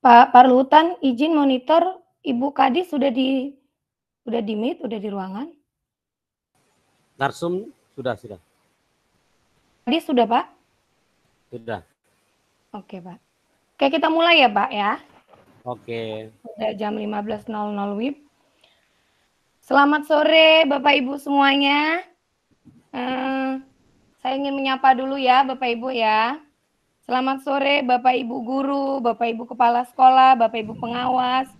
Pak Parlutan, izin monitor Ibu kadi sudah di sudah di meet, sudah di ruangan. Narsum sudah sudah. kadi sudah Pak? Sudah. Oke Pak. Oke kita mulai ya Pak ya. Oke. Sudah jam 15.00 WIB. Selamat sore Bapak Ibu semuanya. Hmm, saya ingin menyapa dulu ya Bapak Ibu ya. Selamat sore Bapak Ibu guru, Bapak Ibu kepala sekolah, Bapak Ibu pengawas.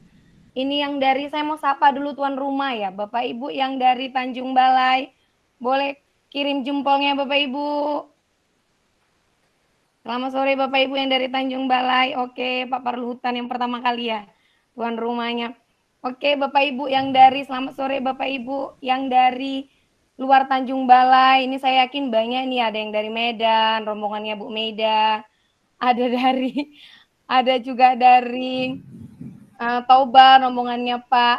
Ini yang dari saya mau sapa dulu tuan rumah ya, Bapak Ibu yang dari Tanjung Balai. Boleh kirim jempolnya Bapak Ibu. Selamat sore Bapak Ibu yang dari Tanjung Balai. Oke, Pak Parluhutan yang pertama kali ya, tuan rumahnya. Oke, Bapak Ibu yang dari selamat sore Bapak Ibu yang dari luar Tanjung Balai. Ini saya yakin banyak nih ada yang dari Medan, rombongannya Bu Meda, ada dari ada juga dari uh, eh, Toba rombongannya Pak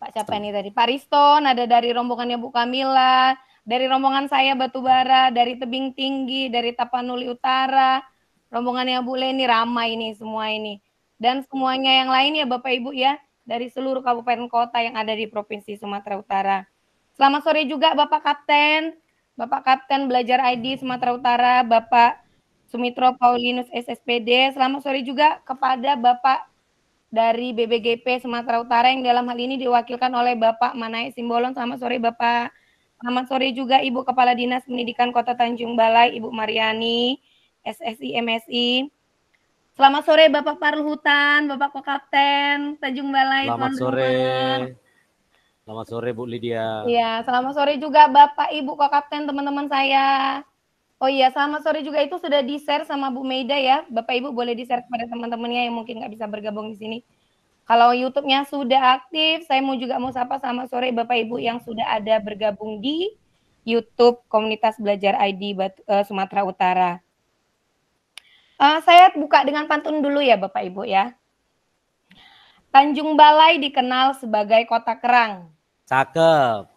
Pak siapa nih tadi Pak Riston ada dari rombongannya Bu Kamila dari rombongan saya Batubara dari Tebing Tinggi dari Tapanuli Utara rombongannya Bu Leni ramai ini semua ini dan semuanya yang lain ya Bapak Ibu ya dari seluruh kabupaten kota yang ada di Provinsi Sumatera Utara. Selamat sore juga Bapak Kapten, Bapak Kapten Belajar ID Sumatera Utara, Bapak Sumitro Paulinus SSPD. Selamat sore juga kepada Bapak dari BBGP Sumatera Utara yang dalam hal ini diwakilkan oleh Bapak Manai Simbolon. Selamat sore Bapak. Selamat sore juga Ibu Kepala Dinas Pendidikan Kota Tanjung Balai, Ibu Mariani, SSI MSI. Selamat sore Bapak Hutan, Bapak Kokapten Tanjung Balai. Selamat Tuan sore. Rumah. Selamat sore Bu Lydia. Iya, selamat sore juga Bapak Ibu Kokapten teman-teman saya. Oh iya, sama sore juga itu sudah di-share sama Bu Meida ya. Bapak Ibu boleh di-share kepada teman-temannya yang mungkin nggak bisa bergabung di sini. Kalau YouTube-nya sudah aktif, saya mau juga mau sapa sama sore Bapak Ibu yang sudah ada bergabung di YouTube Komunitas Belajar ID Batu, uh, eh, Sumatera Utara. Uh, saya buka dengan pantun dulu ya Bapak Ibu ya. Tanjung Balai dikenal sebagai kota kerang. Cakep.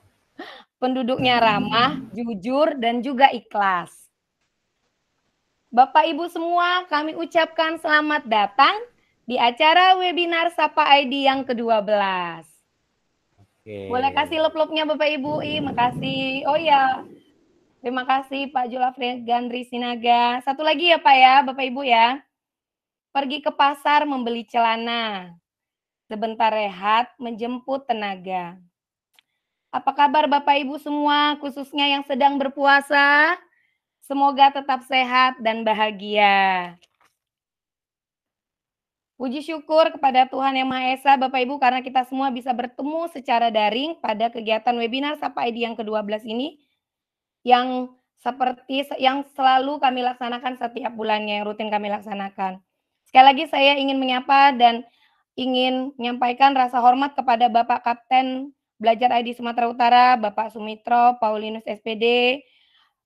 Penduduknya ramah, jujur, dan juga ikhlas. Bapak Ibu semua, kami ucapkan selamat datang di acara webinar Sapa ID yang ke-12. Oke. Boleh kasih lop-lopnya Bapak Ibu. Ih, makasih. Oh ya. Terima kasih Pak Julafri Gandri Sinaga. Satu lagi ya Pak ya, Bapak Ibu ya. Pergi ke pasar membeli celana. Sebentar rehat, menjemput tenaga. Apa kabar Bapak Ibu semua, khususnya yang sedang berpuasa? Semoga tetap sehat dan bahagia. Puji syukur kepada Tuhan Yang Maha Esa, Bapak Ibu, karena kita semua bisa bertemu secara daring pada kegiatan webinar Sapa ID yang ke-12 ini, yang seperti yang selalu kami laksanakan setiap bulannya, yang rutin kami laksanakan. Sekali lagi saya ingin menyapa dan ingin menyampaikan rasa hormat kepada Bapak Kapten Belajar ID Sumatera Utara, Bapak Sumitro, Paulinus SPD,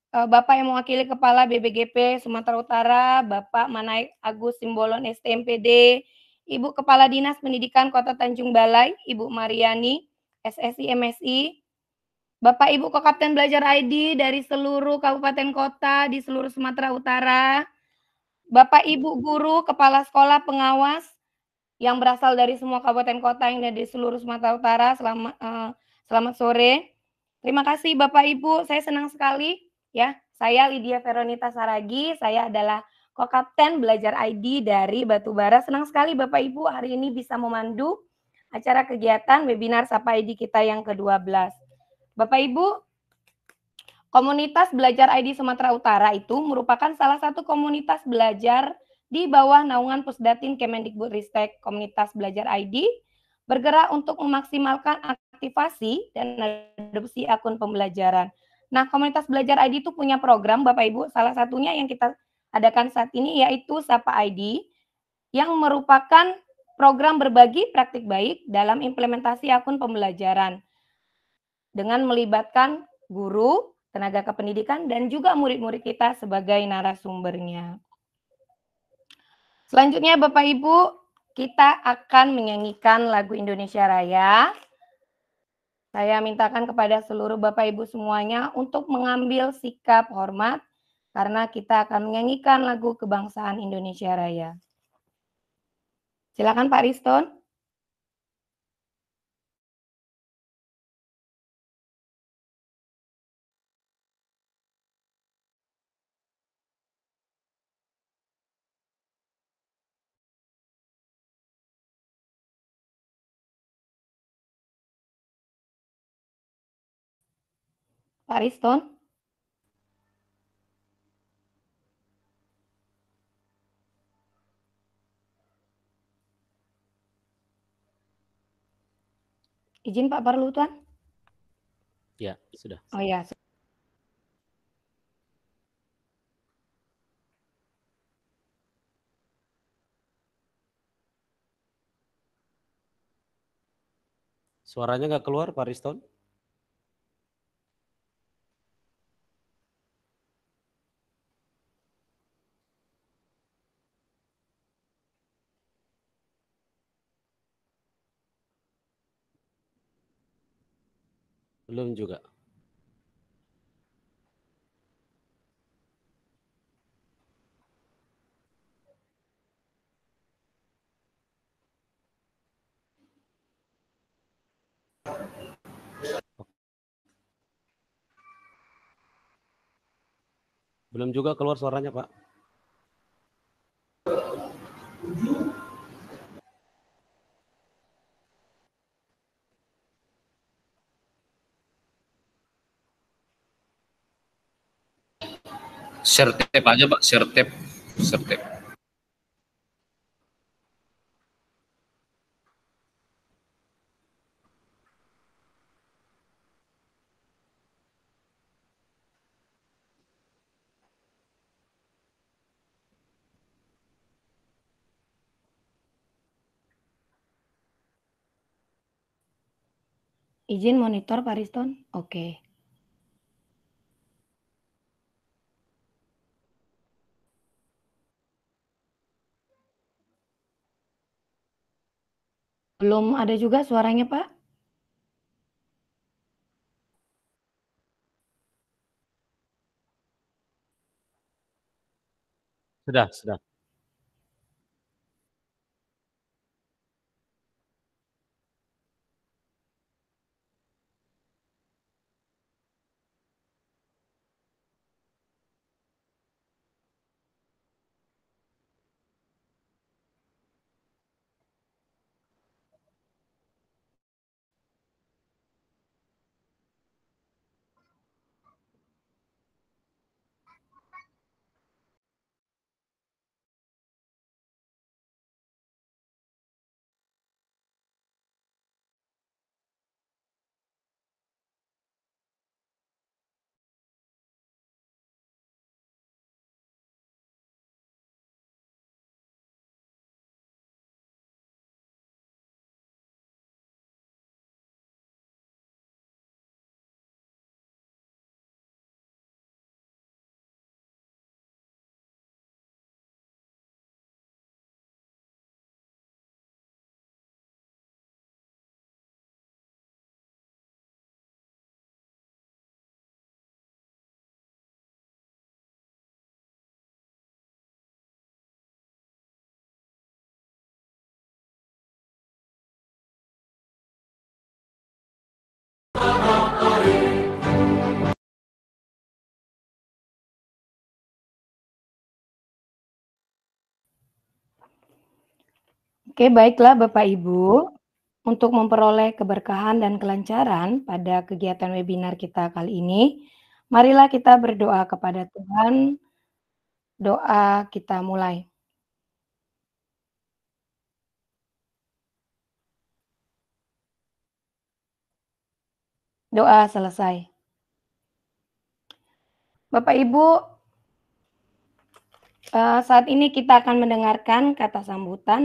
Eh, Bapak yang mewakili Kepala BBGP Sumatera Utara, Bapak Manaik Agus Simbolon STMPD, Ibu Kepala Dinas Pendidikan Kota Tanjung Balai, Ibu Mariani, SSI MSI, Bapak Ibu Kokapten Belajar ID dari seluruh kabupaten kota di seluruh Sumatera Utara, Bapak Ibu Guru, Kepala Sekolah Pengawas yang berasal dari semua kabupaten kota yang ada di seluruh Sumatera Utara, selamat, uh, eh, selamat sore. Terima kasih Bapak Ibu, saya senang sekali ya. Saya Lydia Veronita Saragi, saya adalah Kokapten Belajar ID dari Batubara. Senang sekali Bapak Ibu hari ini bisa memandu acara kegiatan webinar Sapa ID kita yang ke-12. Bapak Ibu, komunitas Belajar ID Sumatera Utara itu merupakan salah satu komunitas belajar di bawah naungan Pusdatin Kemendikbudristek Komunitas Belajar ID bergerak untuk memaksimalkan aktivasi dan adopsi akun pembelajaran. Nah, komunitas belajar ID itu punya program Bapak Ibu, salah satunya yang kita adakan saat ini yaitu Sapa ID yang merupakan program berbagi praktik baik dalam implementasi akun pembelajaran dengan melibatkan guru, tenaga kependidikan dan juga murid-murid kita sebagai narasumbernya. Selanjutnya Bapak Ibu, kita akan menyanyikan lagu Indonesia Raya. Saya mintakan kepada seluruh Bapak Ibu semuanya untuk mengambil sikap hormat karena kita akan menyanyikan lagu kebangsaan Indonesia Raya. Silakan Pak Riston. Pak Riston? Izin Pak Parlu Tuan? Ya, sudah. Oh ya, Suaranya nggak keluar, Pak Riston? Belum juga. Belum juga keluar suaranya, Pak. share tab aja pak share tab share tab Izin monitor Pak Riston? Oke. Okay. Belum ada juga suaranya, Pak? Sudah, sudah. Oke, baiklah Bapak Ibu. Untuk memperoleh keberkahan dan kelancaran pada kegiatan webinar kita kali ini, marilah kita berdoa kepada Tuhan. Doa kita mulai. Doa selesai. Bapak Ibu, eh, saat ini kita akan mendengarkan kata sambutan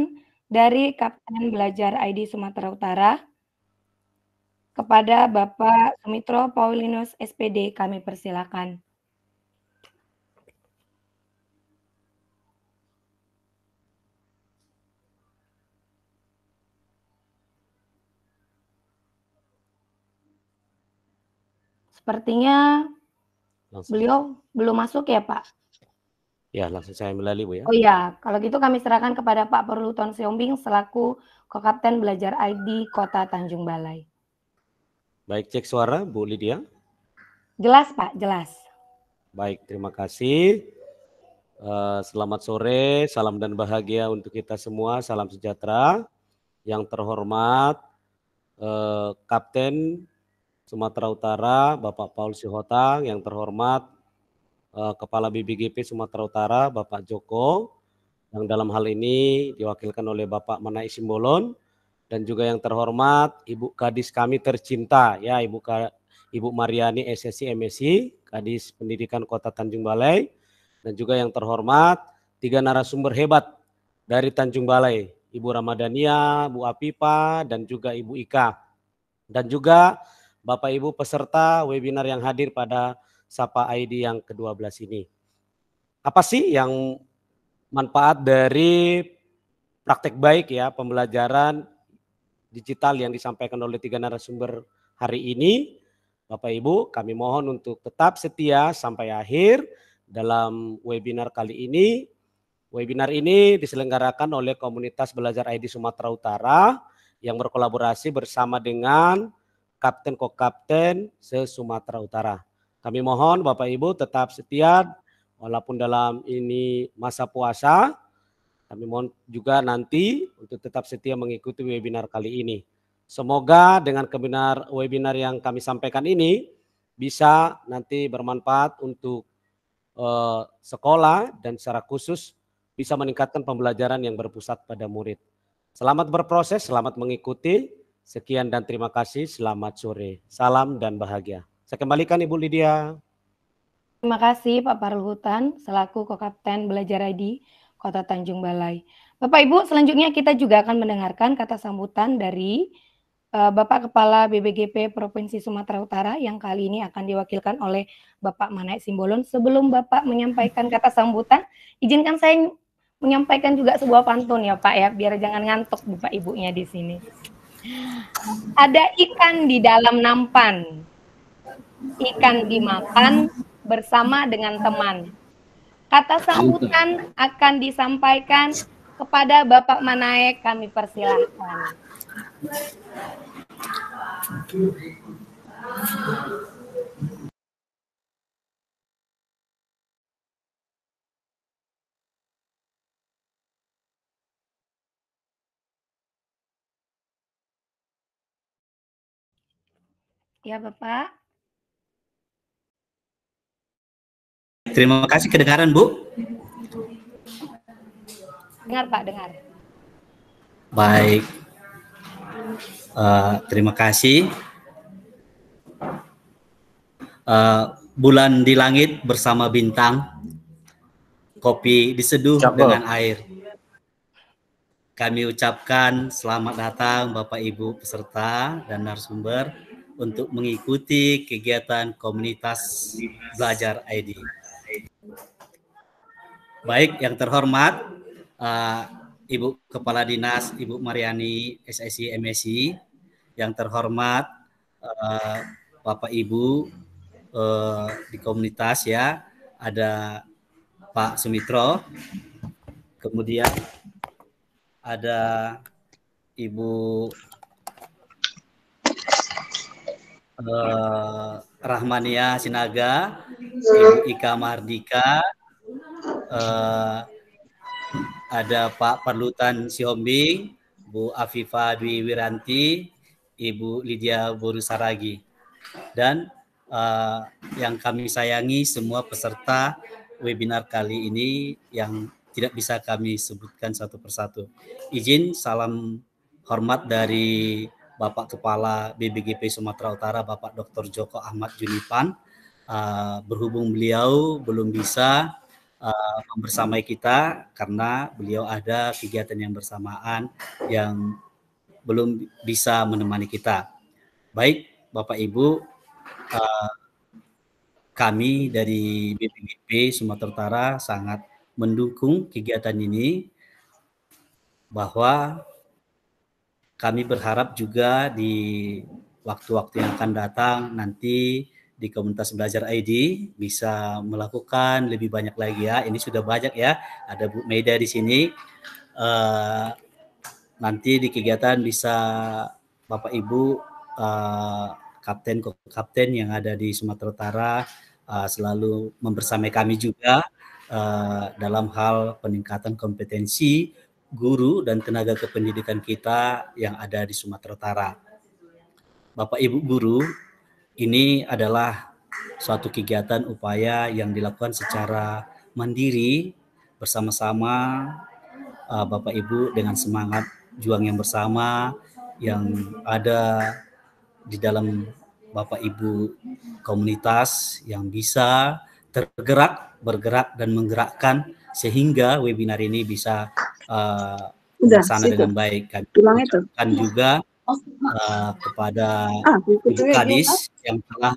dari Kapten Belajar ID Sumatera Utara kepada Bapak Sumitro Paulinus SPD kami persilakan. Sepertinya Langsung. beliau belum masuk ya Pak? Ya, langsung saya melalui Bu ya. Oh iya, kalau gitu kami serahkan kepada Pak Perluton Siombing selaku Kokapten Belajar ID Kota Tanjung Balai. Baik, cek suara Bu Lydia. Jelas, Pak, jelas. Baik, terima kasih. Uh, selamat sore, salam dan bahagia untuk kita semua, salam sejahtera. Yang terhormat uh, Kapten Sumatera Utara, Bapak Paul Sihotang, yang terhormat Eh, Kepala BBGP Sumatera Utara Bapak Joko yang dalam hal ini diwakilkan oleh Bapak Manai Simbolon dan juga yang terhormat Ibu Kadis kami tercinta ya Ibu Ka, Ibu Mariani SSI MSI Kadis Pendidikan Kota Tanjung Balai dan juga yang terhormat tiga narasumber hebat dari Tanjung Balai Ibu Ramadania, Bu Apipa, dan juga Ibu Ika. Dan juga Bapak Ibu peserta webinar yang hadir pada Sapa ID yang ke-12 ini. Apa sih yang manfaat dari praktek baik ya pembelajaran digital yang disampaikan oleh tiga narasumber hari ini. Bapak Ibu, kami mohon untuk tetap setia sampai akhir dalam webinar kali ini. Webinar ini diselenggarakan oleh komunitas Belajar ID Sumatera Utara yang berkolaborasi bersama dengan Kapten Kokapten se-Sumatera Utara. Kami mohon Bapak Ibu tetap setia walaupun dalam ini masa puasa. Kami mohon juga nanti untuk tetap setia mengikuti webinar kali ini. Semoga dengan webinar, webinar yang kami sampaikan ini bisa nanti bermanfaat untuk uh, sekolah dan secara khusus bisa meningkatkan pembelajaran yang berpusat pada murid. Selamat berproses, selamat mengikuti. Sekian dan terima kasih. Selamat sore. Salam dan bahagia. Saya kembalikan Ibu Lydia. Terima kasih Pak Parulhutan selaku Kokapten Belajar ID Kota Tanjung Balai. Bapak Ibu, selanjutnya kita juga akan mendengarkan kata sambutan dari uh, Bapak Kepala BBGP Provinsi Sumatera Utara yang kali ini akan diwakilkan oleh Bapak Manaik Simbolon. Sebelum Bapak menyampaikan kata sambutan, izinkan saya menyampaikan juga sebuah pantun ya Pak ya, biar jangan ngantuk Bapak Ibunya di sini. Ada ikan di dalam nampan, ikan dimakan bersama dengan teman. Kata sambutan akan disampaikan kepada Bapak Manaek kami persilahkan. Ya, Bapak. Terima kasih kedengaran Bu. Dengar Pak, dengar. Baik. Uh, terima kasih. Uh, bulan di langit bersama bintang, kopi diseduh Capa. dengan air. Kami ucapkan selamat datang Bapak Ibu peserta dan narasumber untuk mengikuti kegiatan komunitas belajar ID. Baik, yang terhormat uh, Ibu Kepala Dinas Ibu Mariani SIC MSI, yang terhormat uh, Bapak Ibu uh, di komunitas ya, ada Pak Sumitro, kemudian ada Ibu uh, Rahmania Sinaga, Ibu Ika Mardika, uh, ada Pak Perlutan Siombing, Bu Afifa Dwi Wiranti, Ibu Lydia Borusaragi, dan uh, yang kami sayangi semua peserta webinar kali ini yang tidak bisa kami sebutkan satu persatu. Izin salam hormat dari Bapak Kepala BBGP Sumatera Utara, Bapak Dr. Joko Ahmad Junipan. Uh, berhubung beliau belum bisa uh, kita karena beliau ada kegiatan yang bersamaan yang belum bisa menemani kita. Baik, Bapak Ibu, uh, kami dari BPP Sumatera Utara sangat mendukung kegiatan ini bahwa kami berharap juga di waktu-waktu yang akan datang nanti di komunitas belajar ID bisa melakukan lebih banyak lagi ya. Ini sudah banyak ya. Ada Bu Meda di sini. Uh, nanti di kegiatan bisa Bapak Ibu uh, kapten kapten yang ada di Sumatera Utara uh, selalu membersamai kami juga uh, dalam hal peningkatan kompetensi guru dan tenaga kependidikan kita yang ada di Sumatera Utara. Bapak Ibu guru ini adalah suatu kegiatan upaya yang dilakukan secara mandiri bersama-sama uh, Bapak Ibu dengan semangat juang yang bersama yang ada di dalam Bapak Ibu komunitas yang bisa tergerak, bergerak dan menggerakkan sehingga webinar ini bisa uh, dengan baik. Kami juga uh, kepada ah, gitu ya, Ibu Kadis yang telah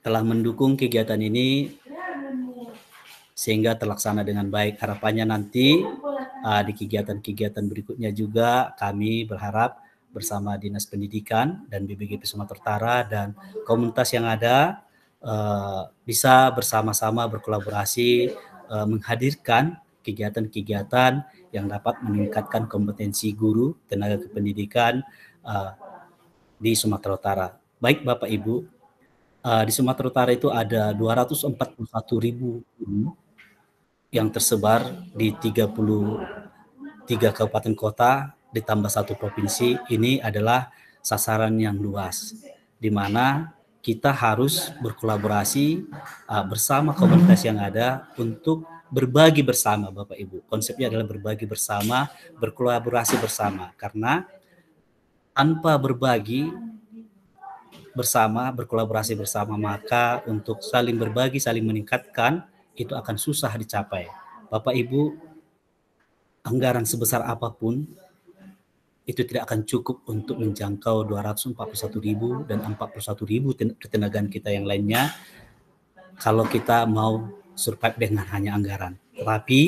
telah mendukung kegiatan ini sehingga terlaksana dengan baik. Harapannya nanti uh, di kegiatan-kegiatan berikutnya juga kami berharap bersama Dinas Pendidikan dan BBGP Sumatera Utara dan komunitas yang ada uh, bisa bersama-sama berkolaborasi uh, menghadirkan kegiatan-kegiatan yang dapat meningkatkan kompetensi guru, tenaga kependidikan uh, di Sumatera Utara. Baik Bapak Ibu, uh, di Sumatera Utara itu ada 241 ribu guru yang tersebar di 33 kabupaten kota ditambah satu provinsi ini adalah sasaran yang luas di mana kita harus berkolaborasi uh, bersama komunitas yang ada untuk berbagi bersama Bapak Ibu. Konsepnya adalah berbagi bersama, berkolaborasi bersama karena tanpa berbagi bersama, berkolaborasi bersama maka untuk saling berbagi, saling meningkatkan itu akan susah dicapai. Bapak Ibu anggaran sebesar apapun itu tidak akan cukup untuk menjangkau 241 ribu dan 41 ribu ketenagaan kita yang lainnya kalau kita mau survive dengan hanya anggaran. Tetapi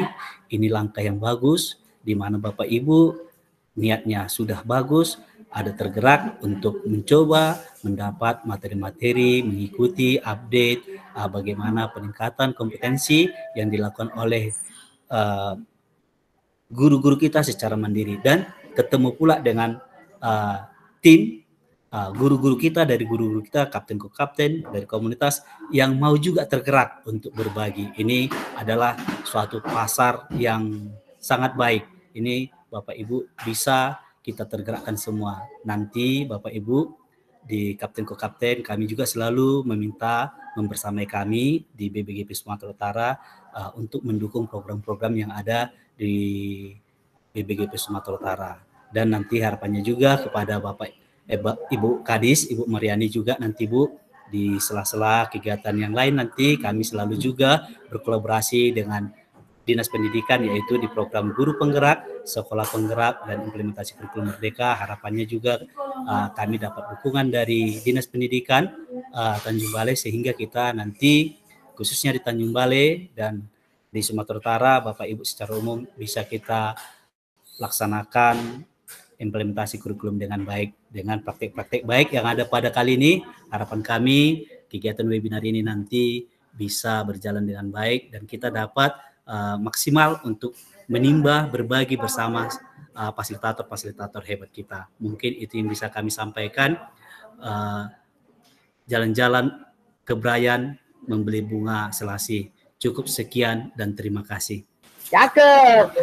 ini langkah yang bagus di mana Bapak Ibu niatnya sudah bagus, ada tergerak untuk mencoba mendapat materi-materi, mengikuti update uh, bagaimana peningkatan kompetensi yang dilakukan oleh guru ah, guru-guru kita secara mandiri dan ketemu pula dengan uh, tim Ah, guru-guru kita dari guru-guru kita, kapten ke kapten dari komunitas yang mau juga tergerak untuk berbagi. Ini adalah suatu pasar yang sangat baik. Ini Bapak Ibu bisa kita tergerakkan semua. Nanti Bapak Ibu di kapten ke kapten kami juga selalu meminta membersamai kami di BBGP Sumatera Utara uh, untuk mendukung program-program yang ada di BBGP Sumatera Utara. Dan nanti harapannya juga kepada Bapak Eh, Ibu Kadis, Ibu Mariani juga nanti Bu di sela-sela kegiatan yang lain nanti kami selalu juga berkolaborasi dengan Dinas Pendidikan yaitu di program guru penggerak, sekolah penggerak dan implementasi kurikulum merdeka. Harapannya juga uh, kami dapat dukungan dari Dinas Pendidikan uh, Tanjung Balai sehingga kita nanti khususnya di Tanjung Balai dan di Sumatera Utara Bapak Ibu secara umum bisa kita laksanakan implementasi kurikulum dengan baik dengan praktik-praktik baik yang ada pada kali ini. Harapan kami kegiatan webinar ini nanti bisa berjalan dengan baik dan kita dapat uh, maksimal untuk menimba berbagi bersama eh, fasilitator-fasilitator uh, hebat kita. Mungkin itu yang bisa kami sampaikan. Eh, jalan-jalan uh, ke Brian membeli bunga selasi. Cukup sekian dan terima kasih. Cakep.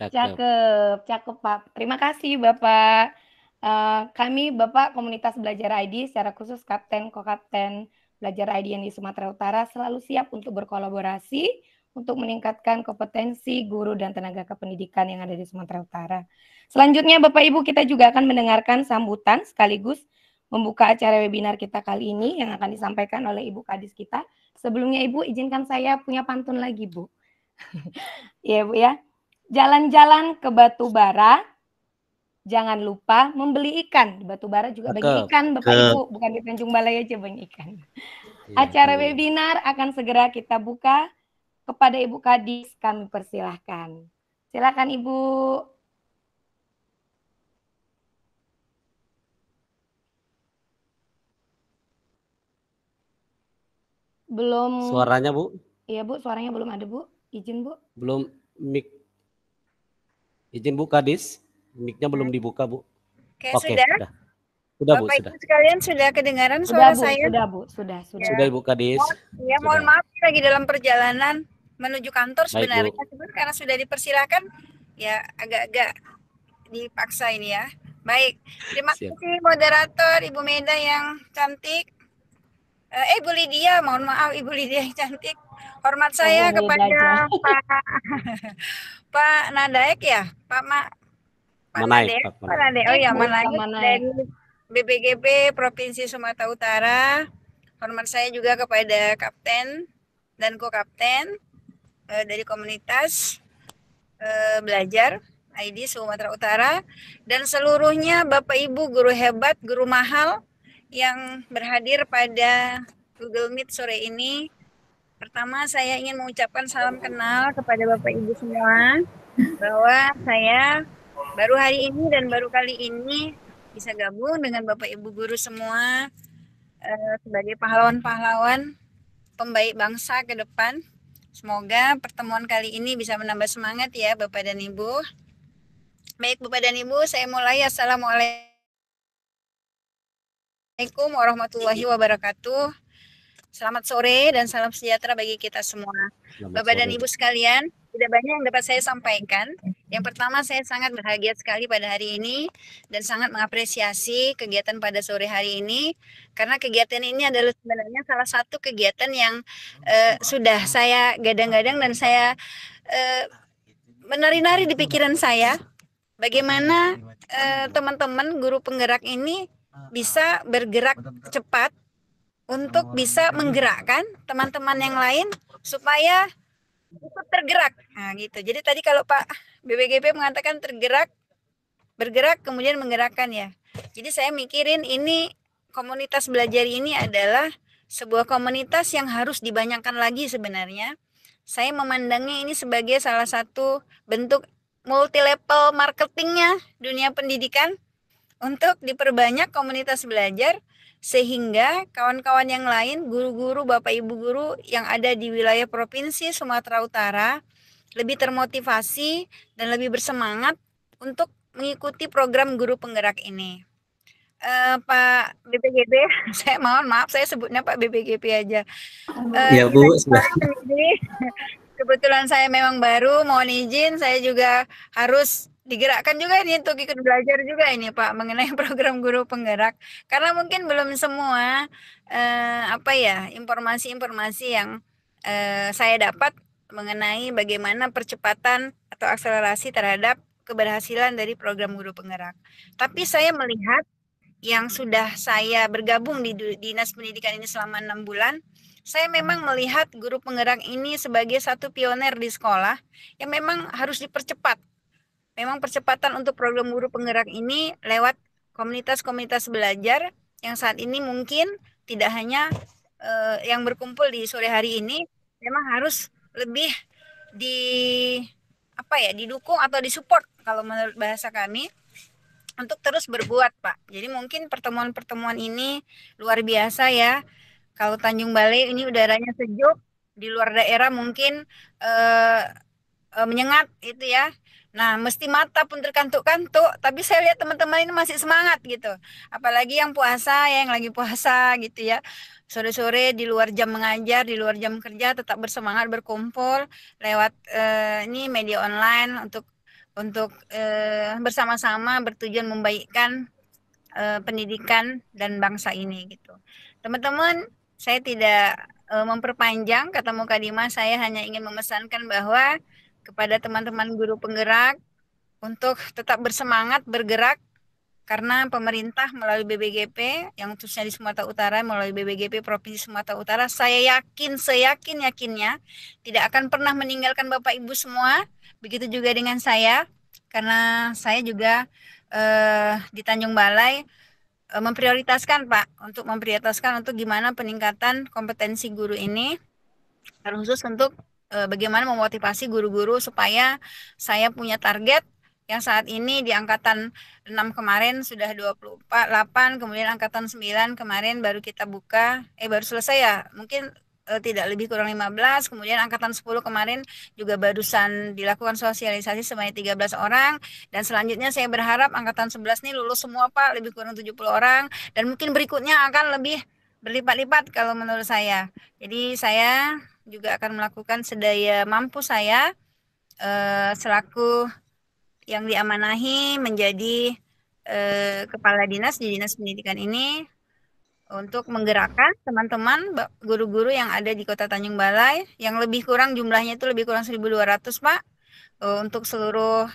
Cakep. Cakep, cakep Pak. Terima kasih Bapak. Uh, kami Bapak Komunitas Belajar ID secara khusus Kapten Kokapten Belajar ID yang di Sumatera Utara selalu siap untuk berkolaborasi untuk meningkatkan kompetensi guru dan tenaga kependidikan yang ada di Sumatera Utara. Selanjutnya Bapak Ibu kita juga akan mendengarkan sambutan sekaligus membuka acara webinar kita kali ini yang akan disampaikan oleh Ibu Kadis kita. Sebelumnya Ibu izinkan saya punya pantun lagi Bu. Iya Bu ya jalan-jalan ke Batubara, jangan lupa membeli ikan. Di Batubara juga Betul. banyak ikan, Bapak Betul. Ibu, bukan di Tanjung Balai aja banyak ikan. Iya, Acara webinar akan segera kita buka. Kepada Ibu Kadis kami persilahkan. Silakan Ibu. Belum. Suaranya Bu? Iya Bu, suaranya belum ada Bu. Izin Bu. Belum mik Izin buka dis miknya belum dibuka, Bu. Oke, okay, sudah. sudah. Sudah Bapak Bu, sudah. Ibu sekalian sudah kedengaran sudah, suara Bu, saya? Sudah Bu, sudah, sudah. Sudah Ibu Kadis. Mohon, ya, sudah. maaf lagi dalam perjalanan menuju kantor sebenarnya, karena sudah dipersilakan ya agak-agak dipaksa ini ya. Baik, terima Siap. kasih moderator Ibu Meda yang cantik. Eh, Ibu Lydia, mohon maaf Ibu Lydia yang cantik. Hormat saya Ayo, kepada Pak Pak Nadaek ya, Pak Ma, Pak Nadaek, Pak, Manai Nadaek. Oh ya, Manai Manaik. dari BPGP Provinsi Sumatera Utara. Hormat saya juga kepada Kapten dan Ko-Kapten eh, dari komunitas eh, belajar ID Sumatera Utara dan seluruhnya Bapak Ibu guru hebat, guru mahal yang berhadir pada Google Meet sore ini Pertama saya ingin mengucapkan salam kenal kepada Bapak Ibu semua bahwa saya baru hari ini dan baru kali ini bisa gabung dengan Bapak Ibu guru semua eh, sebagai pahlawan-pahlawan pembaik bangsa ke depan. Semoga pertemuan kali ini bisa menambah semangat ya Bapak dan Ibu. Baik Bapak dan Ibu, saya mulai. Assalamualaikum warahmatullahi wabarakatuh. Selamat sore dan salam sejahtera bagi kita semua. Selamat Bapak sore. dan Ibu sekalian, tidak banyak yang dapat saya sampaikan. Yang pertama, saya sangat berbahagia sekali pada hari ini dan sangat mengapresiasi kegiatan pada sore hari ini karena kegiatan ini adalah sebenarnya salah satu kegiatan yang eh, sudah saya gadang-gadang dan saya eh, menari-nari di pikiran saya bagaimana eh, teman-teman eh, teman -teman, guru penggerak ini bisa bergerak cepat untuk oh, bisa iya. menggerakkan teman-teman yang lain supaya ikut tergerak. Nah, gitu. Jadi tadi kalau Pak BBGP mengatakan tergerak, bergerak kemudian menggerakkan ya. Jadi saya mikirin ini komunitas belajar ini adalah sebuah komunitas yang harus dibanyakan lagi sebenarnya. Saya memandangnya ini sebagai salah satu bentuk multi level marketingnya dunia pendidikan untuk diperbanyak komunitas belajar sehingga kawan-kawan yang lain, guru-guru, bapak ibu guru yang ada di wilayah provinsi Sumatera Utara lebih termotivasi dan lebih bersemangat untuk mengikuti program guru penggerak ini. Uh, Pak BPGP, saya mohon maaf saya sebutnya Pak BPGP aja. Uh, ya Bu. Kebetulan saya memang baru, mohon izin saya juga harus digerakkan juga ini untuk ikut belajar juga ini Pak mengenai program guru penggerak karena mungkin belum semua eh, apa ya informasi-informasi yang eh, saya dapat mengenai bagaimana percepatan atau akselerasi terhadap keberhasilan dari program guru penggerak. Tapi saya melihat yang sudah saya bergabung di Dinas Pendidikan ini selama enam bulan, saya memang melihat guru penggerak ini sebagai satu pioner di sekolah yang memang harus dipercepat Memang percepatan untuk program guru penggerak ini lewat komunitas-komunitas belajar yang saat ini mungkin tidak hanya uh, yang berkumpul di sore hari ini, memang harus lebih di apa ya didukung atau disupport kalau menurut bahasa kami untuk terus berbuat pak. Jadi mungkin pertemuan-pertemuan ini luar biasa ya. Kalau Tanjung Balai ini udaranya sejuk, di luar daerah mungkin uh, uh, menyengat itu ya Nah, mesti mata pun terkantuk-kantuk, tapi saya lihat teman-teman ini masih semangat gitu. Apalagi yang puasa, ya, yang lagi puasa gitu ya. Sore-sore di luar jam mengajar, di luar jam kerja tetap bersemangat berkumpul lewat eh, ini media online untuk untuk eh, bersama-sama bertujuan membaikkan eh, pendidikan dan bangsa ini gitu. Teman-teman, saya tidak eh, memperpanjang kata Mukadimah, saya hanya ingin memesankan bahwa kepada teman-teman guru penggerak untuk tetap bersemangat bergerak karena pemerintah melalui BBGP yang khususnya di Sumatera Utara melalui BBGP Provinsi Sumatera Utara saya yakin seyakin yakinnya tidak akan pernah meninggalkan Bapak Ibu semua begitu juga dengan saya karena saya juga eh, di Tanjung Balai eh, memprioritaskan Pak untuk memprioritaskan untuk gimana peningkatan kompetensi guru ini terkhusus untuk Eh, bagaimana memotivasi guru-guru supaya saya punya target yang saat ini di angkatan 6 kemarin sudah 24, 8, kemudian angkatan 9 kemarin baru kita buka, eh baru selesai ya, mungkin eh, tidak lebih kurang 15, kemudian angkatan 10 kemarin juga barusan dilakukan sosialisasi sebanyak 13 orang, dan selanjutnya saya berharap angkatan 11 ini lulus semua Pak, lebih kurang 70 orang, dan mungkin berikutnya akan lebih berlipat-lipat kalau menurut saya. Jadi saya juga akan melakukan sedaya mampu saya eh, selaku yang diamanahi menjadi eh, kepala dinas di Dinas Pendidikan ini untuk menggerakkan teman-teman guru-guru yang ada di Kota Tanjung Balai yang lebih kurang jumlahnya itu lebih kurang 1.200 Pak eh, untuk seluruh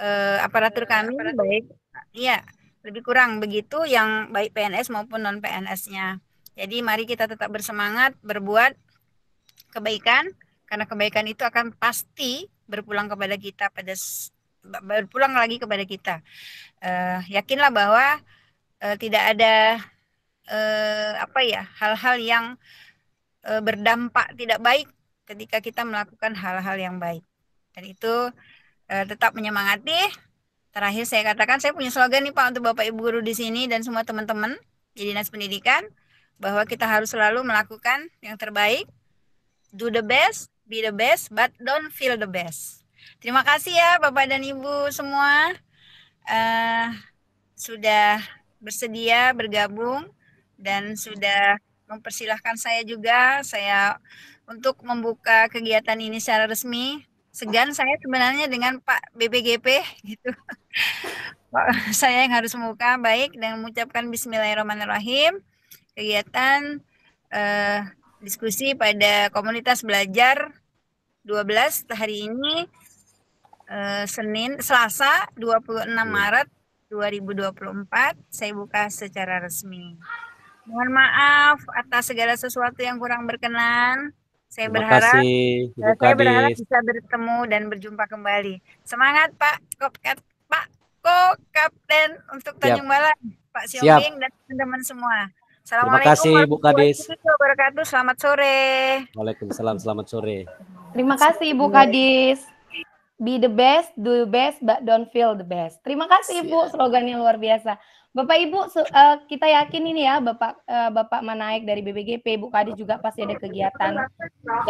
eh, aparatur iya, kami aparatur. baik iya lebih kurang begitu yang baik PNS maupun non PNS-nya. Jadi mari kita tetap bersemangat berbuat kebaikan karena kebaikan itu akan pasti berpulang kepada kita pada berpulang lagi kepada kita. Uh, yakinlah bahwa uh, tidak ada uh, apa ya hal-hal yang uh, berdampak tidak baik ketika kita melakukan hal-hal yang baik. Dan itu uh, tetap menyemangati. Terakhir saya katakan saya punya slogan nih Pak untuk Bapak Ibu guru di sini dan semua teman-teman di Dinas Pendidikan bahwa kita harus selalu melakukan yang terbaik do the best, be the best, but don't feel the best. Terima kasih ya Bapak dan Ibu semua uh, sudah bersedia bergabung dan sudah mempersilahkan saya juga saya untuk membuka kegiatan ini secara resmi. Segan saya sebenarnya dengan Pak BPGP gitu. saya yang harus membuka baik dan mengucapkan Bismillahirrahmanirrahim. Kegiatan uh, diskusi pada komunitas belajar 12 hari ini eh, Senin Selasa 26 iya. Maret 2024 saya buka secara resmi. Mohon maaf atas segala sesuatu yang kurang berkenan. Saya Terima berharap kasih, eh, saya berharap bisa bertemu dan berjumpa kembali. Semangat Pak Kopkat Pak Ko Kapten untuk Tanjung Balai, Pak Siombing dan teman-teman semua. Terima kasih Bu Kadis. wabarakatuh. Selamat sore. Waalaikumsalam. Selamat sore. Terima kasih Bu Kadis. Be the best, do the best, but don't feel the best. Terima kasih Ibu, slogannya luar biasa. Bapak Ibu, eh, kita yakin ini ya Bapak eh, Bapak Manaik dari BBGP, Bu Kadis juga pasti ada kegiatan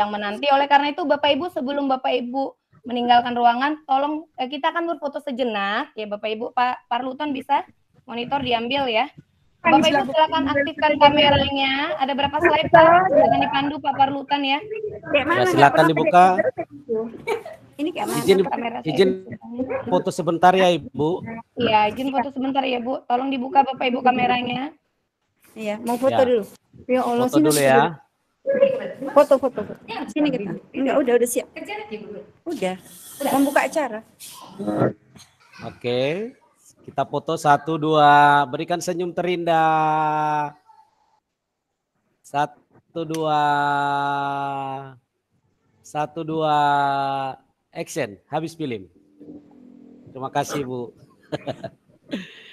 yang menanti. Oleh karena itu Bapak Ibu sebelum Bapak Ibu meninggalkan ruangan, tolong eh, kita akan berfoto sejenak ya Bapak Ibu. Pak Parluton bisa monitor diambil ya. Bapak Ibu silakan aktifkan kameranya. Ada berapa slide Pak? Silakan dipandu Pak Parlutan ya. ya silakan dibuka. Gitu. Ini kayak mana? Izin, izin gitu. foto sebentar ya Ibu. Iya, izin foto sebentar ya Bu. Tolong dibuka Bapak Ibu kameranya. Iya, mau foto ya. dulu. Ya Allah, foto sini dulu ya. Foto, foto, foto. Sini kita. Enggak, udah, udah siap. Udah. Udah membuka acara. Oke. Okay. Kita foto satu, dua. Berikan senyum terindah. Satu, dua. Satu, dua. Action. Habis film. Terima kasih, Bu.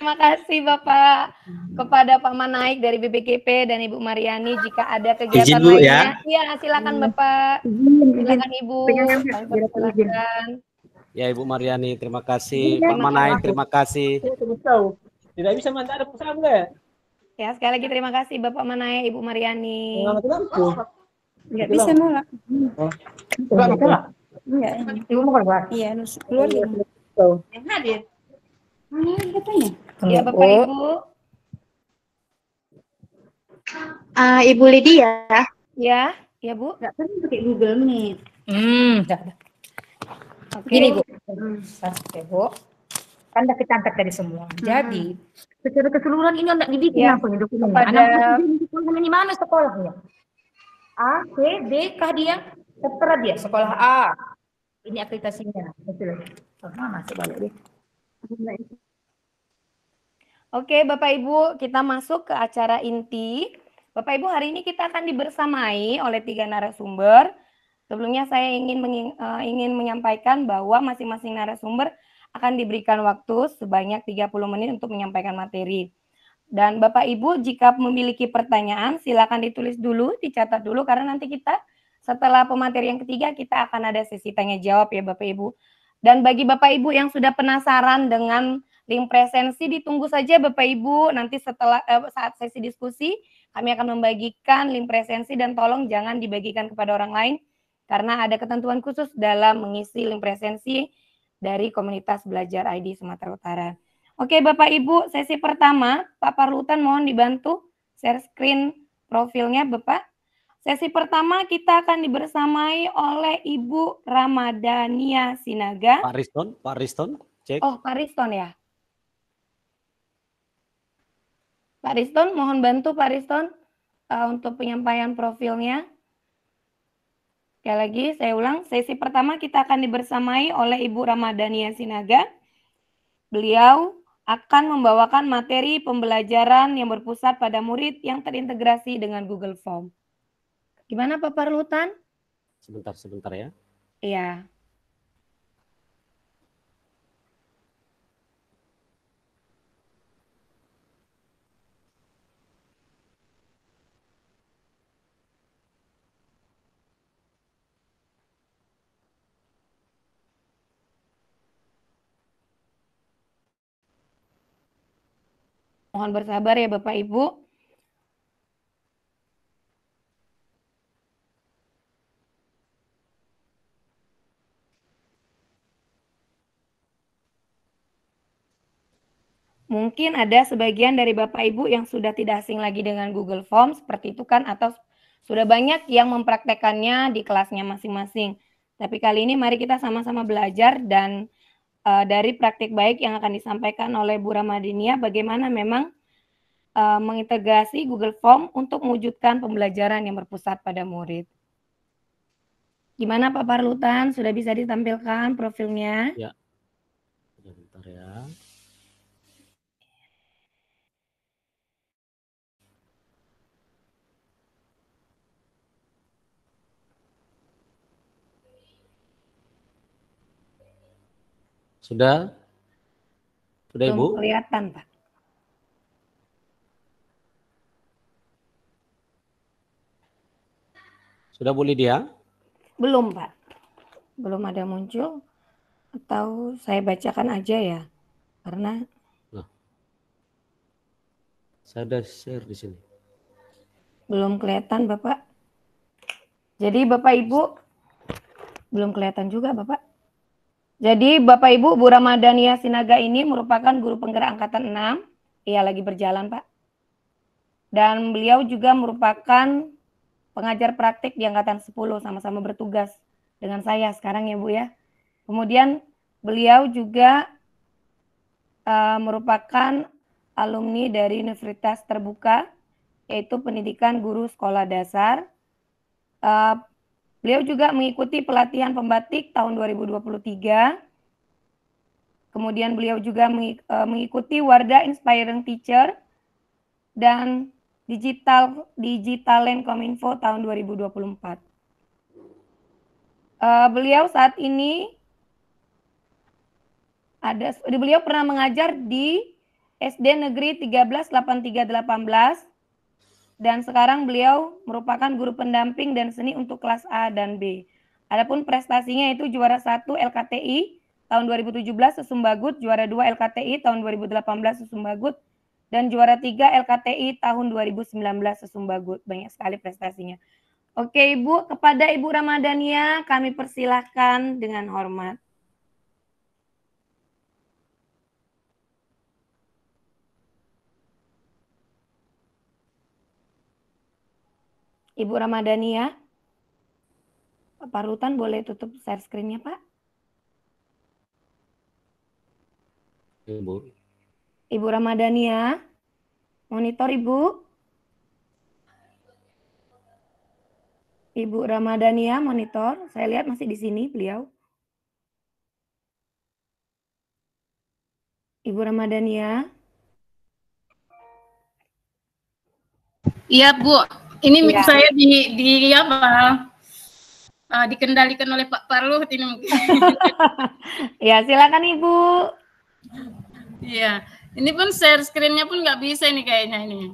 Terima kasih Bapak kepada Pak Manaik dari BPKP dan Ibu Mariani jika ada kegiatan Izin, Bu, lainnya. Ya, ya silakan Bapak. Silakan Ibu. Silakan. Ya Ibu Mariani, terima kasih. Ya, Pak Manai, terima kasih. Iya, Tidak bisa mantap ada pesan enggak? Ya, sekali lagi terima kasih Bapak Manai, Ibu Mariani. Enggak bisa nolak. Enggak bisa nolak. Iya. Ibu mau keluar? Iya, keluar ya. Yang hadir. Mana katanya? Ya Bapak Ibu. Uh, Ibu Lydia. Ya, ya Bu. Enggak perlu pakai Google Meet. Hmm, dah, Okay. Gini Bu, hmm. oke Bu, kan udah cantik dari semua. Hmm. Jadi secara keseluruhan ini anak didik ya, anak dokumen? Pada di mana sekolahnya? A, C, D, K dia tertera dia sekolah A. Ini akreditasinya. Betul. Oh, masuk balik deh. Oke, Bapak Ibu, kita masuk ke acara inti. Bapak Ibu, hari ini kita akan dibersamai oleh tiga narasumber. Sebelumnya saya ingin menging, uh, eh, ingin menyampaikan bahwa masing-masing narasumber akan diberikan waktu sebanyak 30 menit untuk menyampaikan materi. Dan Bapak Ibu jika memiliki pertanyaan silakan ditulis dulu, dicatat dulu karena nanti kita setelah pemateri yang ketiga kita akan ada sesi tanya jawab ya Bapak Ibu. Dan bagi Bapak Ibu yang sudah penasaran dengan link presensi ditunggu saja Bapak Ibu nanti setelah eh, saat sesi diskusi kami akan membagikan link presensi dan tolong jangan dibagikan kepada orang lain karena ada ketentuan khusus dalam mengisi link presensi dari komunitas belajar ID Sumatera Utara. Oke Bapak Ibu, sesi pertama Pak Parlutan mohon dibantu share screen profilnya Bapak. Sesi pertama kita akan dibersamai oleh Ibu Ramadania Sinaga. Pak Riston, Pak Riston, cek. Oh Pak Riston ya. Pak Riston, mohon bantu Pak Riston uh, untuk penyampaian profilnya. Sekali lagi, saya ulang. Sesi pertama kita akan dibersamai oleh Ibu Ramadhania Sinaga. Beliau akan membawakan materi pembelajaran yang berpusat pada murid yang terintegrasi dengan Google Form. Gimana Pak Parlutan? Sebentar, sebentar ya. Iya. Mohon bersabar ya Bapak Ibu. Mungkin ada sebagian dari Bapak Ibu yang sudah tidak asing lagi dengan Google Form seperti itu kan atau sudah banyak yang mempraktekannya di kelasnya masing-masing. Tapi kali ini mari kita sama-sama belajar dan uh, dari praktik baik yang akan disampaikan oleh Bu Ramadinia bagaimana memang uh, mengintegrasi Google Form untuk mewujudkan pembelajaran yang berpusat pada murid. Gimana Pak Parlutan, sudah bisa ditampilkan profilnya? Ya, bentar ya. Sudah? Sudah Belum Ibu? kelihatan Pak. Sudah boleh dia Belum Pak. Belum ada muncul. Atau saya bacakan aja ya. Karena. Nah. Saya sudah share di sini. Belum kelihatan Bapak. Jadi Bapak Ibu. Belum kelihatan juga Bapak. Jadi Bapak Ibu, Bu Ramadhania Sinaga ini merupakan guru penggerak angkatan 6. Iya lagi berjalan Pak. Dan beliau juga merupakan pengajar praktik di angkatan 10 sama-sama bertugas dengan saya sekarang ya Bu ya. Kemudian beliau juga uh, merupakan alumni dari Universitas Terbuka yaitu pendidikan guru sekolah dasar. Uh, Beliau juga mengikuti pelatihan pembatik tahun 2023. Kemudian beliau juga eh, mengikuti Wardah Inspiring Teacher dan Digital Digital Land Kominfo tahun 2024. Eh, beliau saat ini ada beliau pernah mengajar di SD Negeri 138318 dan sekarang beliau merupakan guru pendamping dan seni untuk kelas A dan B. Adapun prestasinya itu juara 1 LKTI tahun 2017 Sesumbagut, juara 2 LKTI tahun 2018 Sesumbagut, dan juara 3 LKTI tahun 2019 Sesumbagut. Banyak sekali prestasinya. Oke Ibu, kepada Ibu Ramadhania kami persilahkan dengan hormat. Ibu Ramadhania. Pak Rutan boleh tutup share screen-nya, Pak? Ibu. Iya, Ibu Ramadhania. Monitor, Ibu. Ibu Ramadhania, monitor. Saya lihat masih di sini beliau. Ibu Ramadhania. Iya, Bu. Ini ya. saya di di apa? Uh, dikendalikan oleh Pak Parluh ini mungkin. ya, silakan Ibu. Iya. Ini pun share screen pun nggak bisa ini kayaknya ini.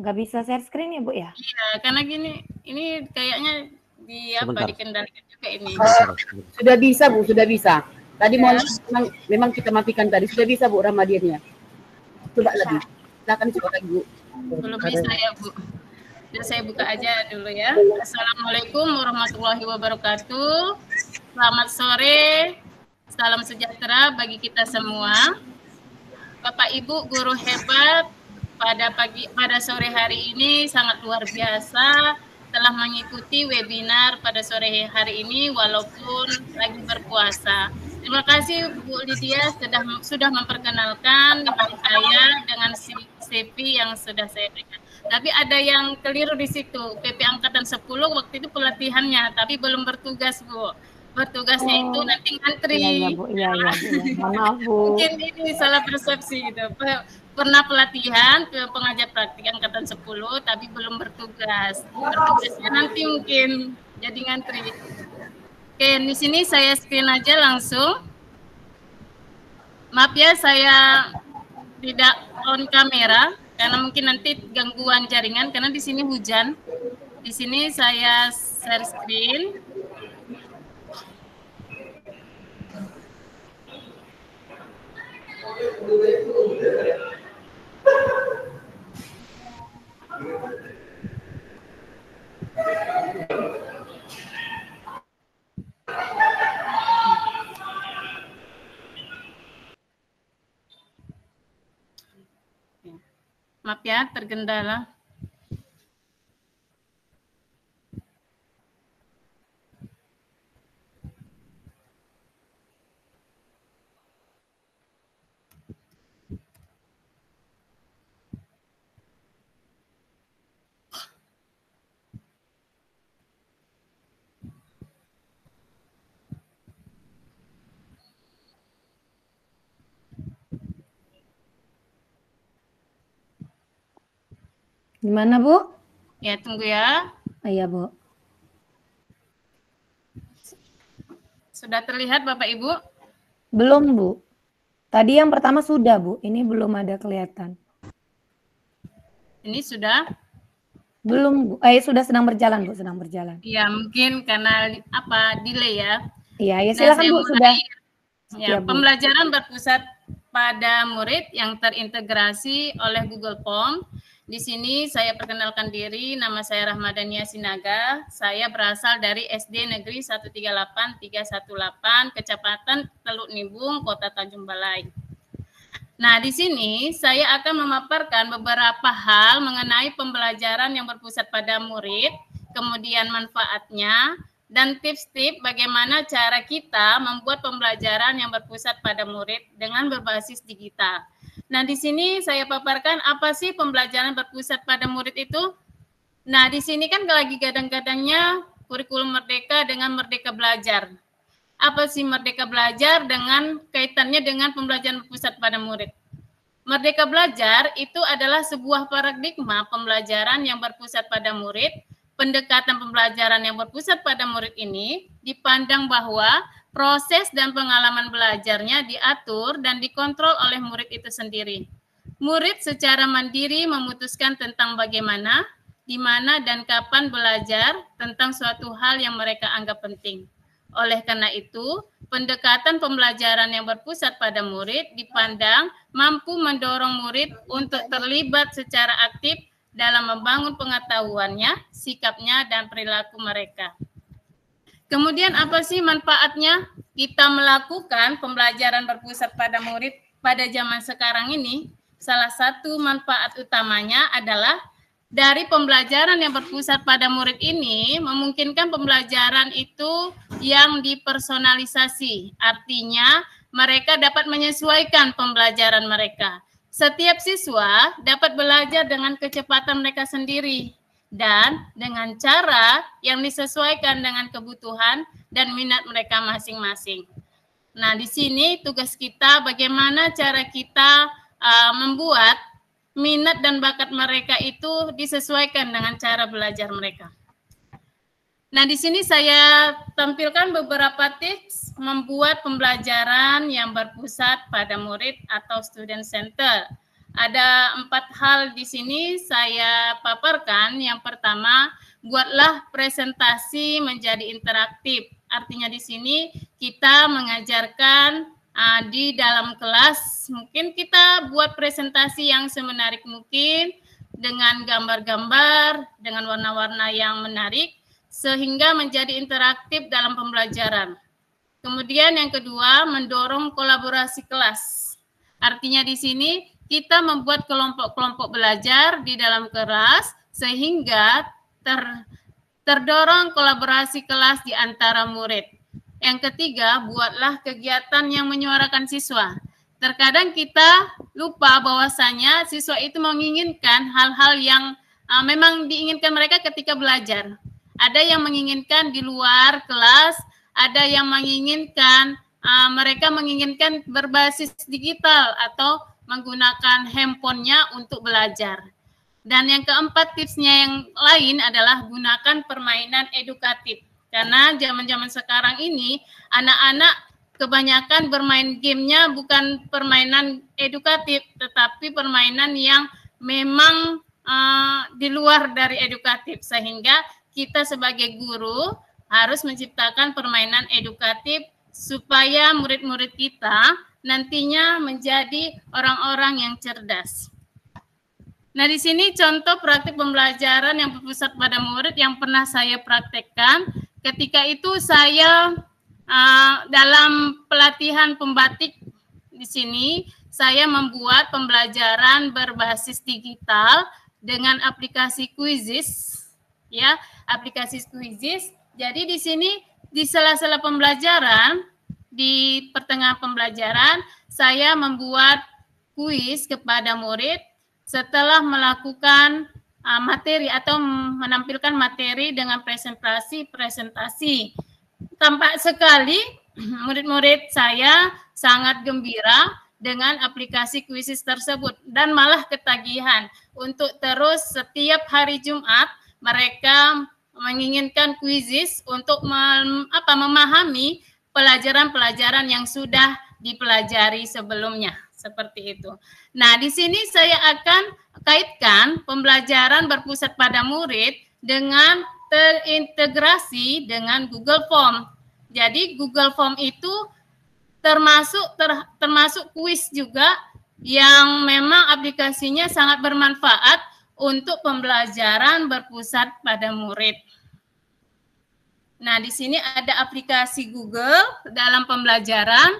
Nggak bisa share screen ya, Bu ya? Iya, karena gini ini kayaknya di Sebentar. apa dikendalikan juga ini. sudah bisa, Bu, sudah bisa. Tadi ya. mohon memang, memang kita matikan tadi. Sudah bisa, Bu, Ramadiannya. Coba bisa. lagi. Silakan coba lagi, Bu. Belum bisa ya, Bu. Ya, saya buka aja dulu ya. Assalamualaikum warahmatullahi wabarakatuh. Selamat sore. Salam sejahtera bagi kita semua. Bapak Ibu guru hebat pada pagi pada sore hari ini sangat luar biasa telah mengikuti webinar pada sore hari ini walaupun lagi berpuasa. Terima kasih Bu Lydia sudah sudah memperkenalkan saya dengan CV yang sudah saya berikan. Tapi ada yang keliru di situ. PP angkatan 10 waktu itu pelatihannya, tapi belum bertugas, Bu. Bertugasnya oh, itu nanti ngantri. Iya, iya, Bu. Iya, iya, iya. Maaf, Bu. Mungkin ini salah persepsi gitu. Pernah pelatihan pengajar praktik angkatan 10 tapi belum bertugas. Bertugasnya nanti mungkin jadi ngantri. Oke, di sini saya screen aja langsung. Maaf ya, saya tidak on kamera karena mungkin nanti gangguan jaringan karena di sini hujan. Di sini saya share screen. Maaf ya, tergendala. Gimana, Bu? Ya, tunggu ya. Oh, iya, Bu. Sudah terlihat Bapak Ibu? Belum, Bu. Tadi yang pertama sudah, Bu. Ini belum ada kelihatan. Ini sudah? Belum, Bu. Eh, sudah sedang berjalan, Bu. Sedang berjalan. Iya, mungkin karena apa? Delay ya. Iya, iya. Nah, ya silakan, Bu. sudah. Ya, ya, Bu. pembelajaran berpusat pada murid yang terintegrasi oleh Google Form di sini saya perkenalkan diri, nama saya Rahmadania Sinaga. Saya berasal dari SD Negeri 138318, Kecamatan Teluk Nibung, Kota Tanjung Balai. Nah, di sini saya akan memaparkan beberapa hal mengenai pembelajaran yang berpusat pada murid, kemudian manfaatnya, dan tips-tips bagaimana cara kita membuat pembelajaran yang berpusat pada murid dengan berbasis digital. Nah, di sini saya paparkan apa sih pembelajaran berpusat pada murid itu? Nah, di sini kan lagi gadang-gadangnya kurikulum merdeka dengan merdeka belajar. Apa sih merdeka belajar dengan kaitannya dengan pembelajaran berpusat pada murid? Merdeka belajar itu adalah sebuah paradigma pembelajaran yang berpusat pada murid. Pendekatan pembelajaran yang berpusat pada murid ini dipandang bahwa Proses dan pengalaman belajarnya diatur dan dikontrol oleh murid itu sendiri. Murid secara mandiri memutuskan tentang bagaimana, di mana dan kapan belajar tentang suatu hal yang mereka anggap penting. Oleh karena itu, pendekatan pembelajaran yang berpusat pada murid dipandang mampu mendorong murid untuk terlibat secara aktif dalam membangun pengetahuannya, sikapnya, dan perilaku mereka. Kemudian apa sih manfaatnya kita melakukan pembelajaran berpusat pada murid pada zaman sekarang ini? Salah satu manfaat utamanya adalah dari pembelajaran yang berpusat pada murid ini memungkinkan pembelajaran itu yang dipersonalisasi. Artinya mereka dapat menyesuaikan pembelajaran mereka. Setiap siswa dapat belajar dengan kecepatan mereka sendiri dan dengan cara yang disesuaikan dengan kebutuhan dan minat mereka masing-masing. Nah, di sini tugas kita bagaimana cara kita uh, membuat minat dan bakat mereka itu disesuaikan dengan cara belajar mereka. Nah, di sini saya tampilkan beberapa tips membuat pembelajaran yang berpusat pada murid atau student center ada empat hal di sini saya paparkan. Yang pertama, buatlah presentasi menjadi interaktif. Artinya di sini kita mengajarkan uh, di dalam kelas, mungkin kita buat presentasi yang semenarik mungkin dengan gambar-gambar, dengan warna-warna yang menarik, sehingga menjadi interaktif dalam pembelajaran. Kemudian yang kedua, mendorong kolaborasi kelas. Artinya di sini kita membuat kelompok-kelompok belajar di dalam kelas sehingga ter, terdorong kolaborasi kelas di antara murid. Yang ketiga, buatlah kegiatan yang menyuarakan siswa. Terkadang kita lupa bahwasanya siswa itu menginginkan hal-hal yang uh, memang diinginkan mereka ketika belajar. Ada yang menginginkan di luar kelas, ada yang menginginkan uh, mereka menginginkan berbasis digital atau menggunakan handphonenya untuk belajar. Dan yang keempat tipsnya yang lain adalah gunakan permainan edukatif. Karena zaman-zaman sekarang ini anak-anak kebanyakan bermain gamenya bukan permainan edukatif, tetapi permainan yang memang uh, di luar dari edukatif. Sehingga kita sebagai guru harus menciptakan permainan edukatif supaya murid-murid kita nantinya menjadi orang-orang yang cerdas. Nah, di sini contoh praktik pembelajaran yang berpusat pada murid yang pernah saya praktekkan. Ketika itu saya uh, dalam pelatihan pembatik di sini, saya membuat pembelajaran berbasis digital dengan aplikasi Quizzes. Ya, aplikasi Quizzes. Jadi di sini di sela-sela pembelajaran di pertengahan pembelajaran saya membuat kuis kepada murid setelah melakukan ah, materi atau menampilkan materi dengan presentasi-presentasi. Tampak sekali murid-murid saya sangat gembira dengan aplikasi kuisis tersebut dan malah ketagihan untuk terus setiap hari Jumat mereka menginginkan kuisis untuk mem, apa memahami pelajaran-pelajaran yang sudah dipelajari sebelumnya seperti itu. Nah, di sini saya akan kaitkan pembelajaran berpusat pada murid dengan terintegrasi dengan Google Form. Jadi Google Form itu termasuk ter, termasuk kuis juga yang memang aplikasinya sangat bermanfaat untuk pembelajaran berpusat pada murid. Nah, di sini ada aplikasi Google dalam pembelajaran.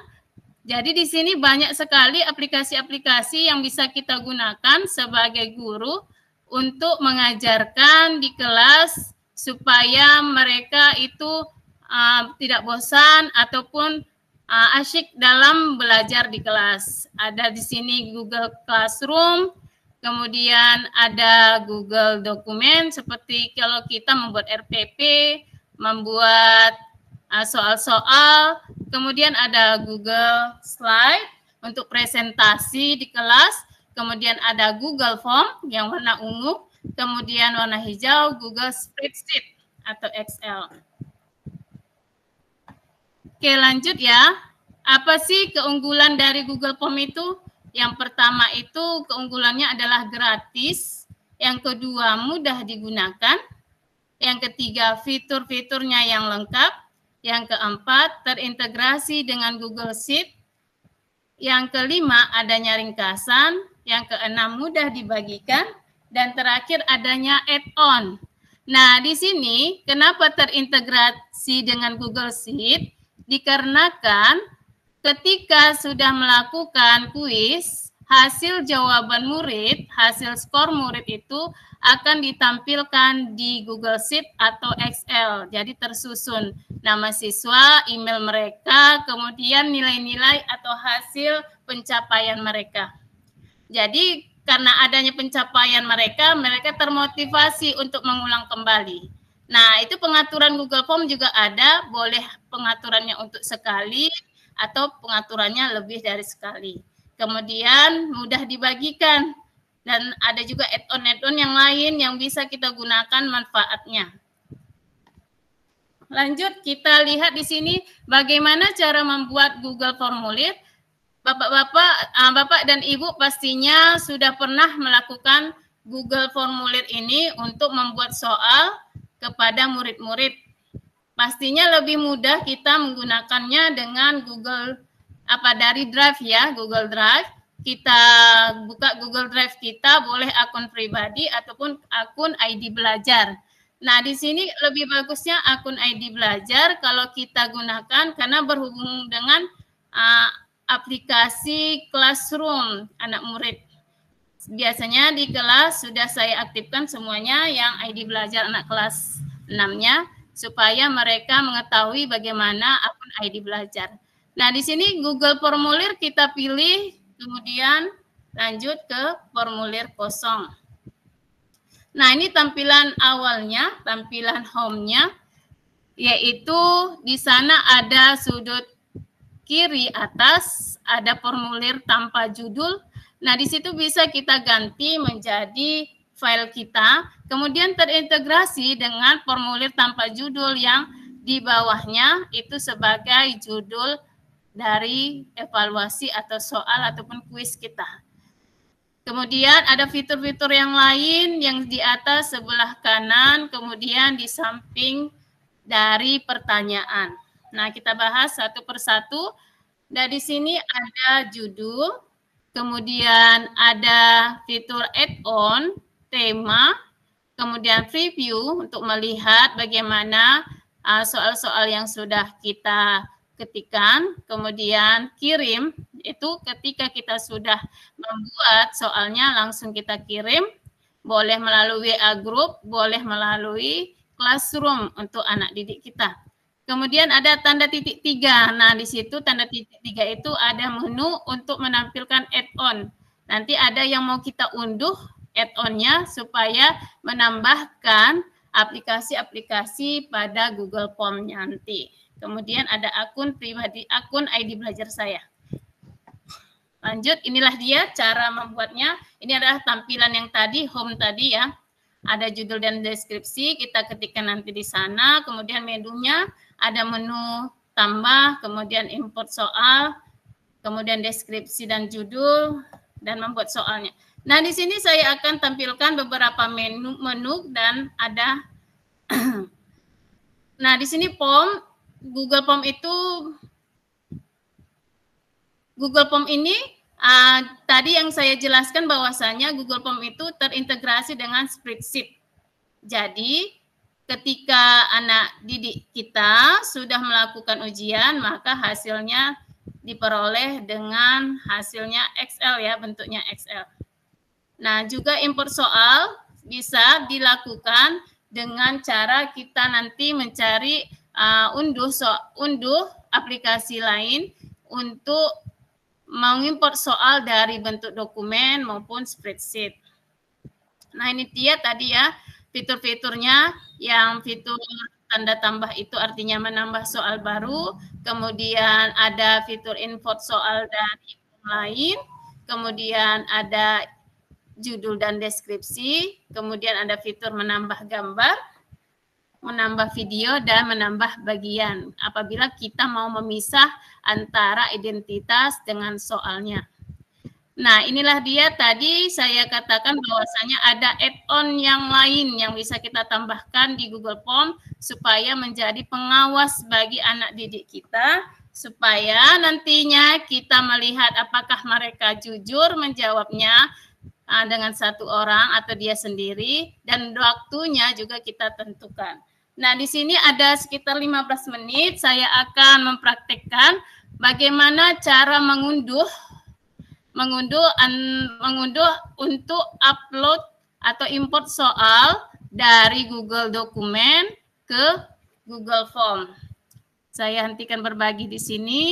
Jadi di sini banyak sekali aplikasi-aplikasi yang bisa kita gunakan sebagai guru untuk mengajarkan di kelas supaya mereka itu uh, tidak bosan ataupun uh, asyik dalam belajar di kelas. Ada di sini Google Classroom, kemudian ada Google Dokumen seperti kalau kita membuat RPP, membuat eh, soal-soal, kemudian ada Google Slide untuk presentasi di kelas, kemudian ada Google Form yang warna ungu, kemudian warna hijau Google Spreadsheet atau Excel. Oke, lanjut ya. Apa sih keunggulan dari Google Form itu? Yang pertama itu keunggulannya adalah gratis, yang kedua mudah digunakan, yang ketiga fitur-fiturnya yang lengkap, yang keempat terintegrasi dengan Google Sheet, yang kelima adanya ringkasan, yang keenam mudah dibagikan, dan terakhir adanya add-on. Nah, di sini kenapa terintegrasi dengan Google Sheet? Dikarenakan ketika sudah melakukan kuis, hasil jawaban murid, hasil skor murid itu akan ditampilkan di Google Sheet atau Excel. Jadi tersusun nama siswa, email mereka, kemudian nilai-nilai atau hasil pencapaian mereka. Jadi karena adanya pencapaian mereka, mereka termotivasi untuk mengulang kembali. Nah, itu pengaturan Google Form juga ada, boleh pengaturannya untuk sekali atau pengaturannya lebih dari sekali. Kemudian mudah dibagikan dan ada juga add-on-add-on yang lain yang bisa kita gunakan manfaatnya. Lanjut kita lihat di sini bagaimana cara membuat Google Formulir. Bapak-bapak, ah, Bapak dan Ibu pastinya sudah pernah melakukan Google Formulir ini untuk membuat soal kepada murid-murid. Pastinya lebih mudah kita menggunakannya dengan Google apa dari Drive ya, Google Drive. Kita buka Google Drive kita boleh akun pribadi ataupun akun ID belajar. Nah, di sini lebih bagusnya akun ID belajar kalau kita gunakan karena berhubung dengan uh, aplikasi Classroom anak murid. Biasanya di kelas sudah saya aktifkan semuanya yang ID belajar anak kelas 6-nya supaya mereka mengetahui bagaimana akun ID belajar. Nah, di sini Google formulir kita pilih, kemudian lanjut ke formulir kosong. Nah, ini tampilan awalnya, tampilan home-nya, yaitu di sana ada sudut kiri atas, ada formulir tanpa judul. Nah, di situ bisa kita ganti menjadi file kita, kemudian terintegrasi dengan formulir tanpa judul yang di bawahnya itu sebagai judul dari evaluasi atau soal ataupun kuis kita. Kemudian ada fitur-fitur yang lain yang di atas sebelah kanan, kemudian di samping dari pertanyaan. Nah, kita bahas satu persatu. Nah di sini ada judul, kemudian ada fitur add-on, tema, kemudian preview untuk melihat bagaimana uh, soal-soal yang sudah kita ketikan, kemudian kirim. Itu ketika kita sudah membuat soalnya langsung kita kirim. Boleh melalui WA group, boleh melalui classroom untuk anak didik kita. Kemudian ada tanda titik tiga. Nah, di situ tanda titik tiga itu ada menu untuk menampilkan add-on. Nanti ada yang mau kita unduh add-onnya supaya menambahkan aplikasi-aplikasi pada Google Form nanti. Kemudian ada akun pribadi, akun ID belajar saya. Lanjut, inilah dia cara membuatnya. Ini adalah tampilan yang tadi, home tadi ya. Ada judul dan deskripsi, kita ketikkan nanti di sana. Kemudian menunya, ada menu tambah, kemudian import soal, kemudian deskripsi dan judul, dan membuat soalnya. Nah, di sini saya akan tampilkan beberapa menu menu dan ada Nah, di sini POM Google Form itu Google Form ini uh, tadi yang saya jelaskan bahwasanya Google Form itu terintegrasi dengan spreadsheet. Jadi ketika anak didik kita sudah melakukan ujian maka hasilnya diperoleh dengan hasilnya Excel ya bentuknya Excel. Nah juga import soal bisa dilakukan dengan cara kita nanti mencari uh, unduh so, unduh aplikasi lain untuk mengimpor soal dari bentuk dokumen maupun spreadsheet. Nah ini dia tadi ya fitur-fiturnya yang fitur tanda tambah itu artinya menambah soal baru, kemudian ada fitur import soal dari lain, kemudian ada judul dan deskripsi, kemudian ada fitur menambah gambar, menambah video dan menambah bagian apabila kita mau memisah antara identitas dengan soalnya. Nah, inilah dia tadi saya katakan bahwasanya ada add-on yang lain yang bisa kita tambahkan di Google Form supaya menjadi pengawas bagi anak didik kita supaya nantinya kita melihat apakah mereka jujur menjawabnya ah, dengan satu orang atau dia sendiri dan waktunya juga kita tentukan. Nah, di sini ada sekitar 15 menit saya akan mempraktikkan bagaimana cara mengunduh mengunduh mengunduh untuk upload atau import soal dari Google Dokumen ke Google Form. Saya hentikan berbagi di sini.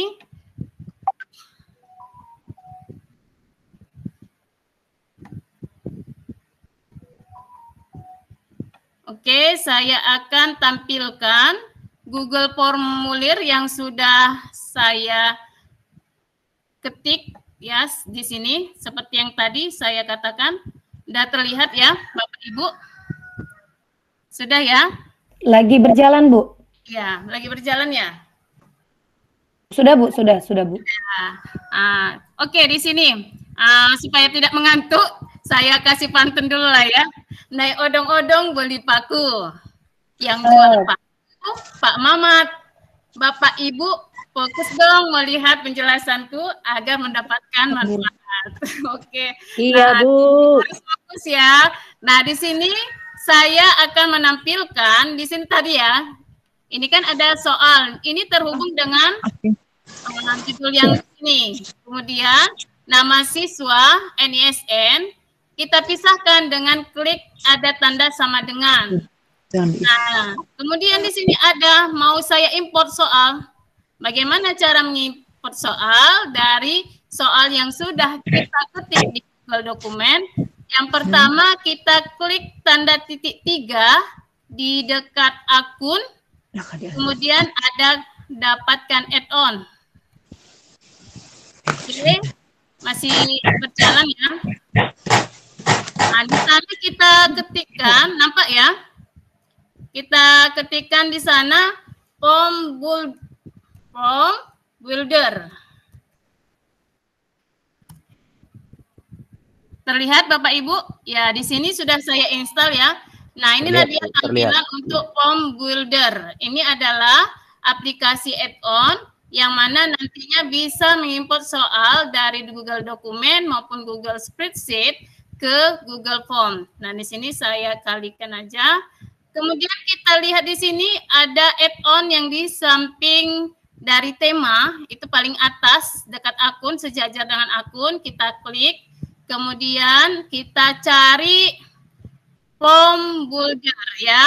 Oke, saya akan tampilkan Google formulir yang sudah saya ketik ya di sini seperti yang tadi saya katakan. Sudah terlihat ya, Bapak Ibu? Sudah ya? Lagi berjalan, Bu. Ya, lagi berjalan ya. Sudah, Bu. Sudah, sudah, Bu. Ya. Ah, Oke, okay, di sini. Ah, supaya tidak mengantuk, saya kasih pantun dulu lah ya. Naik odong-odong beli paku. Yang jual oh. paku, Pak Mamat. Bapak Ibu fokus dong melihat penjelasanku agar mendapatkan manfaat. Oke. Iya, nah, Bu. Harus fokus ya. Nah, di sini saya akan menampilkan di sini tadi ya. Ini kan ada soal. Ini terhubung dengan eh, judul yang ini. Kemudian nama siswa NISN kita pisahkan dengan klik ada tanda sama dengan. Nah, kemudian di sini ada mau saya import soal. Bagaimana cara mengimport soal dari soal yang sudah kita ketik di Google Dokumen. Yang pertama kita klik tanda titik tiga di dekat akun. Kemudian ada dapatkan add-on. Oke, masih berjalan ya. Nah, di sana kita ketikkan, nampak ya? Kita ketikkan di sana form build form builder. Terlihat Bapak Ibu? Ya, di sini sudah saya install ya. Nah, inilah terlihat, dia tampilan terlihat. untuk form builder. Ini adalah aplikasi add-on yang mana nantinya bisa mengimpor soal dari Google Dokumen maupun Google Spreadsheet ke Google Form. Nah, di sini saya kalikan aja. Kemudian kita lihat di sini ada add-on yang di samping dari tema, itu paling atas dekat akun, sejajar dengan akun, kita klik. Kemudian kita cari form builder ya.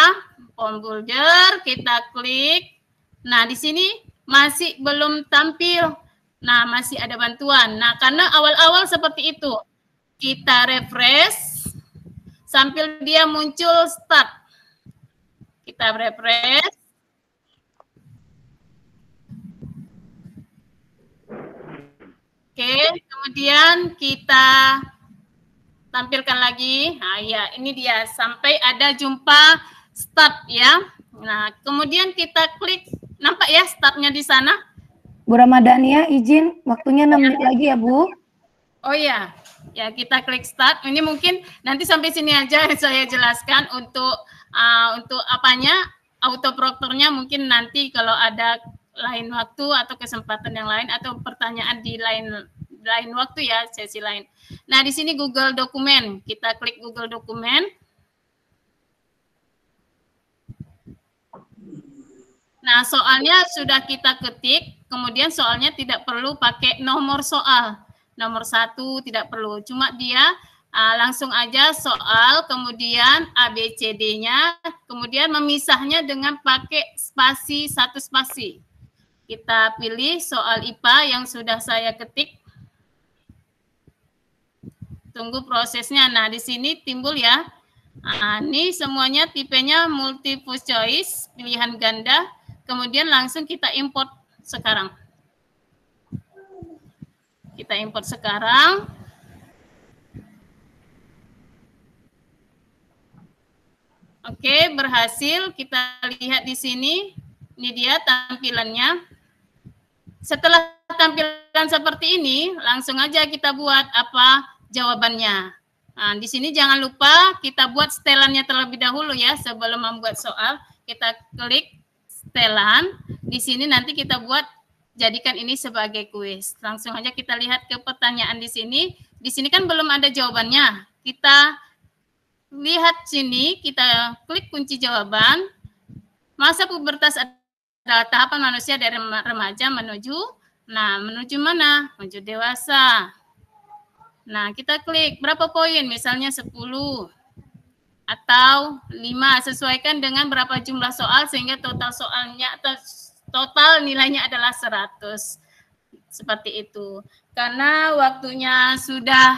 Form builder, kita klik. Nah, di sini masih belum tampil. Nah, masih ada bantuan. Nah, karena awal-awal seperti itu. Kita refresh sambil dia muncul start. Kita refresh. Oke, kemudian kita tampilkan lagi. Nah, ya, ini dia sampai ada jumpa start ya. Nah, kemudian kita klik nampak ya startnya di sana. Bu ya, izin waktunya 6 iya. menit lagi ya, Bu. Oh ya, ya kita klik start. Ini mungkin nanti sampai sini aja saya jelaskan untuk uh, untuk apanya autoproktornya mungkin nanti kalau ada lain waktu atau kesempatan yang lain atau pertanyaan di lain lain waktu ya sesi lain. Nah di sini Google Dokumen kita klik Google Dokumen. Nah soalnya sudah kita ketik, kemudian soalnya tidak perlu pakai nomor soal nomor satu tidak perlu. Cuma dia uh, langsung aja soal, kemudian ABCD-nya, kemudian memisahnya dengan pakai spasi satu spasi. Kita pilih soal IPA yang sudah saya ketik. Tunggu prosesnya. Nah, di sini timbul ya. Ah, ini semuanya tipenya multiple choice, pilihan ganda. Kemudian langsung kita import sekarang. Kita import sekarang. Oke, berhasil. Kita lihat di sini. Ini dia tampilannya. Setelah tampilan seperti ini, langsung aja kita buat apa jawabannya. Nah, di sini jangan lupa kita buat setelannya terlebih dahulu ya sebelum membuat soal. Kita klik setelan. Di sini nanti kita buat jadikan ini sebagai kuis. Langsung aja kita lihat ke pertanyaan di sini. Di sini kan belum ada jawabannya. Kita lihat sini, kita klik kunci jawaban. Masa pubertas adalah tahapan manusia dari remaja menuju, nah menuju mana? Menuju dewasa. Nah, kita klik berapa poin, misalnya 10 atau 5, sesuaikan dengan berapa jumlah soal sehingga total soalnya atau total nilainya adalah 100 seperti itu karena waktunya sudah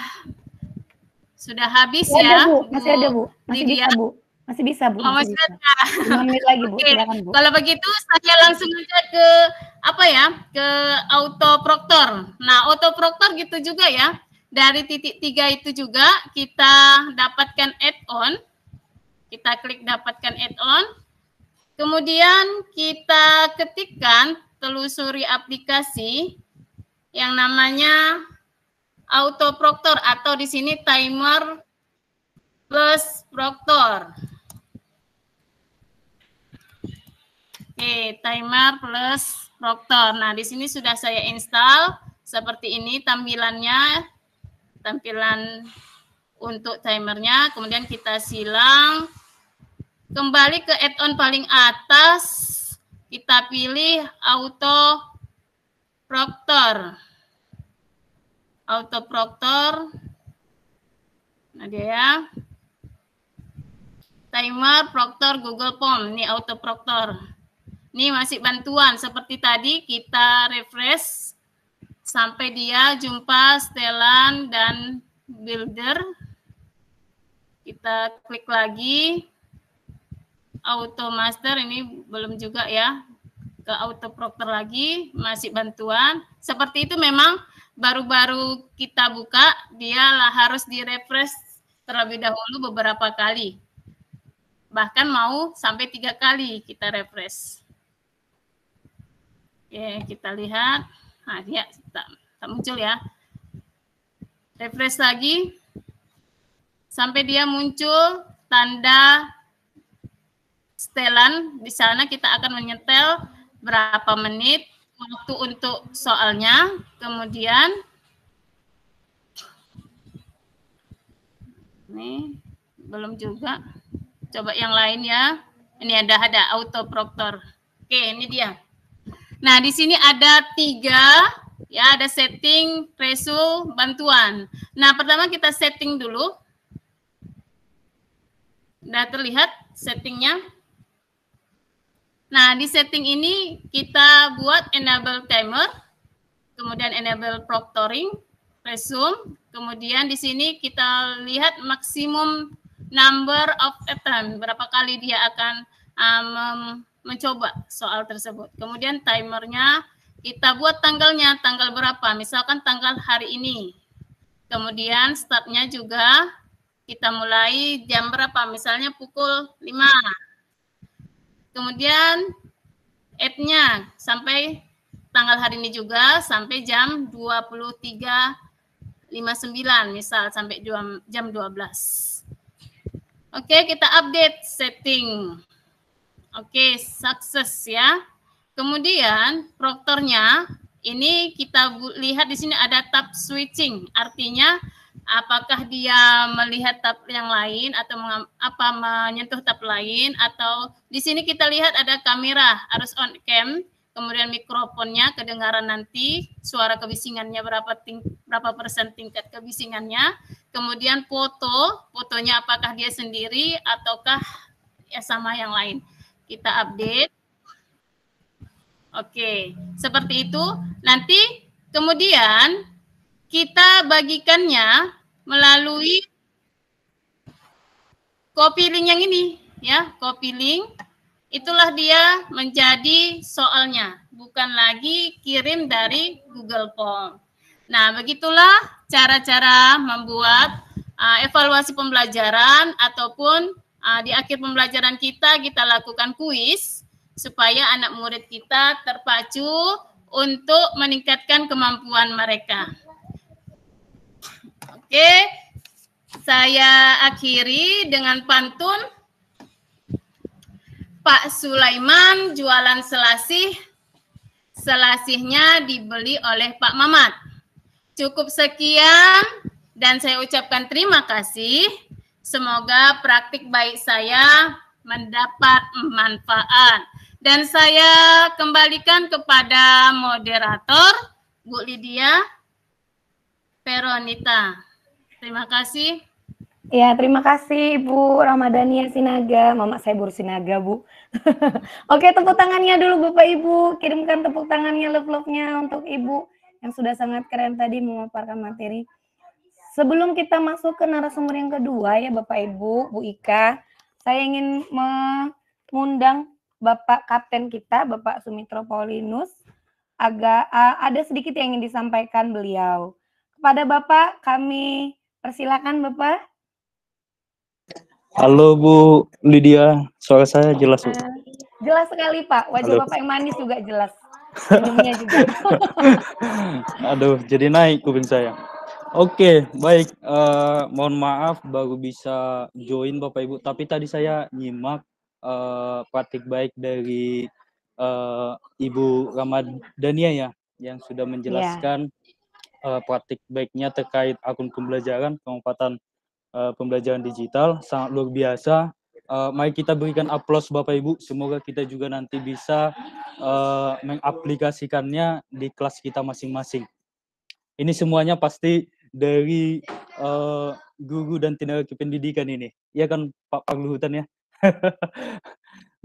sudah habis ya, ya. Ada, bu. Masih ada bu masih Lydia. bisa bu masih bisa bu oh, masih bisa. lagi bu. Okay. bu kalau begitu saya langsung aja ke apa ya ke autoproktor nah autoproktor gitu juga ya dari titik tiga itu juga kita dapatkan add-on kita klik dapatkan add-on Kemudian kita ketikkan telusuri aplikasi yang namanya autoproctor atau di sini timer plus proctor. Oke, timer plus proctor. Nah, di sini sudah saya install seperti ini tampilannya. Tampilan untuk timernya, kemudian kita silang Kembali ke add-on paling atas, kita pilih auto proctor. Auto proctor. ada ya. Timer proctor Google Form. Ini auto proctor. Ini masih bantuan seperti tadi kita refresh sampai dia jumpa setelan dan builder. Kita klik lagi auto master ini belum juga ya ke auto proctor lagi masih bantuan seperti itu memang baru-baru kita buka dia harus direfresh terlebih dahulu beberapa kali bahkan mau sampai tiga kali kita refresh ya kita lihat nah dia tak, tak muncul ya refresh lagi sampai dia muncul tanda setelan di sana kita akan menyetel berapa menit waktu untuk soalnya kemudian ini belum juga coba yang lain ya ini ada ada auto proctor. oke ini dia nah di sini ada tiga ya ada setting resul bantuan nah pertama kita setting dulu sudah terlihat settingnya Nah, di setting ini kita buat enable timer, kemudian enable proctoring, resume, kemudian di sini kita lihat maksimum number of attempt, berapa kali dia akan um, mencoba soal tersebut. Kemudian timernya kita buat tanggalnya, tanggal berapa, misalkan tanggal hari ini. Kemudian startnya juga kita mulai jam berapa, misalnya pukul 5 Kemudian app-nya sampai tanggal hari ini juga sampai jam 23.59 misal sampai jam, jam 12. Oke, kita update setting. Oke, sukses ya. Kemudian proktornya ini kita lihat di sini ada tab switching, artinya apakah dia melihat tab yang lain atau apa menyentuh tab lain atau di sini kita lihat ada kamera harus on cam kemudian mikrofonnya kedengaran nanti suara kebisingannya berapa ting, berapa persen tingkat kebisingannya kemudian foto fotonya apakah dia sendiri ataukah ya sama yang lain kita update oke seperti itu nanti kemudian kita bagikannya melalui copy link yang ini ya, copy link. Itulah dia menjadi soalnya, bukan lagi kirim dari Google Form. Nah, begitulah cara-cara membuat uh, evaluasi pembelajaran ataupun uh, di akhir pembelajaran kita kita lakukan kuis supaya anak murid kita terpacu untuk meningkatkan kemampuan mereka. Oke, saya akhiri dengan pantun Pak Sulaiman jualan selasih, selasihnya dibeli oleh Pak Mamat. Cukup sekian dan saya ucapkan terima kasih. Semoga praktik baik saya mendapat manfaat. Dan saya kembalikan kepada moderator Bu Lydia Peronita. Terima kasih. Ya, terima kasih Bu Ramadhania Sinaga. Mama saya Buru Sinaga, Bu. Oke, tepuk tangannya dulu Bapak Ibu. Kirimkan tepuk tangannya, love-love-nya untuk Ibu yang sudah sangat keren tadi mengaparkan materi. Sebelum kita masuk ke narasumber yang kedua ya Bapak Ibu, Bu Ika, saya ingin mengundang Bapak Kapten kita, Bapak Sumitro Paulinus, agak uh, ada sedikit yang ingin disampaikan beliau. Kepada Bapak, kami Persilakan Bapak. Halo Bu Lydia, suara saya jelas Bu. Nah, jelas sekali Pak, wajah Halo. Bapak yang manis juga jelas. juga. Aduh, jadi naik kuping saya. Oke, baik. Uh, mohon maaf baru bisa join Bapak Ibu, tapi tadi saya nyimak uh, eh, praktik baik dari uh, Ibu Ramadania ya yang sudah iya. menjelaskan uh, praktik baiknya terkait akun pembelajaran pengumpulan uh, eh, pembelajaran digital sangat luar biasa. Uh, mari kita berikan aplaus Bapak Ibu. Semoga kita juga nanti bisa uh, mengaplikasikannya di kelas kita masing-masing. Ini semuanya pasti dari uh, guru dan tenaga kependidikan ini. Iya kan Pak Pangluhutan ya?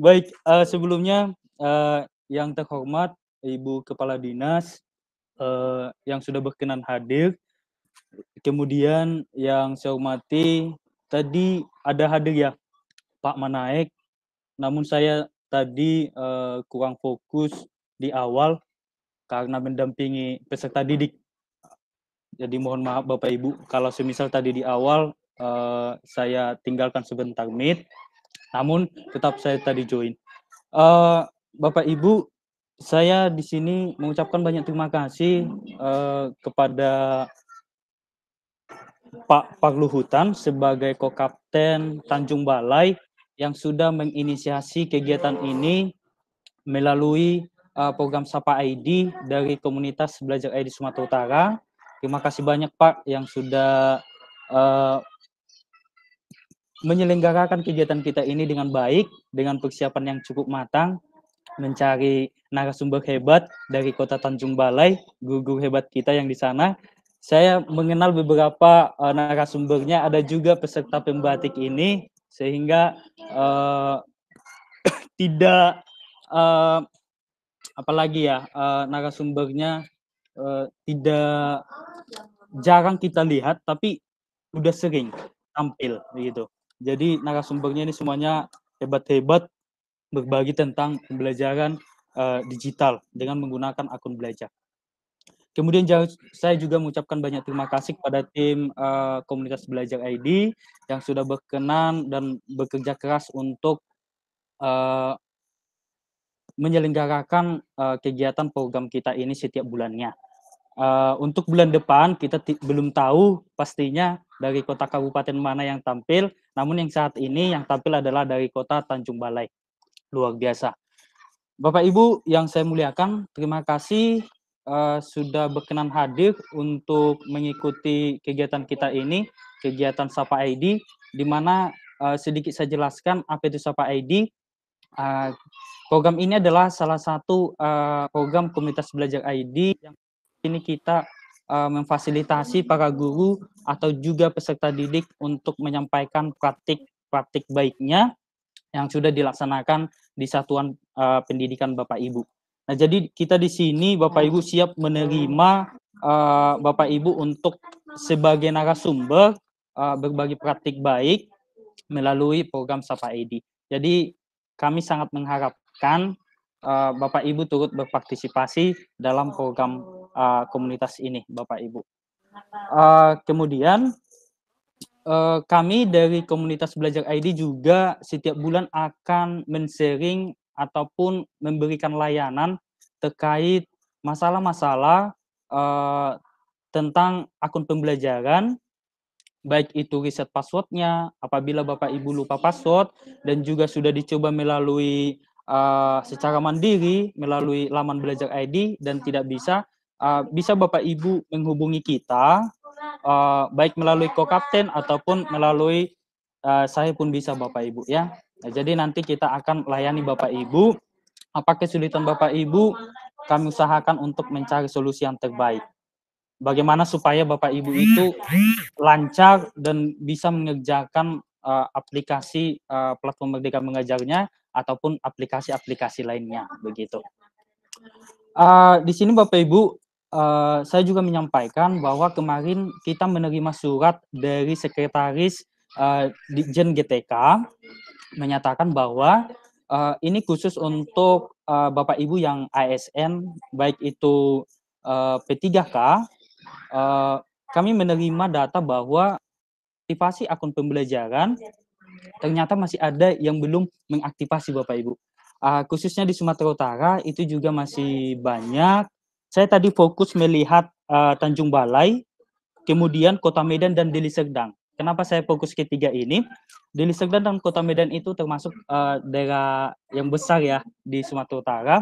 Baik, uh, sebelumnya uh, yang terhormat Ibu Kepala Dinas, Eh, yang sudah berkenan hadir. Kemudian yang saya hormati tadi ada hadir ya Pak Manaek, namun saya tadi uh, kurang fokus di awal karena mendampingi peserta didik. Jadi mohon maaf Bapak Ibu kalau semisal tadi di awal uh, saya tinggalkan sebentar meet, namun tetap saya tadi join. Uh, Bapak Ibu saya di sini mengucapkan banyak terima kasih eh, kepada Pak Pak Luhutan sebagai Kokapten Tanjung Balai yang sudah menginisiasi kegiatan ini melalui uh, program Sapa ID dari komunitas Belajar ID Sumatera Utara. Terima kasih banyak Pak yang sudah uh, menyelenggarakan kegiatan kita ini dengan baik, dengan persiapan yang cukup matang mencari narasumber hebat dari kota Tanjung Balai, guru hebat kita yang di sana. Saya mengenal beberapa uh, narasumbernya, ada juga peserta pembatik ini, sehingga uh, tidak uh, eh, apalagi ya uh, narasumbernya uh, tidak jarang kita lihat, tapi udah sering tampil begitu. Jadi narasumbernya ini semuanya hebat-hebat berbagi tentang pembelajaran uh, digital dengan menggunakan akun belajar. Kemudian saya juga mengucapkan banyak terima kasih kepada tim uh, komunitas belajar ID yang sudah berkenan dan bekerja keras untuk uh, menyelenggarakan uh, kegiatan program kita ini setiap bulannya. Uh, untuk bulan depan kita belum tahu pastinya dari kota kabupaten mana yang tampil, namun yang saat ini yang tampil adalah dari kota Tanjung Balai luar biasa. Bapak Ibu yang saya muliakan, terima kasih uh, sudah berkenan hadir untuk mengikuti kegiatan kita ini, kegiatan Sapa ID, di mana uh, sedikit saya jelaskan apa itu Sapa ID. Uh, ah, program ini adalah salah satu uh, program komunitas belajar ID yang ini kita uh, memfasilitasi para guru atau juga peserta didik untuk menyampaikan praktik-praktik baiknya yang sudah dilaksanakan di satuan uh, pendidikan Bapak Ibu. Nah, jadi kita di sini Bapak Ibu siap menerima uh, Bapak Ibu untuk sebagai narasumber uh, berbagi praktik baik melalui program Sapa ID. Jadi kami sangat mengharapkan uh, Bapak Ibu turut berpartisipasi dalam program uh, komunitas ini, Bapak Ibu. Uh, kemudian uh, kami dari komunitas belajar ID juga setiap bulan akan men-sharing ataupun memberikan layanan terkait masalah-masalah uh, tentang akun pembelajaran, baik itu riset passwordnya, apabila Bapak Ibu lupa password, dan juga sudah dicoba melalui uh, secara mandiri, melalui laman belajar ID, dan tidak bisa, uh, bisa Bapak Ibu menghubungi kita Eh, baik melalui co-captain ataupun melalui uh, eh, saya pun bisa Bapak Ibu ya. Nah, jadi nanti kita akan layani Bapak Ibu. Apa kesulitan Bapak Ibu? Kami usahakan untuk mencari solusi yang terbaik. Bagaimana supaya Bapak Ibu itu lancar dan bisa mengerjakan uh, aplikasi uh, platform Merdeka Mengajarnya ataupun aplikasi-aplikasi lainnya begitu. Uh, di sini Bapak Ibu Eh, saya juga menyampaikan bahwa kemarin kita menerima surat dari sekretaris uh, eh, GTK menyatakan bahwa uh, ini khusus untuk uh, Bapak Ibu yang ASN baik itu uh, P3K uh, kami menerima data bahwa aktivasi akun pembelajaran ternyata masih ada yang belum mengaktifasi Bapak Ibu. Uh, khususnya di Sumatera Utara itu juga masih banyak saya tadi fokus melihat uh, Tanjung Balai, kemudian Kota Medan dan Deli Serdang. Kenapa saya fokus ke tiga ini? Deli Serdang dan Kota Medan itu termasuk uh, daerah yang besar ya di Sumatera Utara.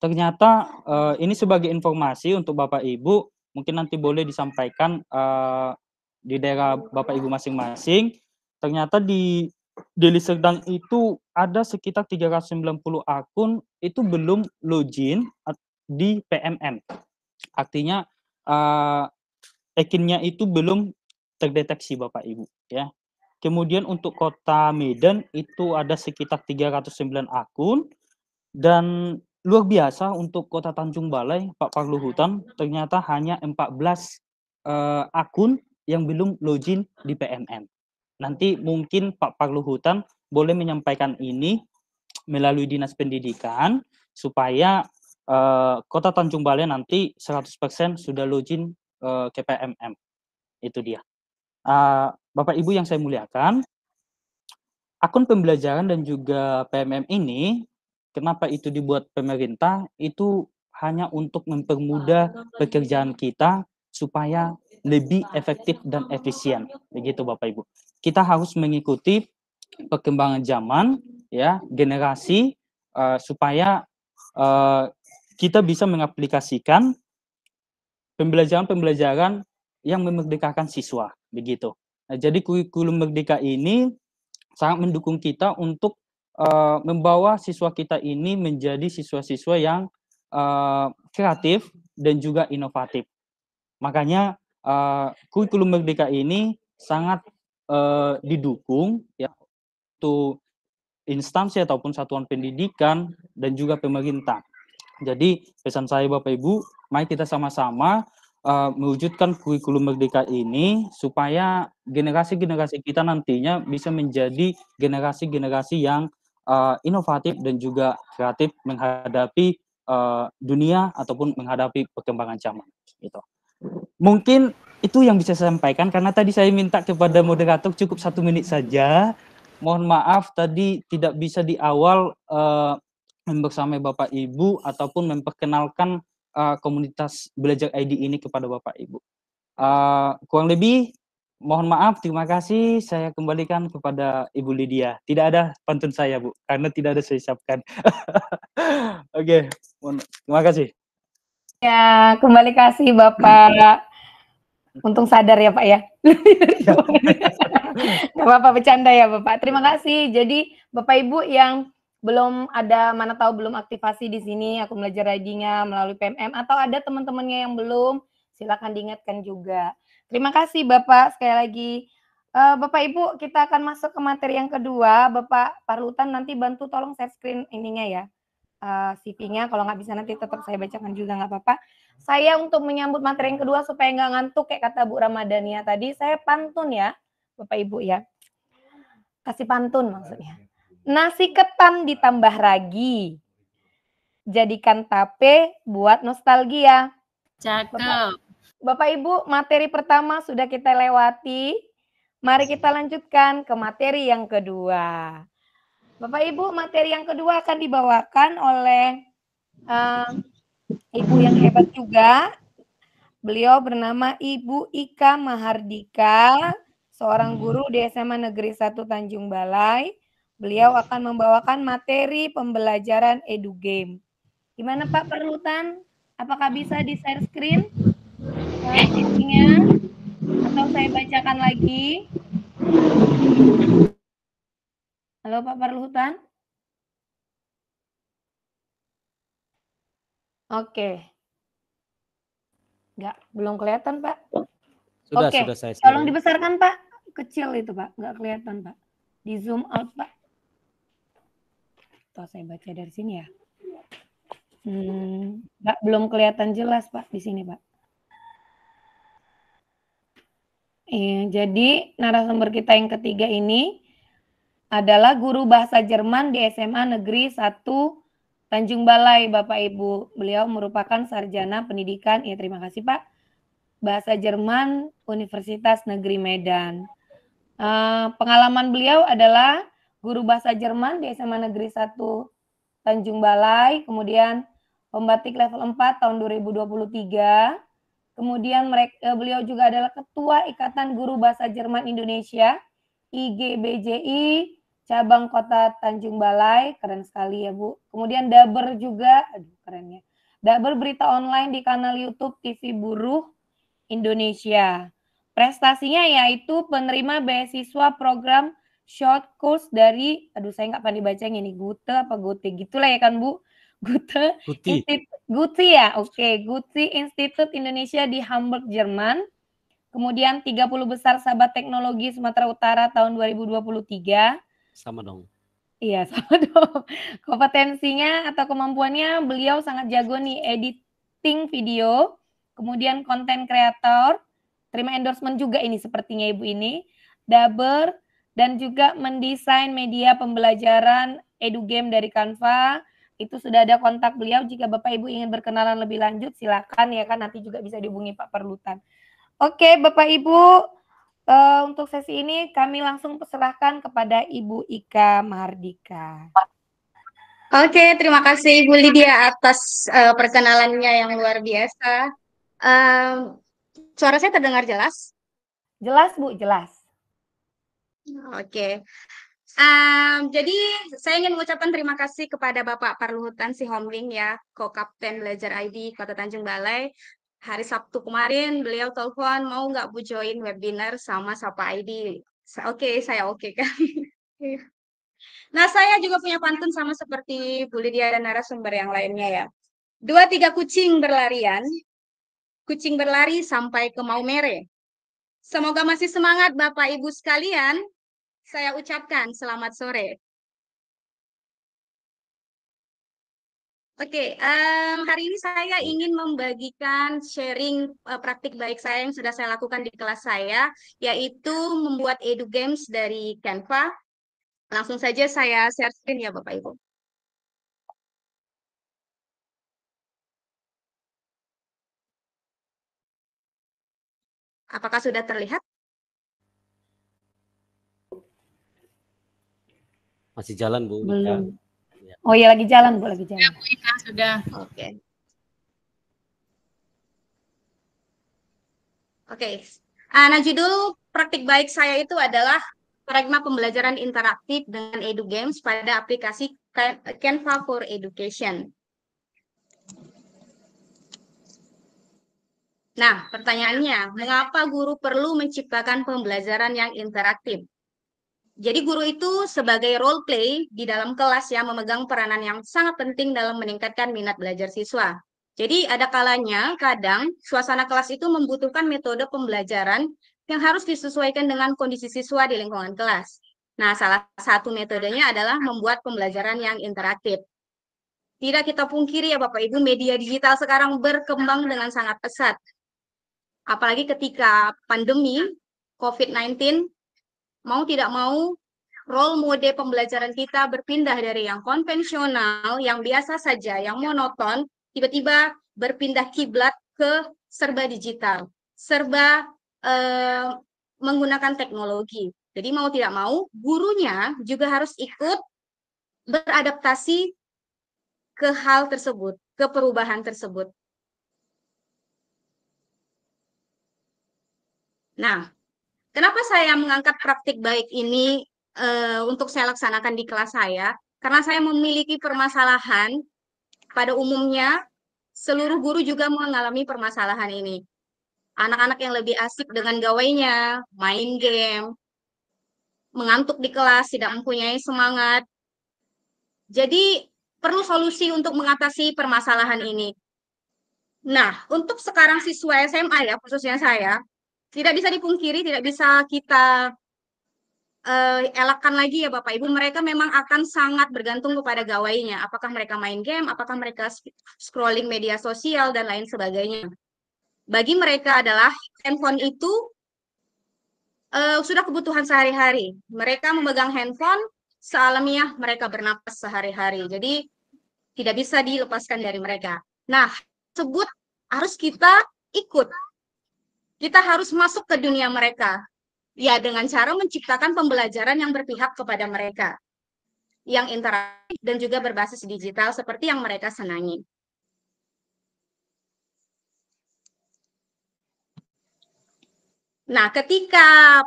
Ternyata uh, ini sebagai informasi untuk Bapak Ibu, mungkin nanti boleh disampaikan uh, di daerah Bapak Ibu masing-masing. Ternyata di Deli Serdang itu ada sekitar 390 akun itu belum login di PMM. Artinya uh, ekinnya itu belum terdeteksi Bapak Ibu ya. Kemudian untuk kota Medan itu ada sekitar 309 akun dan luar biasa untuk kota Tanjung Balai Pak Parlu Hutan ternyata hanya 14 uh, eh, akun yang belum login di PMM. Nanti mungkin Pak Parlu Hutan boleh menyampaikan ini melalui Dinas Pendidikan supaya Eh, kota Tanjung Balai nanti 100% sudah login uh, eh, KPMM. Itu dia. Uh, Bapak Ibu yang saya muliakan, akun pembelajaran dan juga PMM ini, kenapa itu dibuat pemerintah, itu hanya untuk mempermudah pekerjaan kita supaya lebih efektif dan efisien. Begitu Bapak Ibu. Kita harus mengikuti perkembangan zaman, ya generasi, uh, supaya uh, kita bisa mengaplikasikan pembelajaran-pembelajaran yang memerdekakan siswa begitu. Nah, jadi kurikulum merdeka ini sangat mendukung kita untuk uh, membawa siswa kita ini menjadi siswa-siswa yang uh, kreatif dan juga inovatif. Makanya uh, kurikulum merdeka ini sangat uh, didukung ya untuk instansi ataupun satuan pendidikan dan juga pemerintah. Jadi pesan saya Bapak Ibu, mari kita sama-sama uh, mewujudkan kurikulum merdeka ini supaya generasi-generasi kita nantinya bisa menjadi generasi-generasi yang uh, inovatif dan juga kreatif menghadapi uh, dunia ataupun menghadapi perkembangan zaman gitu. Mungkin itu yang bisa saya sampaikan karena tadi saya minta kepada moderator cukup satu menit saja. Mohon maaf tadi tidak bisa di awal uh, membersamai Bapak Ibu ataupun memperkenalkan uh, komunitas belajar ID ini kepada Bapak Ibu. Uh, kurang lebih mohon maaf, terima kasih. Saya kembalikan kepada Ibu Lydia. Tidak ada pantun saya, Bu, karena tidak ada saya siapkan. Oke, okay. terima kasih. Ya, kembali kasih Bapak. Untung sadar ya Pak ya. bapak apa-apa bercanda ya Bapak. Terima kasih. Jadi Bapak Ibu yang belum ada mana tahu belum aktivasi di sini aku belajar ridingnya melalui PMM atau ada teman-temannya yang belum silakan diingatkan juga. Terima kasih Bapak sekali lagi. Uh, Bapak Ibu kita akan masuk ke materi yang kedua. Bapak Parlutan nanti bantu tolong share screen ininya ya. Uh, eh, CV-nya kalau nggak bisa nanti tetap saya bacakan juga nggak apa-apa. Saya untuk menyambut materi yang kedua supaya nggak ngantuk kayak kata Bu Ramadhania tadi, saya pantun ya Bapak Ibu ya. Kasih pantun maksudnya. Nasi ketan ditambah ragi. Jadikan tape buat nostalgia. Cakep. Bapak, Bapak Ibu, materi pertama sudah kita lewati. Mari kita lanjutkan ke materi yang kedua. Bapak Ibu, materi yang kedua akan dibawakan oleh uh, ibu yang hebat juga. Beliau bernama Ibu Ika Mahardika, seorang guru di SMA Negeri 1 Tanjung Balai. Beliau iya. akan membawakan materi pembelajaran EduGame. Gimana Pak Perlutan? Apakah bisa di share screen? Linknya? Atau saya bacakan lagi? Halo Pak Perlutan? Oke. Enggak, belum kelihatan Pak. Sudah, Oke. sudah saya. Tolong dibesarkan Pak. Kecil itu Pak, enggak kelihatan Pak. Di zoom out Pak. Atau saya baca dari sini ya. Hmm, belum kelihatan jelas Pak di sini Pak. Iya, jadi narasumber kita yang ketiga ini adalah guru bahasa Jerman di SMA Negeri 1 Tanjung Balai Bapak Ibu. Beliau merupakan sarjana pendidikan, ya terima kasih Pak, bahasa Jerman Universitas Negeri Medan. Uh, pengalaman beliau adalah guru bahasa Jerman di SMA Negeri 1 Tanjung Balai, kemudian pembatik level 4 tahun 2023. Kemudian mereka, eh, beliau juga adalah Ketua Ikatan Guru Bahasa Jerman Indonesia, IGBJI, cabang kota Tanjung Balai, keren sekali ya Bu. Kemudian Daber juga, aduh keren ya. Daber berita online di kanal YouTube TV Buruh Indonesia. Prestasinya yaitu penerima beasiswa program short course dari aduh saya nggak pandai baca yang ini Gute apa Gute gitulah ya kan Bu Gute Guti, Guti ya oke okay. Guti Institute Indonesia di Hamburg Jerman kemudian 30 besar sahabat teknologi Sumatera Utara tahun 2023 sama dong Iya sama dong. Kompetensinya atau kemampuannya beliau sangat jago nih editing video, kemudian konten kreator, terima endorsement juga ini sepertinya ibu ini, double dan juga mendesain media pembelajaran EduGame dari Canva. Itu sudah ada kontak beliau. Jika Bapak Ibu ingin berkenalan lebih lanjut, silakan ya kan nanti juga bisa dihubungi Pak Perlutan. Oke, Bapak Ibu, uh, untuk sesi ini kami langsung persilahkan kepada Ibu Ika Mahardika. Oke, terima kasih Ibu Lydia atas uh, perkenalannya yang luar biasa. Uh, suara saya terdengar jelas? Jelas Bu, jelas. Oke. Okay. Um, jadi saya ingin mengucapkan terima kasih kepada Bapak Parluhutan si Homling ya, Ko-Kapten Belajar ID Kota Tanjung Balai. Hari Sabtu kemarin beliau telepon mau nggak Bu join webinar sama Sapa ID. Oke, okay, saya oke okay, kan. nah, saya juga punya pantun sama seperti Bu Lydia dan narasumber yang lainnya ya. Dua tiga kucing berlarian, kucing berlari sampai ke Maumere. Semoga masih semangat Bapak Ibu sekalian saya ucapkan selamat sore. Oke, okay, um, hari ini saya ingin membagikan sharing uh, praktik baik saya yang sudah saya lakukan di kelas saya, yaitu membuat edu games dari Canva. Langsung saja saya share screen ya Bapak Ibu. Apakah sudah terlihat? Masih jalan Bu. Belum. Ya. Oh iya lagi jalan Bu, lagi jalan. Ya Bu Ika sudah. Oke. Okay. Oke. Okay. Ah, nah judul praktik baik saya itu adalah paradigma pembelajaran interaktif dengan edu games pada aplikasi Canva for Education. Nah, pertanyaannya, mengapa guru perlu menciptakan pembelajaran yang interaktif? Jadi guru itu sebagai role play di dalam kelas yang memegang peranan yang sangat penting dalam meningkatkan minat belajar siswa. Jadi ada kalanya kadang suasana kelas itu membutuhkan metode pembelajaran yang harus disesuaikan dengan kondisi siswa di lingkungan kelas. Nah, salah satu metodenya adalah membuat pembelajaran yang interaktif. Tidak kita pungkiri ya Bapak Ibu, media digital sekarang berkembang dengan sangat pesat. Apalagi ketika pandemi COVID-19 mau tidak mau role mode pembelajaran kita berpindah dari yang konvensional, yang biasa saja, yang monoton, tiba-tiba berpindah kiblat ke serba digital, serba eh, menggunakan teknologi. Jadi mau tidak mau, gurunya juga harus ikut beradaptasi ke hal tersebut, ke perubahan tersebut. Nah, Kenapa saya mengangkat praktik baik ini uh, untuk saya laksanakan di kelas saya? Karena saya memiliki permasalahan pada umumnya seluruh guru juga mengalami permasalahan ini. Anak-anak yang lebih asik dengan gawainya, main game, mengantuk di kelas, tidak mempunyai semangat. Jadi perlu solusi untuk mengatasi permasalahan ini. Nah, untuk sekarang siswa SMA ya, khususnya saya, tidak bisa dipungkiri, tidak bisa kita uh, elakkan lagi ya Bapak Ibu, mereka memang akan sangat bergantung kepada gawainya. Apakah mereka main game, apakah mereka scrolling media sosial, dan lain sebagainya. Bagi mereka adalah handphone itu uh, sudah kebutuhan sehari-hari. Mereka memegang handphone, sealamiah mereka bernapas sehari-hari. Jadi tidak bisa dilepaskan dari mereka. Nah, sebut harus kita ikut kita harus masuk ke dunia mereka. Ya, dengan cara menciptakan pembelajaran yang berpihak kepada mereka. Yang interaktif dan juga berbasis digital seperti yang mereka senangi. Nah, ketika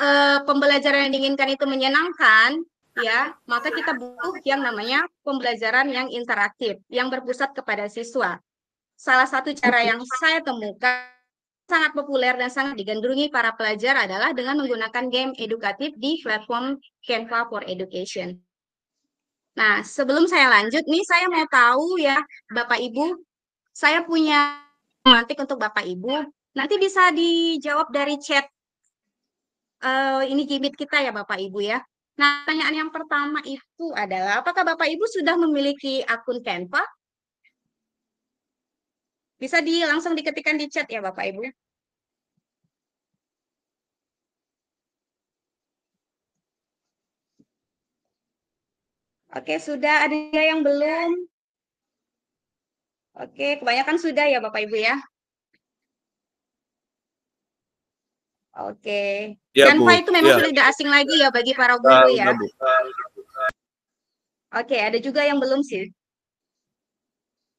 uh, pembelajaran yang diinginkan itu menyenangkan, ya, maka kita butuh yang namanya pembelajaran yang interaktif, yang berpusat kepada siswa. Salah satu cara yang saya temukan sangat populer dan sangat digandrungi para pelajar adalah dengan menggunakan game edukatif di platform Canva for Education. Nah, sebelum saya lanjut nih, saya mau tahu ya, Bapak Ibu, saya punya mantik untuk Bapak Ibu. Nanti bisa dijawab dari chat. Uh, ini gimmick kita ya, Bapak Ibu ya. Nah, pertanyaan yang pertama itu adalah, apakah Bapak Ibu sudah memiliki akun Canva? Bisa di langsung diketikkan di chat ya Bapak Ibu. Ya. Oke, sudah ada yang belum? Oke, kebanyakan sudah ya Bapak Ibu ya. Oke. Ya, Canva itu memang ya. sudah tidak asing lagi ya bagi para guru ya. Oke, ada juga yang belum sih.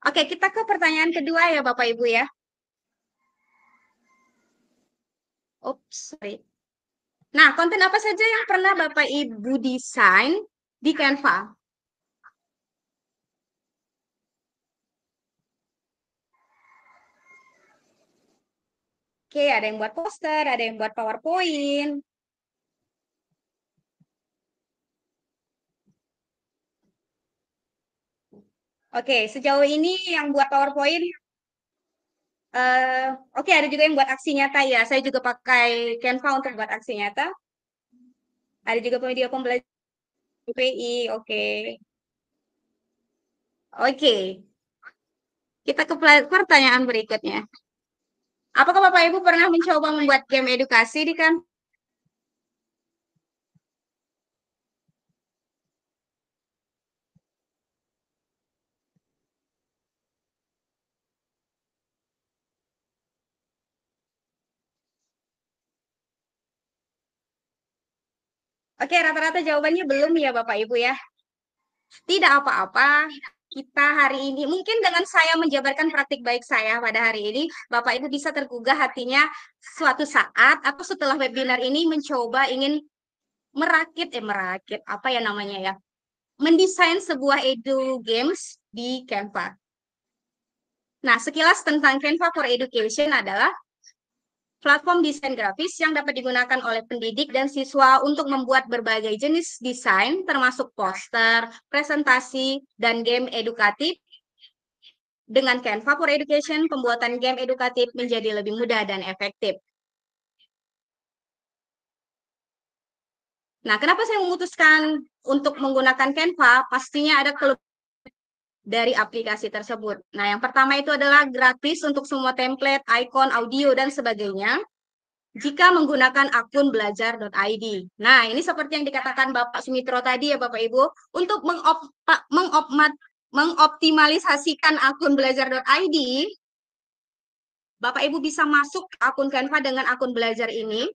Oke, kita ke pertanyaan kedua ya Bapak Ibu ya. Oops, sorry. Nah, konten apa saja yang pernah Bapak Ibu desain di Canva? Oke, ada yang buat poster, ada yang buat PowerPoint, Oke, sejauh ini yang buat PowerPoint, uh, oke okay, ada juga yang buat aksi nyata ya. Saya juga pakai Canva untuk buat aksi nyata. Ada juga media pembelajaran UPI, oke. Okay. Oke, kita ke pertanyaan berikutnya. Apakah Bapak Ibu pernah mencoba membuat game edukasi di Canva? Oke, rata-rata jawabannya belum ya Bapak Ibu ya. Tidak apa-apa, kita hari ini mungkin dengan saya menjabarkan praktik baik saya pada hari ini Bapak Ibu bisa tergugah hatinya suatu saat atau setelah webinar ini mencoba ingin merakit eh merakit apa ya namanya ya mendesain sebuah edu games di Canva. Nah, sekilas tentang Canva for Education adalah platform desain grafis yang dapat digunakan oleh pendidik dan siswa untuk membuat berbagai jenis desain termasuk poster, presentasi, dan game edukatif. Dengan Canva for Education, pembuatan game edukatif menjadi lebih mudah dan efektif. Nah, kenapa saya memutuskan untuk menggunakan Canva? Pastinya ada dari aplikasi tersebut. Nah, yang pertama itu adalah gratis untuk semua template, icon, audio, dan sebagainya jika menggunakan akun belajar.id. Nah, ini seperti yang dikatakan Bapak Sumitro tadi ya Bapak Ibu, untuk mengoptimalisasikan akun belajar.id, Bapak Ibu bisa masuk akun Canva dengan akun belajar ini.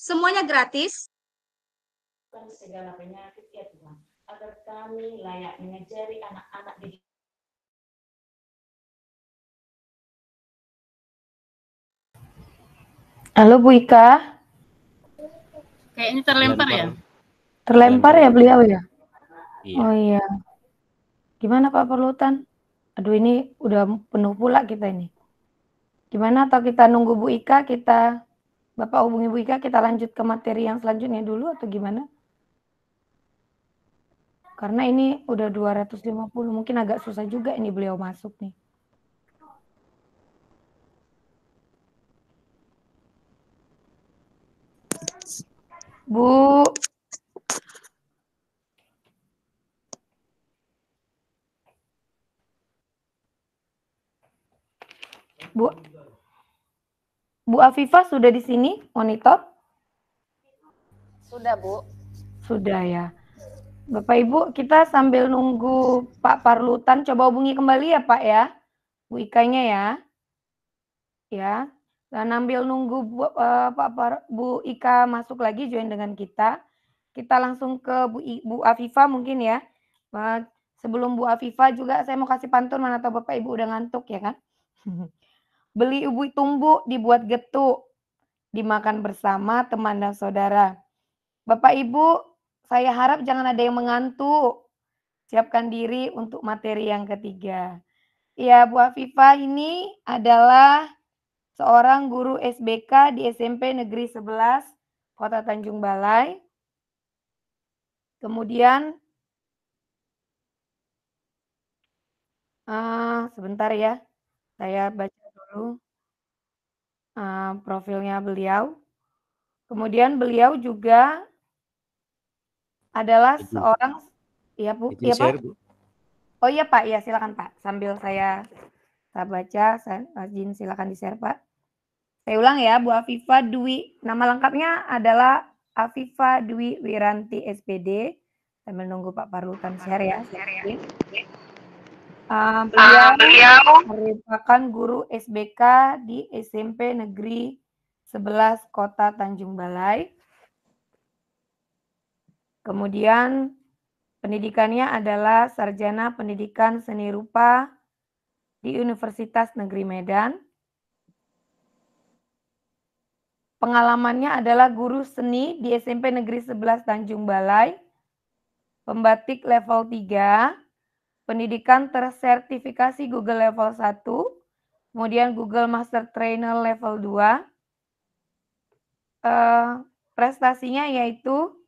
Semuanya gratis. Segala penyakit ya Tuhan agar kami layak mengajari anak-anak di Halo Bu Ika. Kayaknya terlempar, terlempar. ya. Terlempar, terlempar ya beliau ya. Iya. Oh iya. Gimana Pak Perlutan? Aduh ini udah penuh pula kita ini. Gimana atau kita nunggu Bu Ika, kita Bapak hubungi Bu Ika, kita lanjut ke materi yang selanjutnya dulu atau gimana? Karena ini udah 250, mungkin agak susah juga ini beliau masuk nih. Bu. Bu. Bu Afifa sudah di sini monitor? Sudah, Bu. Sudah ya. Bapak Ibu, kita sambil nunggu Pak Parlutan coba hubungi kembali ya Pak ya. Bu Ikanya ya. Ya. Dan sambil nunggu Bu, uh, Pak Par, Bu Ika masuk lagi join dengan kita. Kita langsung ke Bu, Bu Afifa mungkin ya. Uh, sebelum Bu Afifa juga saya mau kasih pantun mana tahu Bapak Ibu udah ngantuk ya kan. Beli ubi tumbuk dibuat getuk. Dimakan bersama teman dan saudara. Bapak Ibu saya harap jangan ada yang mengantuk. Siapkan diri untuk materi yang ketiga. Ya, Bu Afifa ini adalah seorang guru SBK di SMP Negeri 11 Kota Tanjung Balai. Kemudian uh, sebentar ya, saya baca dulu uh, profilnya beliau. Kemudian beliau juga adalah Ibu. seorang ya Bu, Ibu ya share, Pak. Bu. Oh iya Pak, ya silakan Pak. Sambil saya saya baca, saya, izin silakan di-share Pak. Saya ulang ya, Bu Afifa Dwi. Nama lengkapnya adalah Afifa Dwi Wiranti SPD. saya menunggu Pak Parlutan share ya. Share ya. Uh, ah, beliau, uh, beliau merupakan guru SBK di SMP Negeri 11 Kota Tanjung Balai Kemudian pendidikannya adalah sarjana pendidikan seni rupa di Universitas Negeri Medan. Pengalamannya adalah guru seni di SMP Negeri 11 Tanjung Balai, pembatik level 3, pendidikan tersertifikasi Google level 1, kemudian Google Master Trainer level 2. Eh, prestasinya yaitu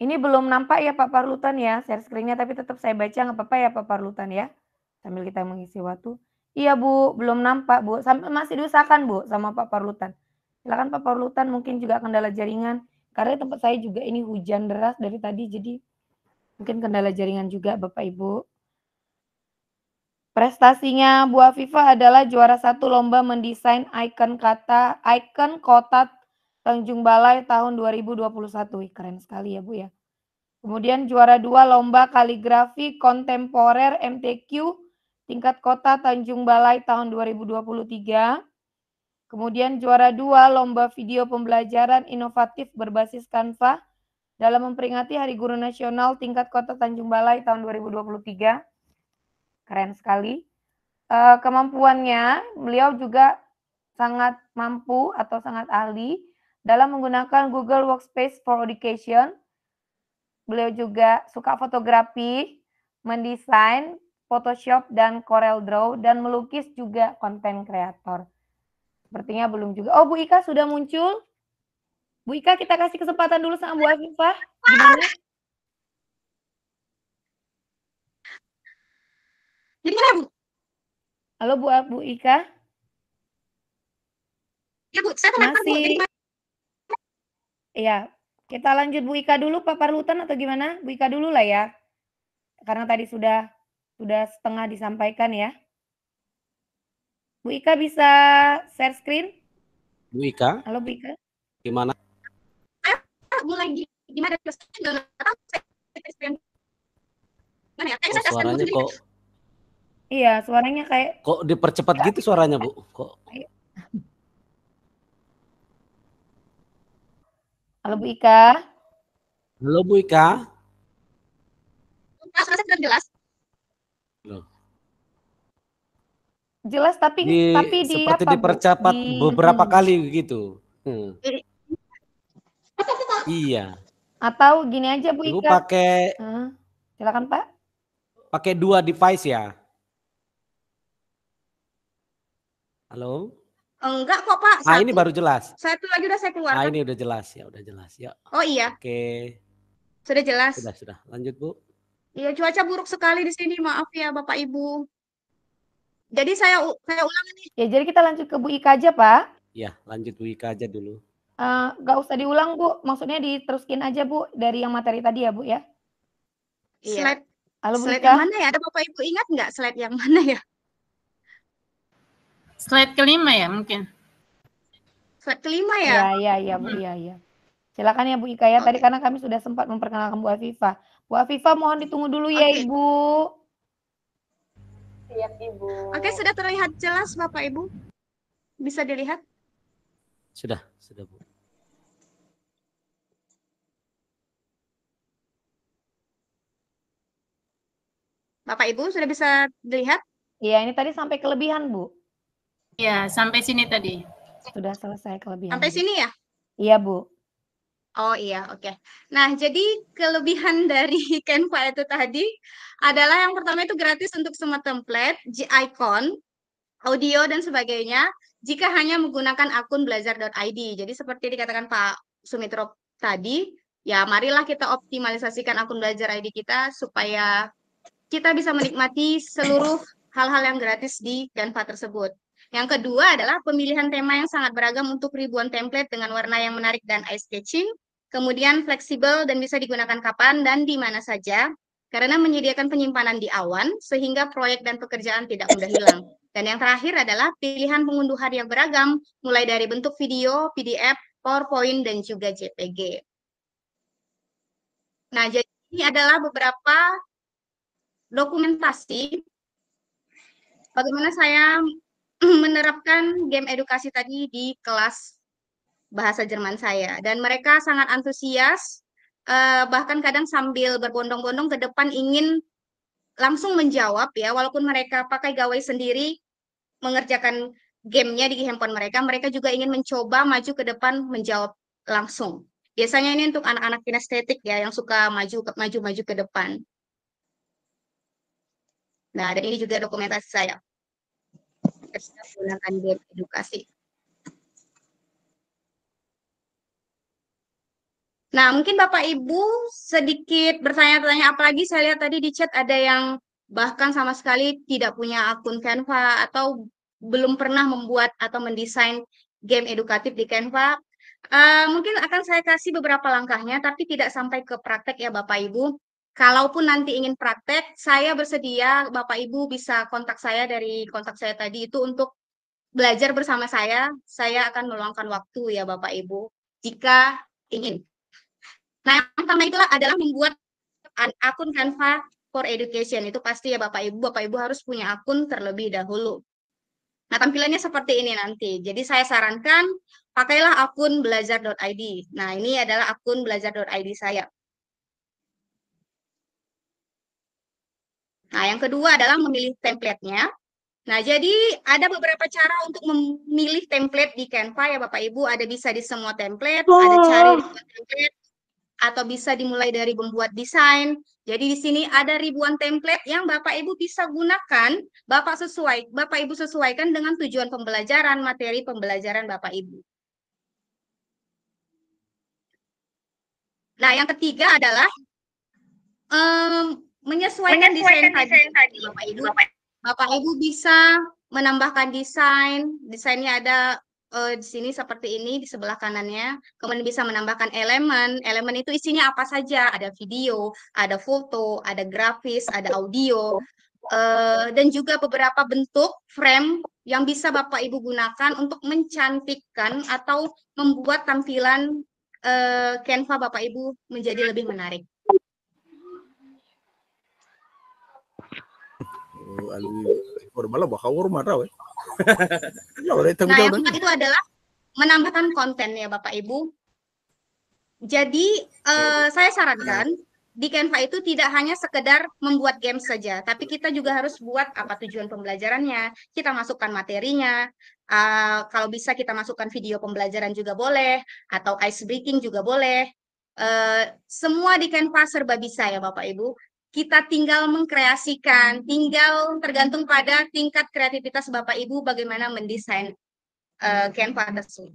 ini belum nampak ya Pak Parlutan ya, share screen tapi tetap saya baca nggak apa-apa ya Pak Parlutan ya. Sambil kita mengisi waktu. Iya Bu, belum nampak Bu. Sambil masih diusahakan Bu sama Pak Parlutan. Silakan Pak Parlutan mungkin juga kendala jaringan. Karena tempat saya juga ini hujan deras dari tadi jadi mungkin kendala jaringan juga Bapak Ibu. Prestasinya Bu Afifa adalah juara satu lomba mendesain icon kata icon kota Tanjung Balai tahun 2021. Wih, keren sekali ya Bu ya. Kemudian juara dua lomba kaligrafi kontemporer MTQ tingkat kota Tanjung Balai tahun 2023. Kemudian juara dua lomba video pembelajaran inovatif berbasis kanva dalam memperingati Hari Guru Nasional tingkat kota Tanjung Balai tahun 2023. Keren sekali. Eh, kemampuannya beliau juga sangat mampu atau sangat ahli dalam menggunakan Google Workspace for Education, beliau juga suka fotografi, mendesain, Photoshop dan Corel Draw dan melukis juga konten kreator. Sepertinya belum juga. Oh, Bu Ika sudah muncul? Bu Ika kita kasih kesempatan dulu sama Bu Afifah. Gimana? Gimana, Bu? Halo Bu, Bu Ika. Ya, Bu, saya masih, Bu. Iya, kita lanjut Bu Ika dulu Pak Parlutan atau gimana? Bu Ika dulu lah ya. Karena tadi sudah sudah setengah disampaikan ya. Bu Ika bisa share screen? Bu Ika? Halo Bu Ika. Gimana? Bu lagi gimana? Gimana ya? suaranya kok Iya, suaranya kayak Kok dipercepat gitu suaranya, Bu? Kok Halo Bu Ika. Halo Bu Ika. Mas Mas sudah jelas. Loh. Jelas tapi di, tapi di seperti apa, dipercepat di, beberapa hmm. kali begitu. Hmm. iya. Atau gini aja Bu Ika. Lu pakai hmm. Silakan Pak. Pakai dua device ya. Halo. Eh, enggak kok Pak. Ah, Satu. Nah ini baru jelas. Satu lagi udah saya keluar ah ini udah jelas ya, udah jelas ya. Oh iya. Oke. Sudah jelas. Sudah sudah. Lanjut Bu. Iya cuaca buruk sekali di sini. Maaf ya Bapak Ibu. Jadi saya saya ulang ini. Ya jadi kita lanjut ke Bu Ika aja Pak. Iya, lanjut Bu Ika aja dulu. Uh, eh, gak usah diulang Bu, maksudnya diteruskin aja Bu dari yang materi tadi ya Bu ya. Iya. Slide. Halo, Bu slide yang mana ya? Ada Bapak Ibu ingat nggak slide yang mana ya? Slide kelima ya mungkin. Slide kelima ya? Ya, ya, ya Bu. Ya, ya. Silakan ya Bu Ika ya. Okay. Tadi karena kami sudah sempat memperkenalkan Bu Afifa. Bu Afifa mohon ditunggu dulu okay. ya Ibu. Siap Ibu. Oke, okay, sudah terlihat jelas Bapak Ibu? Bisa dilihat? Sudah, sudah Bu. Bapak Ibu sudah bisa dilihat? Iya, ini tadi sampai kelebihan, Bu. Iya, sampai sini tadi. Sudah selesai kelebihan. Sampai sini ya? Iya, Bu. Oh iya, oke. Okay. Nah, jadi kelebihan dari Canva itu tadi adalah yang pertama itu gratis untuk semua template, icon, audio, dan sebagainya jika hanya menggunakan akun belajar.id. Jadi seperti dikatakan Pak Sumitro tadi, ya marilah kita optimalisasikan akun belajar ID kita supaya kita bisa menikmati seluruh hal-hal yang gratis di Canva tersebut. Yang kedua adalah pemilihan tema yang sangat beragam untuk ribuan template dengan warna yang menarik dan eye catching. Kemudian fleksibel dan bisa digunakan kapan dan di mana saja, karena menyediakan penyimpanan di awan sehingga proyek dan pekerjaan tidak mudah hilang. Dan yang terakhir adalah pilihan pengunduhan yang beragam, mulai dari bentuk video, PDF, PowerPoint, dan juga JPG. Nah, jadi ini adalah beberapa dokumentasi bagaimana saya menerapkan game edukasi tadi di kelas bahasa Jerman saya dan mereka sangat antusias uh, bahkan kadang sambil berbondong-bondong ke depan ingin langsung menjawab ya walaupun mereka pakai gawai sendiri mengerjakan gamenya di handphone mereka mereka juga ingin mencoba maju ke depan menjawab langsung biasanya ini untuk anak-anak kinestetik ya yang suka maju maju maju ke depan nah dan ini juga dokumentasi saya tesnya menggunakan game edukasi. Nah, mungkin Bapak Ibu sedikit bertanya-tanya apalagi saya lihat tadi di chat ada yang bahkan sama sekali tidak punya akun Canva atau belum pernah membuat atau mendesain game edukatif di Canva. Uh, mungkin akan saya kasih beberapa langkahnya, tapi tidak sampai ke praktek ya Bapak Ibu. Kalaupun nanti ingin praktek, saya bersedia Bapak Ibu bisa kontak saya dari kontak saya tadi itu untuk belajar bersama saya. Saya akan meluangkan waktu ya Bapak Ibu jika ingin. Nah, yang pertama itulah adalah membuat akun Canva for Education. Itu pasti ya Bapak Ibu, Bapak Ibu harus punya akun terlebih dahulu. Nah, tampilannya seperti ini nanti. Jadi saya sarankan pakailah akun belajar.id. Nah, ini adalah akun belajar.id saya. Nah, yang kedua adalah memilih templatenya. Nah, jadi ada beberapa cara untuk memilih template di Canva ya Bapak Ibu. Ada bisa di semua template, oh. ada cari template, atau bisa dimulai dari membuat desain. Jadi di sini ada ribuan template yang Bapak Ibu bisa gunakan, Bapak sesuai, Bapak Ibu sesuaikan dengan tujuan pembelajaran, materi pembelajaran Bapak Ibu. Nah, yang ketiga adalah um, menyesuaikan, menyesuaikan desain, desain tadi, tadi Bapak Ibu. Bapak. Ibu bisa menambahkan desain, desainnya ada uh, di sini seperti ini di sebelah kanannya. Kemudian bisa menambahkan elemen. Elemen itu isinya apa saja? Ada video, ada foto, ada grafis, ada audio, uh, dan juga beberapa bentuk frame yang bisa Bapak Ibu gunakan untuk mencantikkan atau membuat tampilan uh, Canva Bapak Ibu menjadi lebih menarik. formal bah kau rumah rawe. Nah, yang keempat itu adalah menambahkan konten ya Bapak Ibu. Jadi uh, saya sarankan di Canva itu tidak hanya sekedar membuat game saja, tapi kita juga harus buat apa tujuan pembelajarannya. Kita masukkan materinya, uh, kalau bisa kita masukkan video pembelajaran juga boleh, atau ice breaking juga boleh. Uh, semua di Canva serba bisa ya Bapak Ibu kita tinggal mengkreasikan, tinggal tergantung pada tingkat kreativitas Bapak Ibu bagaimana mendesain uh, Canva tersebut.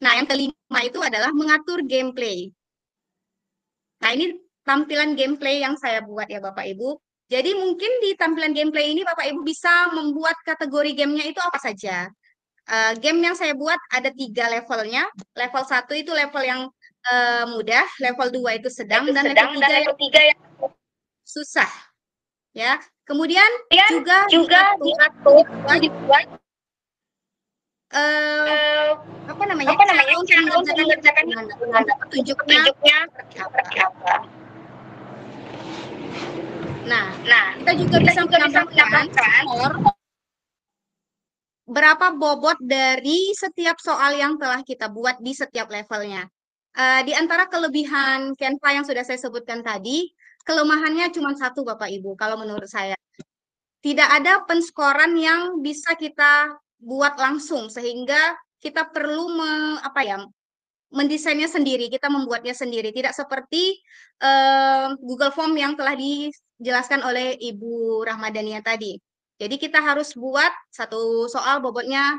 Nah, yang kelima itu adalah mengatur gameplay. Nah, ini tampilan gameplay yang saya buat ya Bapak Ibu. Jadi mungkin di tampilan gameplay ini Bapak Ibu bisa membuat kategori gamenya itu apa saja. Uh, game yang saya buat ada tiga levelnya. Level satu itu level yang uh, mudah, level dua itu sedang, itu dan sedang level tiga yang susah. Ya. Kemudian ya, juga juga diatur, dibuat Uh, apa namanya? Apa namanya? Calon calon mengerjakan petunjuknya, petunjuknya seperti apa? Nah, nah, kita juga kita bisa juga menambahkan skor berapa bobot dari setiap soal yang telah kita buat di setiap levelnya. Uh, di antara kelebihan Canva yang sudah saya sebutkan tadi, kelemahannya cuma satu Bapak Ibu kalau menurut saya. Tidak ada penskoran yang bisa kita buat langsung sehingga kita perlu me, apa ya mendesainnya sendiri, kita membuatnya sendiri. Tidak seperti uh, Google Form yang telah dijelaskan oleh Ibu Rahmadania tadi. Jadi kita harus buat satu soal bobotnya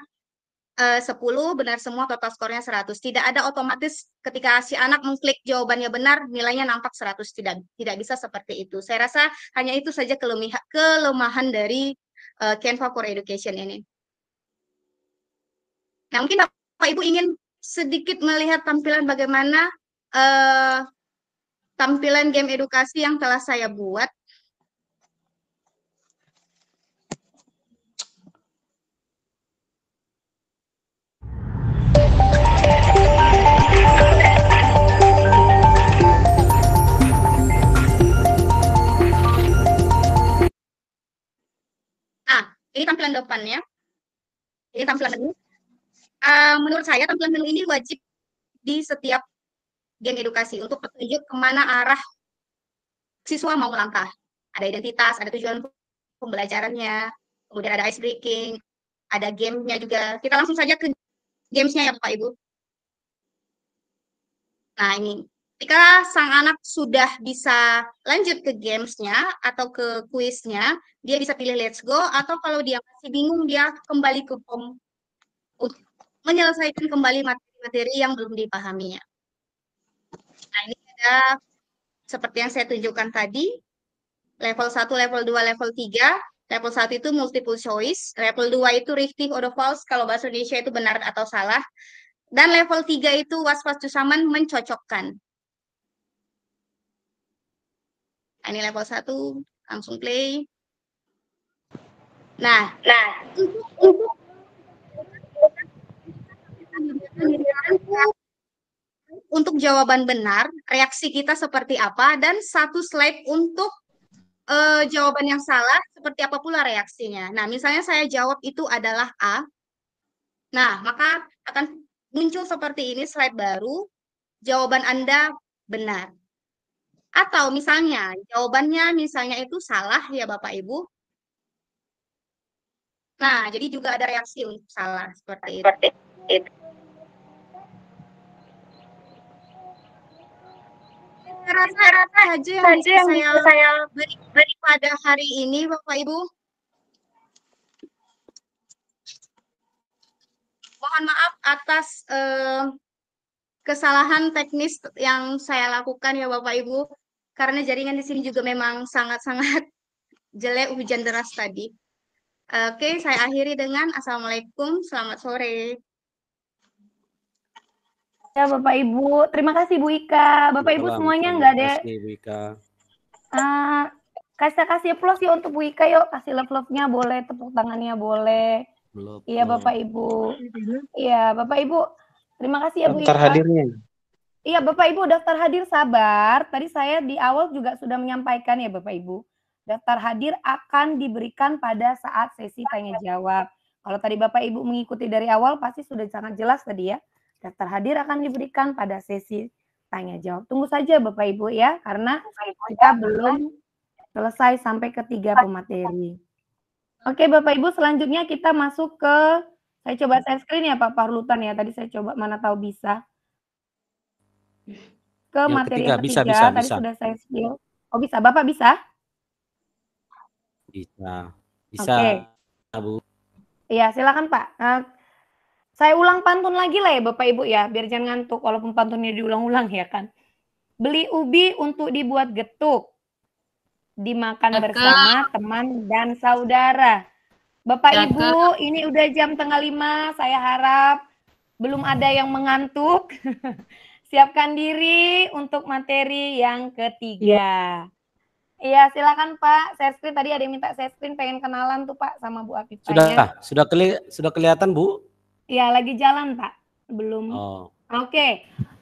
Eh, uh, 10 benar semua total skornya 100. Tidak ada otomatis ketika si anak mengklik jawabannya benar nilainya nampak 100 tidak tidak bisa seperti itu. Saya rasa hanya itu saja kelemahan kelemahan dari uh, Canva for Education ini. Nah, mungkin Bapak Ibu ingin sedikit melihat tampilan bagaimana uh, tampilan game edukasi yang telah saya buat Ini tampilan depannya. Ini tampilan menu. Uh, menurut saya tampilan menu ini wajib di setiap gen edukasi untuk petunjuk kemana arah siswa mau melangkah. Ada identitas, ada tujuan pembelajarannya, kemudian ada ice breaking, ada gamenya juga. Kita langsung saja ke gamesnya ya Bapak Ibu. Nah ini ketika sang anak sudah bisa lanjut ke gamesnya atau ke kuisnya, dia bisa pilih let's go atau kalau dia masih bingung dia kembali ke home untuk menyelesaikan kembali materi-materi yang belum dipahaminya. Nah ini ada seperti yang saya tunjukkan tadi, level 1, level 2, level 3, level 1 itu multiple choice, level 2 itu richtig or false, kalau bahasa Indonesia itu benar atau salah, dan level 3 itu was-was summon mencocokkan. Nah, ini level 1 langsung play nah nah untuk jawaban benar reaksi kita seperti apa dan satu slide untuk uh, jawaban yang salah seperti apa pula reaksinya. Nah, misalnya saya jawab itu adalah A. Nah, maka akan muncul seperti ini slide baru. Jawaban Anda benar. Atau misalnya jawabannya misalnya itu salah ya Bapak Ibu. Nah, jadi juga ada reaksi untuk salah seperti itu. Seperti itu. Rasa-rasa aja yang bisa yang saya, saya beri, beri pada hari ini Bapak Ibu. Mohon maaf atas eh, kesalahan teknis yang saya lakukan ya Bapak Ibu karena jaringan di sini juga memang sangat-sangat jelek hujan deras tadi. Oke, saya akhiri dengan Assalamualaikum, selamat sore. Ya Bapak Ibu, terima kasih Bu Ika. Bapak Ibu semuanya nggak ada. Terima kasih Bu Ika. Uh, kasih kasih plus ya untuk Bu Ika yuk, kasih love-love-nya boleh, tepuk tangannya boleh. Iya Bapak Ibu. Iya Bapak Ibu, Terima kasih ya Bu Daftar hadirnya. Iya Bapak Ibu daftar hadir sabar. Tadi saya di awal juga sudah menyampaikan ya Bapak Ibu. Daftar hadir akan diberikan pada saat sesi tanya jawab. Kalau tadi Bapak Ibu mengikuti dari awal pasti sudah sangat jelas tadi ya. Daftar hadir akan diberikan pada sesi tanya jawab. Tunggu saja Bapak Ibu ya karena kita belum selesai sampai ketiga pemateri. Oke Bapak Ibu selanjutnya kita masuk ke saya coba share screen ya Pak Parlutan ya. Tadi saya coba mana tahu bisa. Ke yang materi ketiga, ketiga. Bisa, tadi bisa. sudah saya spill. Oh bisa, Bapak bisa? Bisa. Bisa. Okay. Bu. Iya, silakan Pak. Nah, saya ulang pantun lagi lah ya Bapak Ibu ya, biar jangan ngantuk walaupun pantunnya diulang-ulang ya kan. Beli ubi untuk dibuat getuk. Dimakan bersama teman dan saudara Bapak Ibu, ini udah jam tengah lima. Saya harap belum ada yang mengantuk. Siapkan diri untuk materi yang ketiga. Iya, ya, silakan Pak. Share screen tadi ada yang minta share screen pengen kenalan tuh Pak sama Bu Afifah. Sudah, ya. sudah keli sudah kelihatan Bu? Iya, lagi jalan Pak. Belum. Oh. Oke. Okay.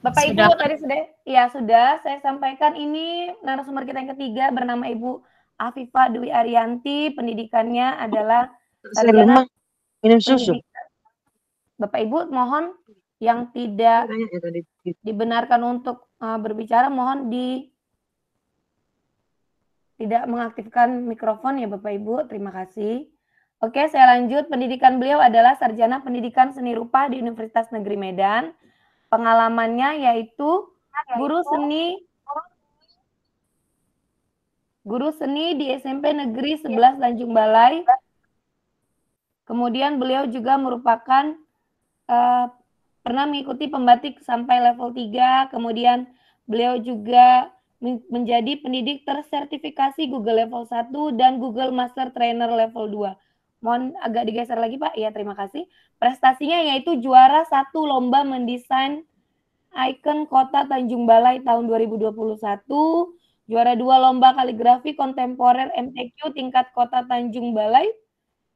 Bapak sudah. Ibu tadi sudah Iya sudah saya sampaikan ini narasumber kita yang ketiga bernama Ibu Afifah Dwi Arianti. pendidikannya adalah ada minum susu. Bapak Ibu mohon yang tidak dibenarkan untuk uh, berbicara mohon di tidak mengaktifkan mikrofon ya Bapak Ibu. Terima kasih. Oke, saya lanjut. Pendidikan beliau adalah sarjana pendidikan seni rupa di Universitas Negeri Medan. Pengalamannya yaitu guru seni guru seni di SMP Negeri 11 Tanjung Balai Kemudian beliau juga merupakan uh, pernah mengikuti pembatik sampai level 3, kemudian beliau juga menjadi pendidik tersertifikasi Google level 1 dan Google Master Trainer level 2. Mohon agak digeser lagi Pak. Ya, terima kasih. Prestasinya yaitu juara satu lomba mendesain ikon kota Tanjung Balai tahun 2021, juara dua lomba kaligrafi kontemporer MTQ tingkat kota Tanjung Balai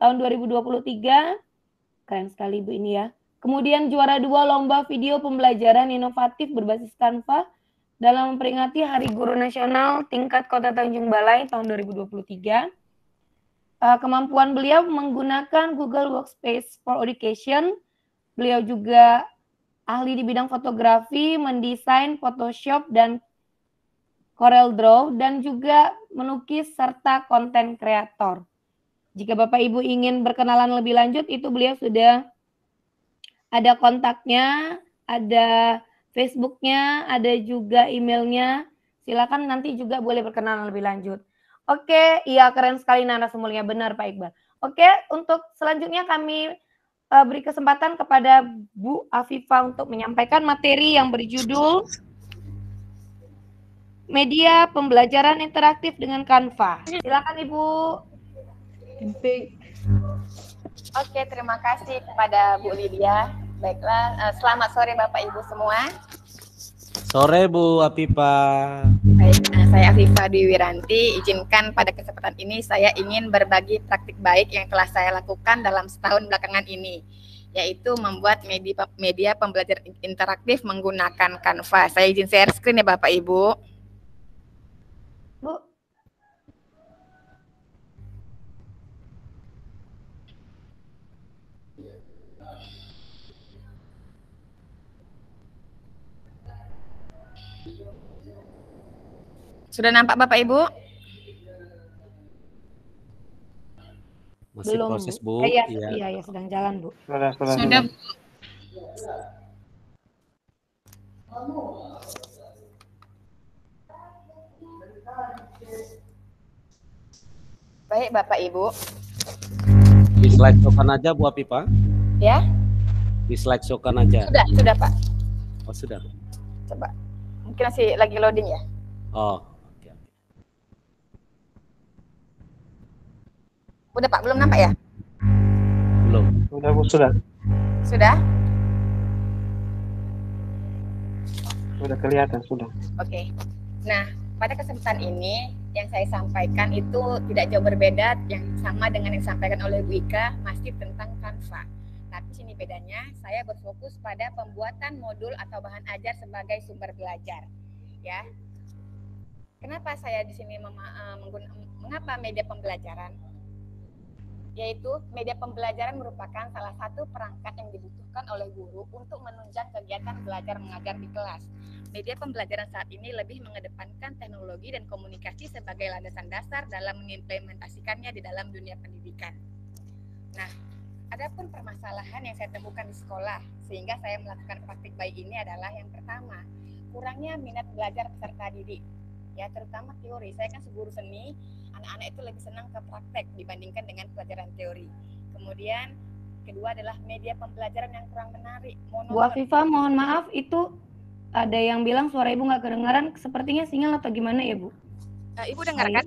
tahun 2023. Keren sekali Bu ini ya. Kemudian juara dua lomba video pembelajaran inovatif berbasis tanpa dalam memperingati Hari Guru Nasional tingkat Kota Tanjung Balai tahun 2023. Eh, kemampuan beliau menggunakan Google Workspace for Education. Beliau juga ahli di bidang fotografi, mendesain Photoshop dan Corel Draw dan juga melukis serta konten kreator. Jika Bapak Ibu ingin berkenalan lebih lanjut, itu beliau sudah ada kontaknya, ada Facebooknya, ada juga emailnya. Silakan nanti juga boleh berkenalan lebih lanjut. Oke, iya keren sekali narasumbernya, benar Pak Iqbal. Oke, untuk selanjutnya kami e, beri kesempatan kepada Bu Afifa untuk menyampaikan materi yang berjudul Media Pembelajaran Interaktif dengan Canva. Silakan Ibu. MP. Oke, terima kasih kepada Bu Lydia. Baiklah, eh, selamat sore Bapak Ibu semua. Sore Bu Apipa. Baik, eh, saya Afifa Dwi Wiranti. Izinkan pada kesempatan ini saya ingin berbagi praktik baik yang telah saya lakukan dalam setahun belakangan ini, yaitu membuat media, media pembelajaran interaktif menggunakan Canva. Saya izin share screen ya Bapak Ibu. Sudah nampak Bapak Ibu? Masih Belum. proses Bu. Eh, iya, iya, ya. ya, sedang jalan Bu. Sudah, sudah. sudah. Baik Bapak Ibu. Di slide sokan aja Bu Apipa. Ya. Di slide sokan aja. Sudah, sudah Pak. Oh sudah. Coba. Mungkin masih lagi loading ya. Oh. Udah Pak, belum nampak ya? Belum. Sudah, sudah. Sudah? Sudah kelihatan, sudah. Oke. Okay. Nah, pada kesempatan ini yang saya sampaikan itu tidak jauh berbeda yang sama dengan yang disampaikan oleh Bu Ika masih tentang Canva. Tapi sini bedanya saya berfokus pada pembuatan modul atau bahan ajar sebagai sumber belajar. Ya. Kenapa saya di sini eh, mengapa media pembelajaran? yaitu media pembelajaran merupakan salah satu perangkat yang dibutuhkan oleh guru untuk menunjang kegiatan belajar mengajar di kelas. Media pembelajaran saat ini lebih mengedepankan teknologi dan komunikasi sebagai landasan dasar dalam mengimplementasikannya di dalam dunia pendidikan. Nah, ada pun permasalahan yang saya temukan di sekolah sehingga saya melakukan praktik baik ini adalah yang pertama, kurangnya minat belajar peserta didik. Ya, terutama teori. Saya kan seguru seni, anak-anak itu lebih senang ke praktek dibandingkan dengan pelajaran teori. Kemudian kedua adalah media pembelajaran yang kurang menarik. Monotor. Bu Afifa, mohon maaf itu ada yang bilang suara ibu nggak kedengaran. Sepertinya sinyal atau gimana ya bu? Uh, ibu dengar kan?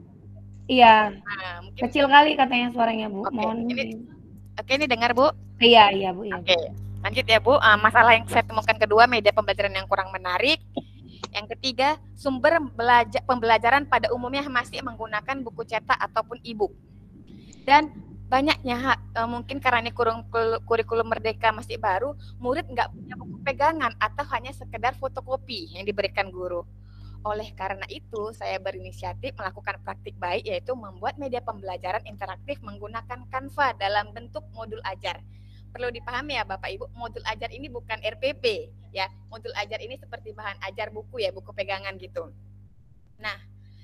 Iya. Nah, Kecil kali katanya suaranya bu. Okay. Ini, oke ini dengar bu? Iya iya bu. Iya, oke. Okay. Lanjut ya bu. Uh, masalah yang saya temukan kedua media pembelajaran yang kurang menarik yang ketiga, sumber belajar, pembelajaran pada umumnya masih menggunakan buku cetak ataupun e-book. Dan banyaknya e, mungkin karena ini kurikulum merdeka masih baru, murid nggak punya buku pegangan atau hanya sekedar fotokopi yang diberikan guru. Oleh karena itu, saya berinisiatif melakukan praktik baik yaitu membuat media pembelajaran interaktif menggunakan Canva dalam bentuk modul ajar perlu dipahami ya Bapak Ibu, modul ajar ini bukan RPP ya. Modul ajar ini seperti bahan ajar buku ya, buku pegangan gitu. Nah,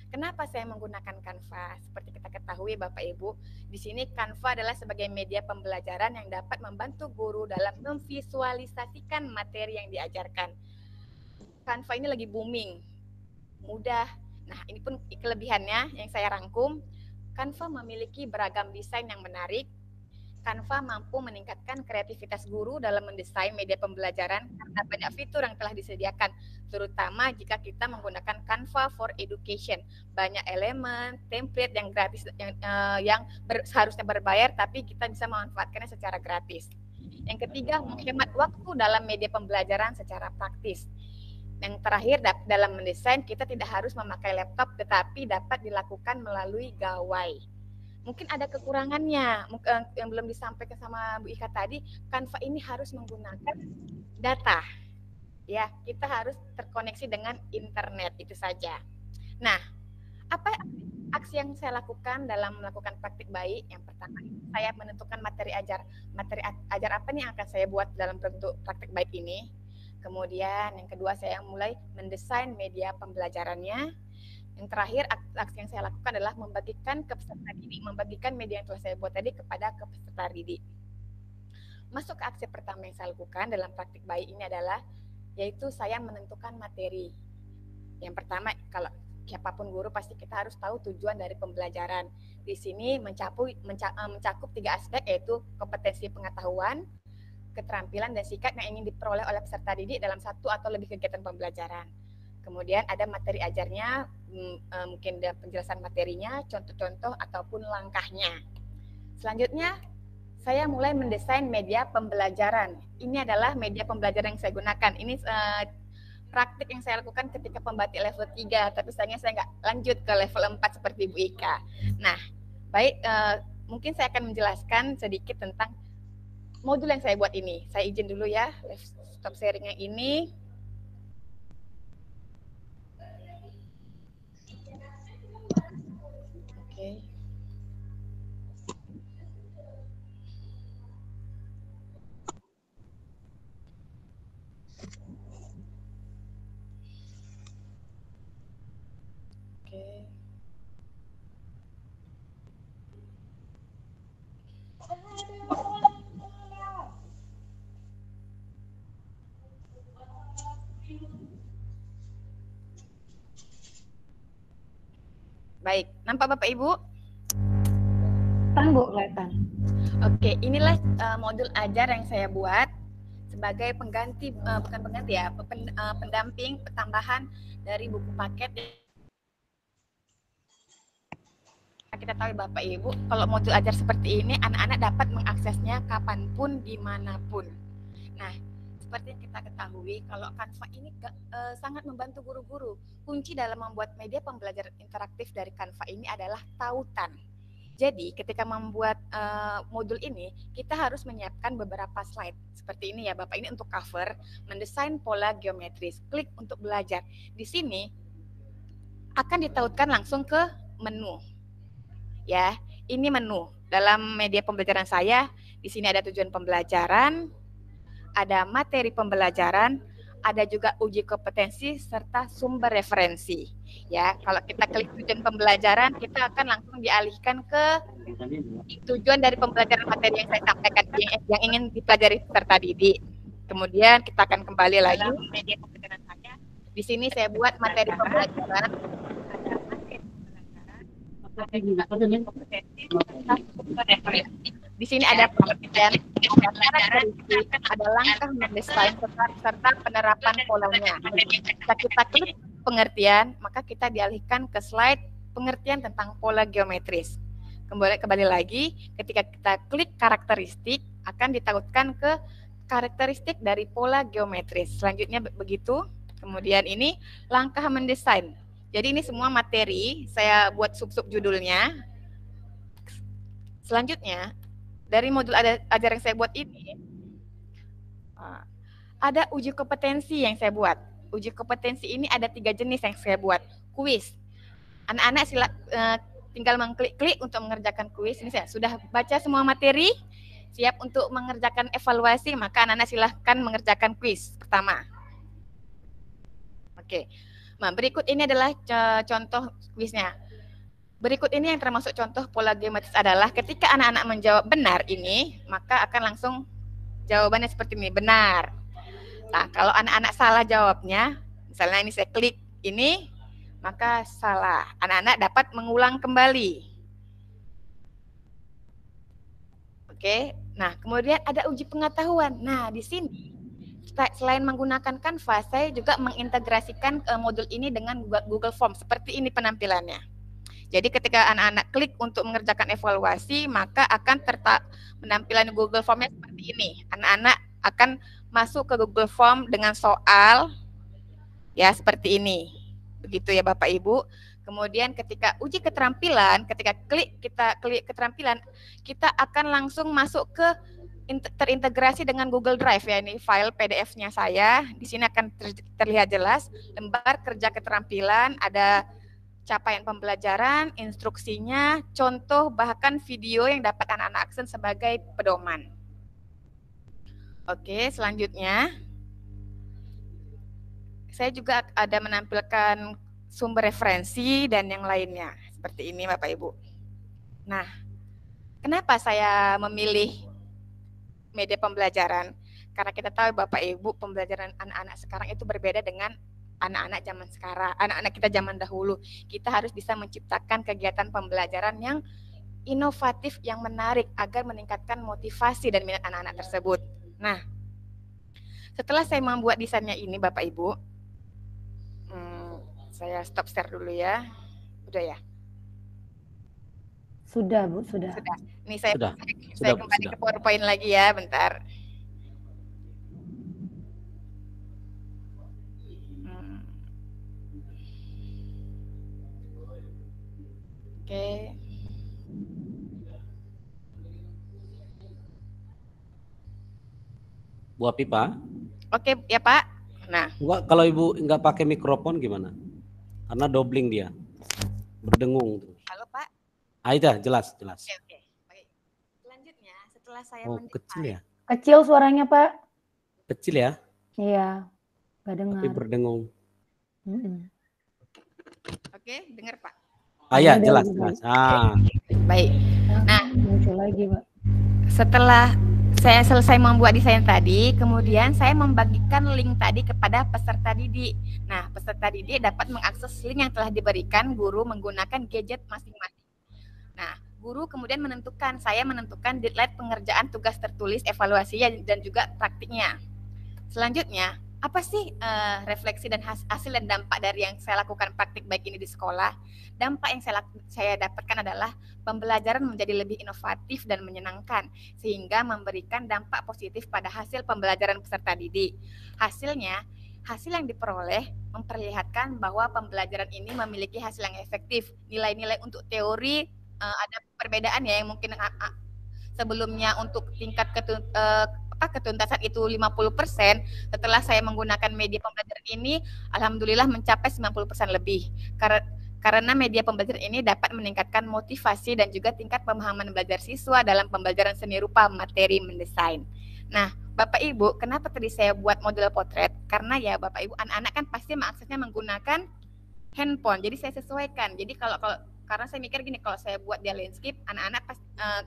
kenapa saya menggunakan Canva? Seperti kita ketahui Bapak Ibu, di sini Canva adalah sebagai media pembelajaran yang dapat membantu guru dalam memvisualisasikan materi yang diajarkan. Canva ini lagi booming, mudah. Nah, ini pun kelebihannya yang saya rangkum. Canva memiliki beragam desain yang menarik, Canva mampu meningkatkan kreativitas guru dalam mendesain media pembelajaran karena banyak fitur yang telah disediakan, terutama jika kita menggunakan Canva for Education. Banyak elemen, template yang gratis yang, uh, yang ber, seharusnya berbayar tapi kita bisa memanfaatkannya secara gratis. Yang ketiga, menghemat waktu dalam media pembelajaran secara praktis. Yang terakhir, dalam mendesain kita tidak harus memakai laptop tetapi dapat dilakukan melalui gawai mungkin ada kekurangannya eh, yang belum disampaikan sama Bu Ika tadi Kanva ini harus menggunakan data ya kita harus terkoneksi dengan internet itu saja nah apa aksi yang saya lakukan dalam melakukan praktik baik yang pertama saya menentukan materi ajar materi ajar apa nih yang akan saya buat dalam bentuk praktik baik ini kemudian yang kedua saya mulai mendesain media pembelajarannya yang terakhir aksi yang saya lakukan adalah membagikan ke peserta didik, membagikan media yang telah saya buat tadi kepada ke peserta didik. Masuk ke aksi pertama yang saya lakukan dalam praktik bayi ini adalah yaitu saya menentukan materi. Yang pertama kalau siapapun guru pasti kita harus tahu tujuan dari pembelajaran. Di sini mencakup eh, mencakup tiga aspek yaitu kompetensi pengetahuan, keterampilan dan sikap yang ingin diperoleh oleh peserta didik dalam satu atau lebih kegiatan pembelajaran. Kemudian ada materi ajarnya, E, mungkin ada penjelasan materinya, contoh-contoh ataupun langkahnya. Selanjutnya, saya mulai mendesain media pembelajaran. Ini adalah media pembelajaran yang saya gunakan. Ini uh, praktik yang saya lakukan ketika pembatik level 3, tapi sayangnya saya nggak lanjut ke level 4 seperti Bu Ika. Nah, baik, uh, mungkin saya akan menjelaskan sedikit tentang modul yang saya buat ini. Saya izin dulu ya, stop sharingnya ini. Okay. Nampak Bapak Ibu? Tangguh kelihatan. Oke, inilah uh, modul ajar yang saya buat sebagai pengganti uh, bukan pengganti ya, pen, uh, pendamping tambahan dari buku paket nah, kita tahu ya, Bapak Ibu, kalau modul ajar seperti ini anak-anak dapat mengaksesnya kapanpun, dimanapun. Nah, seperti yang kita ketahui, kalau Canva ini uh, sangat membantu guru-guru. Kunci dalam membuat media pembelajaran interaktif dari Canva ini adalah tautan. Jadi, ketika membuat uh, modul ini, kita harus menyiapkan beberapa slide. Seperti ini ya, Bapak ini untuk cover, mendesain pola geometris, klik untuk belajar. Di sini akan ditautkan langsung ke menu. Ya, ini menu. Dalam media pembelajaran saya, di sini ada tujuan pembelajaran, ada materi pembelajaran, ada juga uji kompetensi serta sumber referensi. Ya, kalau kita klik tujuan pembelajaran, kita akan langsung dialihkan ke tujuan dari pembelajaran materi yang saya sampaikan yang, ingin dipelajari peserta didik. Kemudian kita akan kembali lagi. Di sini saya buat materi pembelajaran. Ada materi pembelajaran, kompetensi serta sumber referensi. Di sini ada penelitian ada langkah mendesain serta, serta penerapan polanya. Jika kita klik pengertian, maka kita dialihkan ke slide pengertian tentang pola geometris. Kembali, kembali lagi, ketika kita klik karakteristik, akan ditautkan ke karakteristik dari pola geometris. Selanjutnya begitu. Kemudian ini langkah mendesain. Jadi ini semua materi, saya buat sub-sub judulnya. Selanjutnya, dari modul ajar yang saya buat ini ah, ada uji kompetensi yang saya buat. Uji kompetensi ini ada tiga jenis yang saya buat. Kuis. Anak-anak sila, eh, tinggal mengklik-klik untuk mengerjakan kuis. Ini saya sudah baca semua materi, siap untuk mengerjakan evaluasi, maka anak-anak silahkan mengerjakan kuis pertama. Oke. Nah, berikut ini adalah eh, contoh kuisnya. Berikut ini yang termasuk contoh pola geometris adalah ketika anak-anak menjawab benar ini, maka akan langsung jawabannya seperti ini, benar. Nah, kalau anak-anak salah jawabnya, misalnya ini saya klik ini, maka salah. Anak-anak dapat mengulang kembali. Oke, nah kemudian ada uji pengetahuan. Nah, di sini selain menggunakan Canva, saya juga mengintegrasikan eh, modul ini dengan Google Form. Seperti ini penampilannya. Jadi ketika anak-anak klik untuk mengerjakan evaluasi, maka akan tertak penampilan Google Formnya seperti ini. Anak-anak akan masuk ke Google Form dengan soal ya seperti ini. Begitu ya Bapak Ibu. Kemudian ketika uji keterampilan, ketika klik kita klik keterampilan, kita akan langsung masuk ke terintegrasi dengan Google Drive ya ini file PDF-nya saya. Di sini akan terlihat jelas lembar kerja keterampilan, ada capaian pembelajaran, instruksinya, contoh bahkan video yang dapat anak-anak aksen sebagai pedoman. Oke, selanjutnya saya juga ada menampilkan sumber referensi dan yang lainnya seperti ini Bapak Ibu. Nah, kenapa saya memilih media pembelajaran? Karena kita tahu Bapak Ibu pembelajaran anak-anak sekarang itu berbeda dengan anak-anak zaman sekarang, anak-anak kita zaman dahulu. Kita harus bisa menciptakan kegiatan pembelajaran yang inovatif, yang menarik agar meningkatkan motivasi dan minat anak-anak iya. tersebut. Nah, setelah saya membuat desainnya ini, Bapak Ibu, hmm, saya stop share dulu ya. Udah ya? Sudah, Bu, sudah. Sudah. Ini saya sudah. saya, sudah, kembali sudah. ke PowerPoint lagi ya, bentar. okay. Buat pipa. Oke ya Pak. Nah. Gua, kalau Ibu nggak pakai mikrofon gimana? Karena dobling dia, berdengung. Halo Pak. Ah ya, jelas jelas. Oke, oke. Selanjutnya setelah saya. Oh kecil ya. Kecil suaranya Pak. Kecil ya. Iya. Gak dengar. Tapi berdengung. Mm -mm. Oke dengar Pak. Ah ya, jelas, gitu. jelas. Ah. Baik. Nah, nah, muncul lagi, Pak. Setelah saya selesai membuat desain tadi, kemudian saya membagikan link tadi kepada peserta didik. Nah, peserta didik dapat mengakses link yang telah diberikan guru menggunakan gadget masing-masing. Nah, guru kemudian menentukan, saya menentukan deadline pengerjaan tugas tertulis, evaluasi dan juga praktiknya. Selanjutnya, apa sih uh, refleksi dan hasil dan dampak dari yang saya lakukan praktik baik ini di sekolah? Dampak yang saya, saya dapatkan adalah pembelajaran menjadi lebih inovatif dan menyenangkan, sehingga memberikan dampak positif pada hasil pembelajaran peserta didik. Hasilnya, hasil yang diperoleh memperlihatkan bahwa pembelajaran ini memiliki hasil yang efektif. Nilai-nilai untuk teori uh, ada perbedaan ya yang mungkin uh, uh, sebelumnya untuk tingkat ketu, uh, eh, apa ketuntasan itu 50%, setelah saya menggunakan media pembelajaran ini alhamdulillah mencapai 90% lebih. Karena karena media pembelajaran ini dapat meningkatkan motivasi dan juga tingkat pemahaman belajar siswa dalam pembelajaran seni rupa materi mendesain. Nah, Bapak Ibu, kenapa tadi saya buat model potret? Karena ya Bapak Ibu, anak-anak kan pasti mengaksesnya menggunakan handphone. Jadi saya sesuaikan. Jadi kalau kalau karena saya mikir gini, kalau saya buat dia landscape, anak-anak pas uh,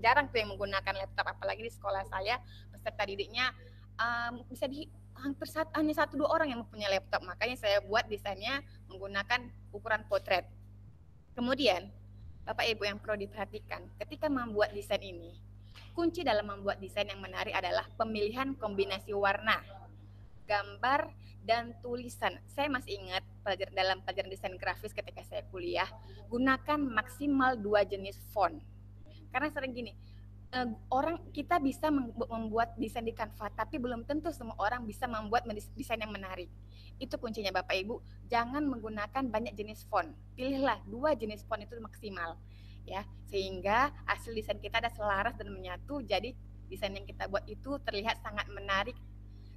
jarang tuh yang menggunakan laptop apalagi di sekolah saya peserta didiknya um, bisa di hampir satu, hanya satu dua orang yang mempunyai laptop makanya saya buat desainnya menggunakan ukuran potret kemudian bapak ibu yang perlu diperhatikan ketika membuat desain ini kunci dalam membuat desain yang menarik adalah pemilihan kombinasi warna gambar dan tulisan saya masih ingat pelajar dalam pelajaran desain grafis ketika saya kuliah gunakan maksimal dua jenis font karena sering gini eh, orang kita bisa membuat desain di Canva tapi belum tentu semua orang bisa membuat desain yang menarik. Itu kuncinya Bapak Ibu, jangan menggunakan banyak jenis font. Pilihlah dua jenis font itu maksimal ya sehingga hasil desain kita ada selaras dan menyatu jadi desain yang kita buat itu terlihat sangat menarik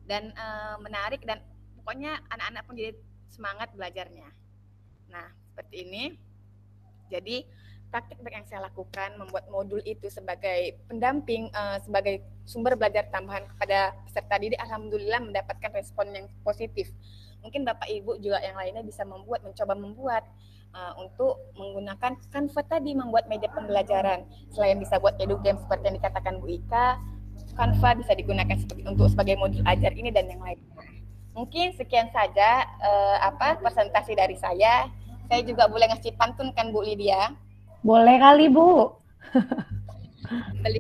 dan e, menarik dan pokoknya anak-anak pun jadi semangat belajarnya. Nah, seperti ini. Jadi praktik yang saya lakukan membuat modul itu sebagai pendamping uh, sebagai sumber belajar tambahan kepada peserta didik alhamdulillah mendapatkan respon yang positif mungkin bapak ibu juga yang lainnya bisa membuat mencoba membuat uh, untuk menggunakan Canva tadi membuat media pembelajaran selain bisa buat edu game seperti yang dikatakan Bu Ika Canva bisa digunakan sebagai, untuk sebagai modul ajar ini dan yang lainnya. mungkin sekian saja uh, apa presentasi dari saya saya juga boleh ngasih pantun kan Bu Lydia boleh kali, Bu. beli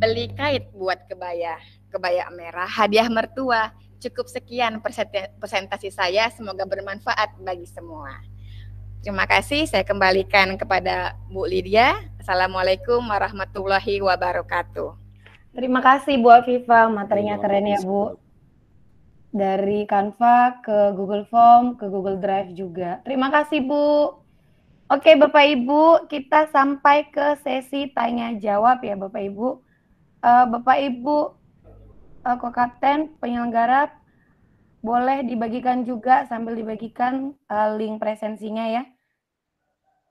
beli kait buat kebaya, kebaya merah, hadiah mertua. Cukup sekian presentasi saya, semoga bermanfaat bagi semua. Terima kasih, saya kembalikan kepada Bu Lydia. Assalamualaikum warahmatullahi wabarakatuh. Terima kasih Bu Afifa, materinya keren ya Bu. Dari Canva ke Google Form ke Google Drive juga. Terima kasih Bu. Oke, Bapak Ibu, kita sampai ke sesi tanya jawab ya, Bapak Ibu. Uh, Bapak Ibu uh, eh, kapten penyelenggara boleh dibagikan juga sambil dibagikan uh, link presensinya ya.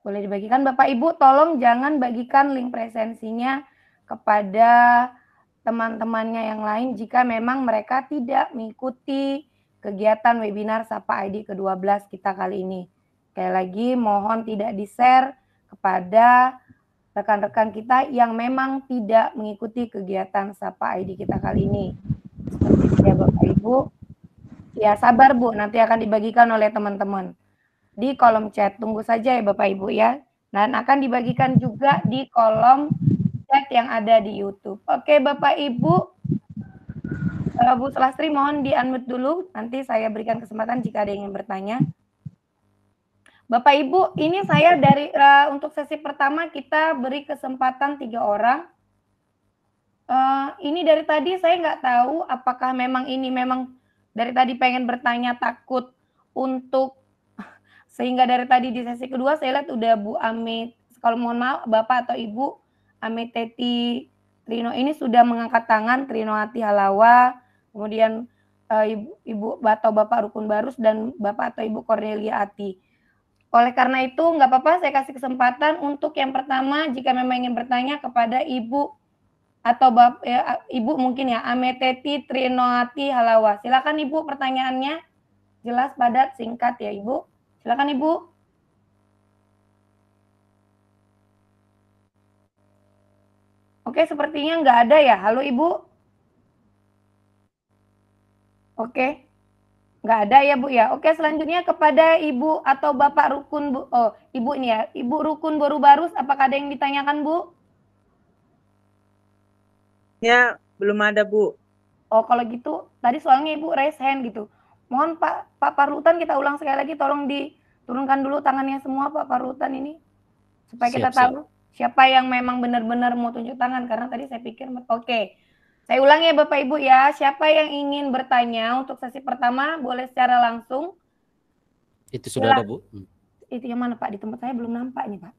Boleh dibagikan Bapak Ibu tolong jangan bagikan link presensinya kepada teman-temannya yang lain jika memang mereka tidak mengikuti kegiatan webinar Sapa ID ke-12 kita kali ini. Sekali lagi mohon tidak di-share kepada rekan-rekan kita yang memang tidak mengikuti kegiatan Sapa ID kita kali ini. Seperti ya Bapak Ibu. Ya sabar Bu, nanti akan dibagikan oleh teman-teman di kolom chat. Tunggu saja ya Bapak Ibu ya. Dan akan dibagikan juga di kolom chat yang ada di YouTube. Oke Bapak Ibu, eh, Bu Selastri mohon di-unmute dulu. Nanti saya berikan kesempatan jika ada yang ingin bertanya. Bapak Ibu, ini saya dari uh, untuk sesi pertama kita beri kesempatan tiga orang. Uh, ini dari tadi saya nggak tahu apakah memang ini memang dari tadi pengen bertanya takut untuk sehingga dari tadi di sesi kedua saya lihat udah Bu Amit kalau mohon maaf Bapak atau Ibu Amit Teti Trino ini sudah mengangkat tangan Trino Hati Halawa kemudian uh, Ibu Ibu atau Bapak Rukun Barus dan Bapak atau Ibu Cornelia Ati. Oleh karena itu, nggak apa-apa saya kasih kesempatan untuk yang pertama jika memang ingin bertanya kepada Ibu atau Bap ya, Ibu mungkin ya, Ameteti Trinoati Halawa. Silakan Ibu pertanyaannya jelas, padat, singkat ya Ibu. Silakan Ibu. Oke, sepertinya nggak ada ya. Halo Ibu. Oke. Nggak ada ya Bu ya. Oke selanjutnya kepada Ibu atau Bapak Rukun Bu, oh, Ibu ini ya, Ibu Rukun baru Barus, apakah ada yang ditanyakan Bu? Ya, belum ada Bu. Oh kalau gitu, tadi soalnya Ibu raise hand gitu. Mohon Pak Pak Parutan kita ulang sekali lagi, tolong diturunkan dulu tangannya semua Pak Parutan ini supaya siap, kita tahu siapa yang memang benar-benar mau tunjuk tangan karena tadi saya pikir oke. Okay. Saya ulangi ya Bapak Ibu ya, siapa yang ingin bertanya untuk sesi pertama boleh secara langsung. Itu sudah Silah. ada Bu. Hmm. Itu yang mana Pak? Di tempat saya belum nampak nih Pak.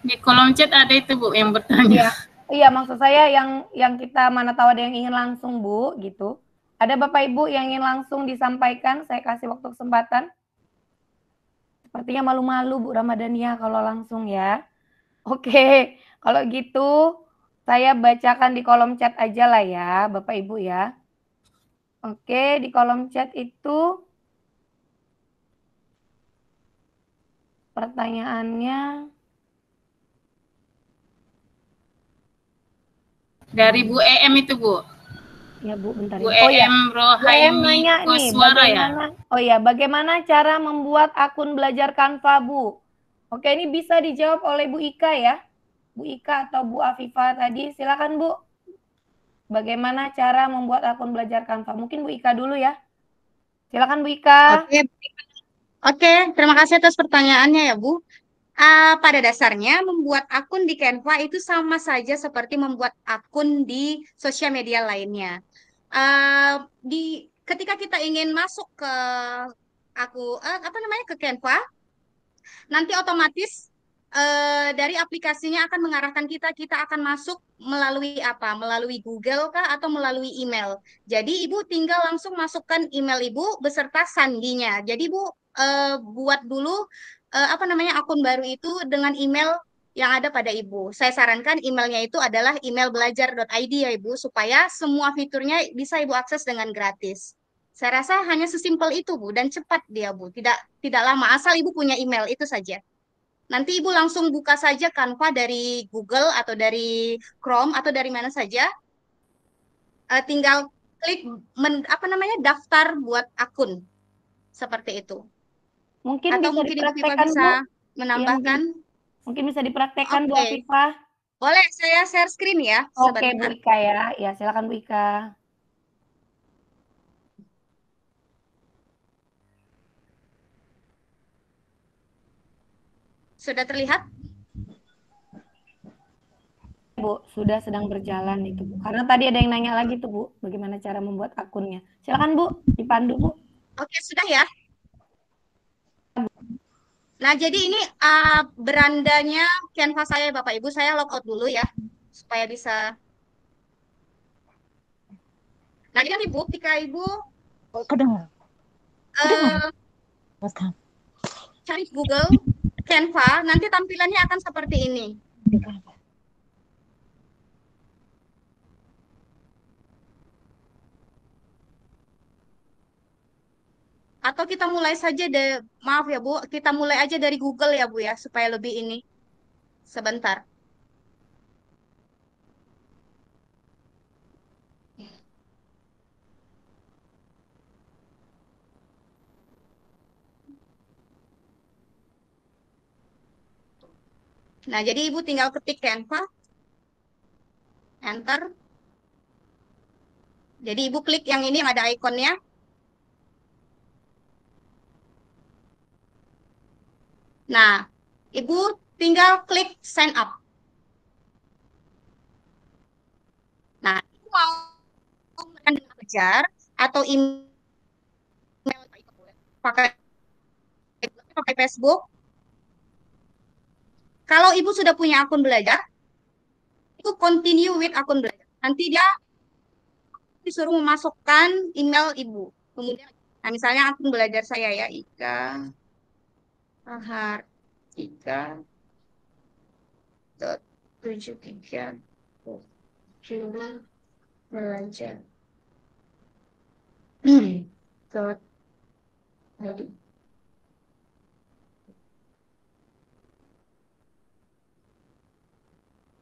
Di kolom chat ada itu Bu yang bertanya. Iya, iya maksud saya yang yang kita mana tahu ada yang ingin langsung Bu gitu. Ada Bapak Ibu yang ingin langsung disampaikan, saya kasih waktu kesempatan. Sepertinya malu-malu Bu Ramadhania kalau langsung ya. Oke, kalau gitu saya bacakan di kolom chat aja lah ya, Bapak Ibu ya. Oke, di kolom chat itu pertanyaannya dari Bu EM itu, Bu. Ya, Bu, bentar. Bu ya. Oh, EM ya. E Rohaimi e Koswara ya. Oh ya, bagaimana cara membuat akun belajar Canva, Bu? Oke, ini bisa dijawab oleh Bu Ika ya. Bu Ika atau Bu Afifa tadi. Silakan Bu. Bagaimana cara membuat akun belajar Canva? Mungkin Bu Ika dulu ya. Silakan Bu Ika. Oke. Oke, terima kasih atas pertanyaannya ya Bu. Uh, pada dasarnya membuat akun di Canva itu sama saja seperti membuat akun di sosial media lainnya. Uh, di ketika kita ingin masuk ke aku uh, apa namanya ke Canva, nanti otomatis uh, dari aplikasinya akan mengarahkan kita kita akan masuk melalui apa? Melalui Google kah atau melalui email. Jadi Ibu tinggal langsung masukkan email Ibu beserta sandinya. Jadi Ibu uh, eh, buat dulu uh, apa namanya akun baru itu dengan email yang ada pada ibu. Saya sarankan emailnya itu adalah email belajar.id ya ibu, supaya semua fiturnya bisa ibu akses dengan gratis. Saya rasa hanya sesimpel itu bu dan cepat dia bu, tidak tidak lama asal ibu punya email itu saja. Nanti Ibu langsung buka saja Canva dari Google atau dari Chrome atau dari mana saja. Uh, tinggal klik men, apa namanya daftar buat akun seperti itu. Mungkin atau bisa mungkin Ibu Viva bisa Bu. menambahkan. Ya, mungkin, mungkin bisa dipraktekkan okay. Bu Viva. Boleh saya share screen ya. Oke okay, Bu Ika ya. Ya silakan Bu Ika. Sudah terlihat? Bu, sudah sedang berjalan itu, Bu. Karena tadi ada yang nanya lagi tuh, Bu, bagaimana cara membuat akunnya. Silakan, Bu, dipandu, Bu. Oke, sudah ya. Nah, jadi ini uh, berandanya Canva saya, Bapak Ibu. Saya logout dulu ya, supaya bisa. Nah, ini kan Ibu, ketika Ibu... Kedengar. Uh, eh, Kedengar. Cari Google Canva, nanti tampilannya akan seperti ini. Atau kita mulai saja deh, maaf ya Bu, kita mulai aja dari Google ya Bu ya, supaya lebih ini. Sebentar. Nah, jadi Ibu tinggal ketik Canva, Enter. Jadi Ibu klik yang ini yang ada ikonnya. Nah, Ibu tinggal klik Sign Up. Nah, Ibu mau belajar atau email pakai pakai Facebook kalau ibu sudah punya akun belajar, itu continue with akun belajar. Nanti dia disuruh memasukkan email ibu. Kemudian, nah misalnya akun belajar saya ya, Ika Ahar, Ika dot tujuh tiga belajar. Dot.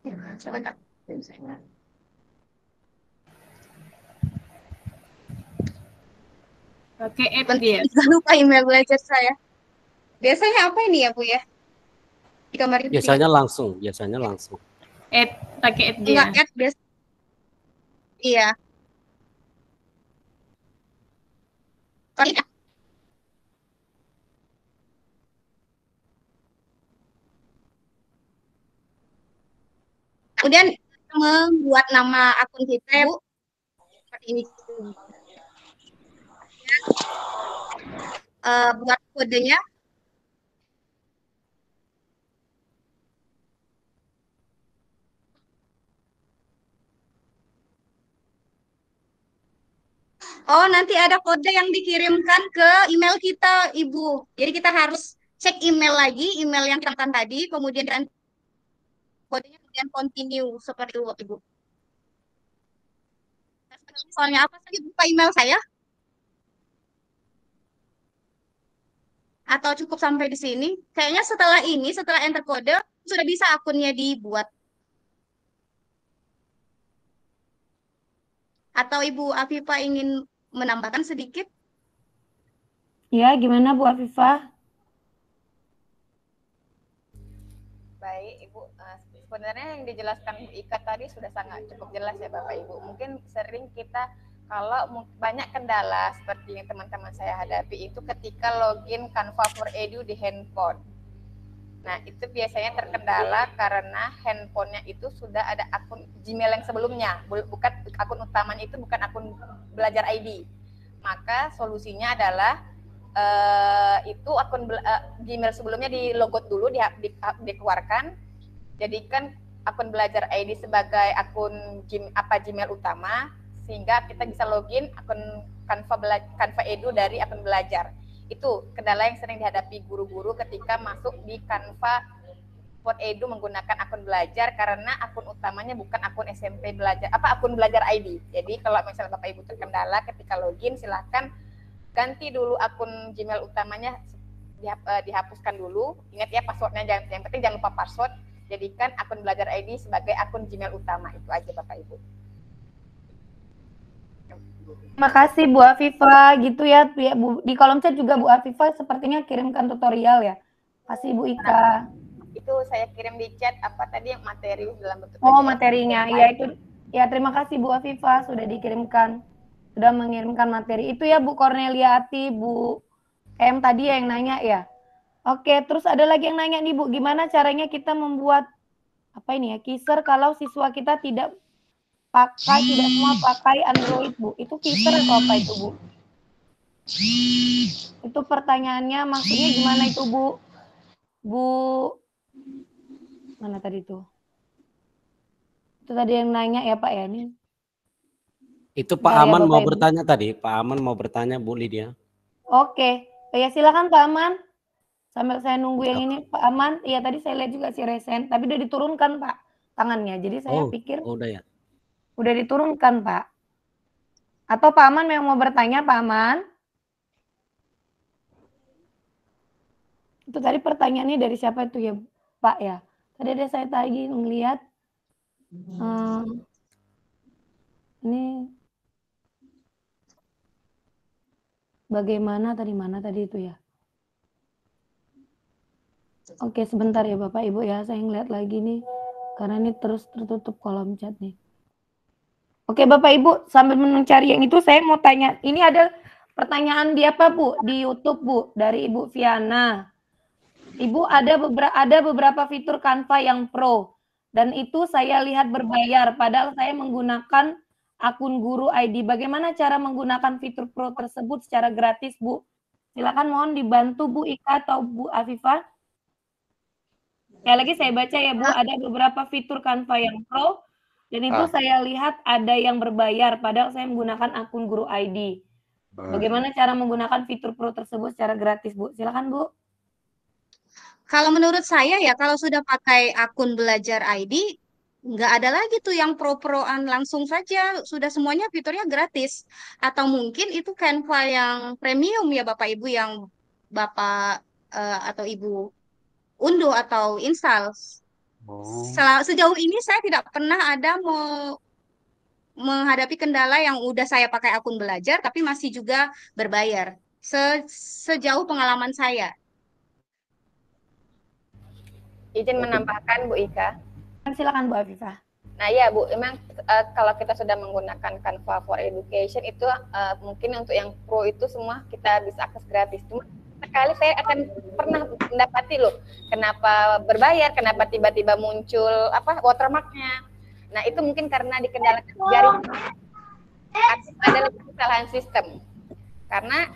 Oke, okay, dia. Jangan lupa email belajar saya. Biasanya apa ini ya Bu ya? Di kamar itu. Biasanya langsung, biasanya ya. langsung. Ed, pakai Ed dia. Enggak, Ed biasa. Iya. Karena kemudian membuat nama akun kita bu seperti ini uh, buat kodenya Oh, nanti ada kode yang dikirimkan ke email kita, Ibu. Jadi kita harus cek email lagi, email yang kita tadi, kemudian kodenya dan continue seperti itu Ibu. Soalnya apa saja buka email saya? Atau cukup sampai di sini? Kayaknya setelah ini, setelah enter kode, sudah bisa akunnya dibuat. Atau Ibu Afifa ingin menambahkan sedikit? Ya, gimana Bu Afifah? Baik, sebenarnya yang dijelaskan Bu Ika tadi sudah sangat cukup jelas ya Bapak Ibu. Mungkin sering kita kalau banyak kendala seperti yang teman-teman saya hadapi itu ketika login Canva for Edu di handphone. Nah, itu biasanya terkendala karena handphonenya itu sudah ada akun Gmail yang sebelumnya, bukan akun utama itu bukan akun belajar ID. Maka solusinya adalah uh, itu akun uh, Gmail sebelumnya di logout dulu, di, di, dikeluarkan, jadi kan akun belajar ID sebagai akun gym, apa Gmail utama sehingga kita bisa login akun Canva Canva Edu dari akun belajar. Itu kendala yang sering dihadapi guru-guru ketika masuk di Canva Sport Edu menggunakan akun belajar karena akun utamanya bukan akun SMP belajar apa akun belajar ID. Jadi kalau misalnya Bapak Ibu terkendala ketika login silahkan ganti dulu akun Gmail utamanya eh, dihapuskan dulu. Ingat ya passwordnya jangan yang penting jangan lupa password jadikan akun belajar ID sebagai akun Gmail utama itu aja Bapak Ibu. Terima kasih Bu Afifa gitu ya Bu di kolom chat juga Bu Afifa sepertinya kirimkan tutorial ya. Kasih Bu Ika. Nah, itu saya kirim di chat apa tadi yang materi dalam bentuk Oh, materinya. ya itu. Ya, terima kasih Bu Afifa sudah dikirimkan. Sudah mengirimkan materi. Itu ya Bu Cornelia Bu M tadi yang nanya ya. Oke, terus ada lagi yang nanya nih Bu, gimana caranya kita membuat apa ini ya kiser kalau siswa kita tidak pakai tidak semua pakai Android Bu, itu kiser atau apa itu Bu? Itu pertanyaannya maksudnya gimana itu Bu? Bu mana tadi itu? Itu tadi yang nanya ya Pak ya ini. Itu Pak Aman mau bertanya tadi, Pak Aman mau bertanya Bu Lydia. Oke, oh, ya silakan Pak Aman sampai saya nunggu yang ini Pak Aman ya tadi saya lihat juga si resen tapi udah diturunkan Pak tangannya jadi saya oh, pikir oh, udah ya udah diturunkan Pak atau Pak Aman memang mau bertanya Pak Aman itu tadi pertanyaannya dari siapa itu ya Pak ya tadi ada saya tadi melihat hmm, eh, ini bagaimana tadi mana tadi itu ya Oke, sebentar ya Bapak Ibu ya. Saya ngeliat lagi nih karena ini terus tertutup kolom chat nih. Oke, Bapak Ibu, sambil mencari yang itu saya mau tanya. Ini ada pertanyaan di apa, Bu? Di YouTube, Bu, dari Ibu Viana. Ibu ada beberapa ada beberapa fitur Canva yang pro dan itu saya lihat berbayar padahal saya menggunakan akun guru ID. Bagaimana cara menggunakan fitur pro tersebut secara gratis, Bu? Silakan mohon dibantu Bu Ika atau Bu Afifah Sekali lagi saya baca ya Bu, ah. ada beberapa fitur Canva yang pro dan itu ah. saya lihat ada yang berbayar padahal saya menggunakan akun guru ID. Bagaimana cara menggunakan fitur pro tersebut secara gratis Bu? Silakan Bu. Kalau menurut saya ya kalau sudah pakai akun belajar ID nggak ada lagi tuh yang pro-proan langsung saja sudah semuanya fiturnya gratis atau mungkin itu Canva yang premium ya Bapak Ibu yang Bapak uh, atau Ibu unduh atau install. Oh. Sejauh ini saya tidak pernah ada mau menghadapi kendala yang udah saya pakai akun belajar tapi masih juga berbayar se sejauh pengalaman saya. Izin menambahkan Bu Ika. Silakan Bu Afifah. Nah ya Bu, memang uh, eh, kalau kita sudah menggunakan Canva for Education itu uh, mungkin untuk yang pro itu semua kita bisa akses gratis. Cuma sekali saya akan pernah mendapati loh kenapa berbayar kenapa tiba-tiba muncul apa watermarknya nah itu mungkin karena dikendalikan jaring atau ada kesalahan sistem karena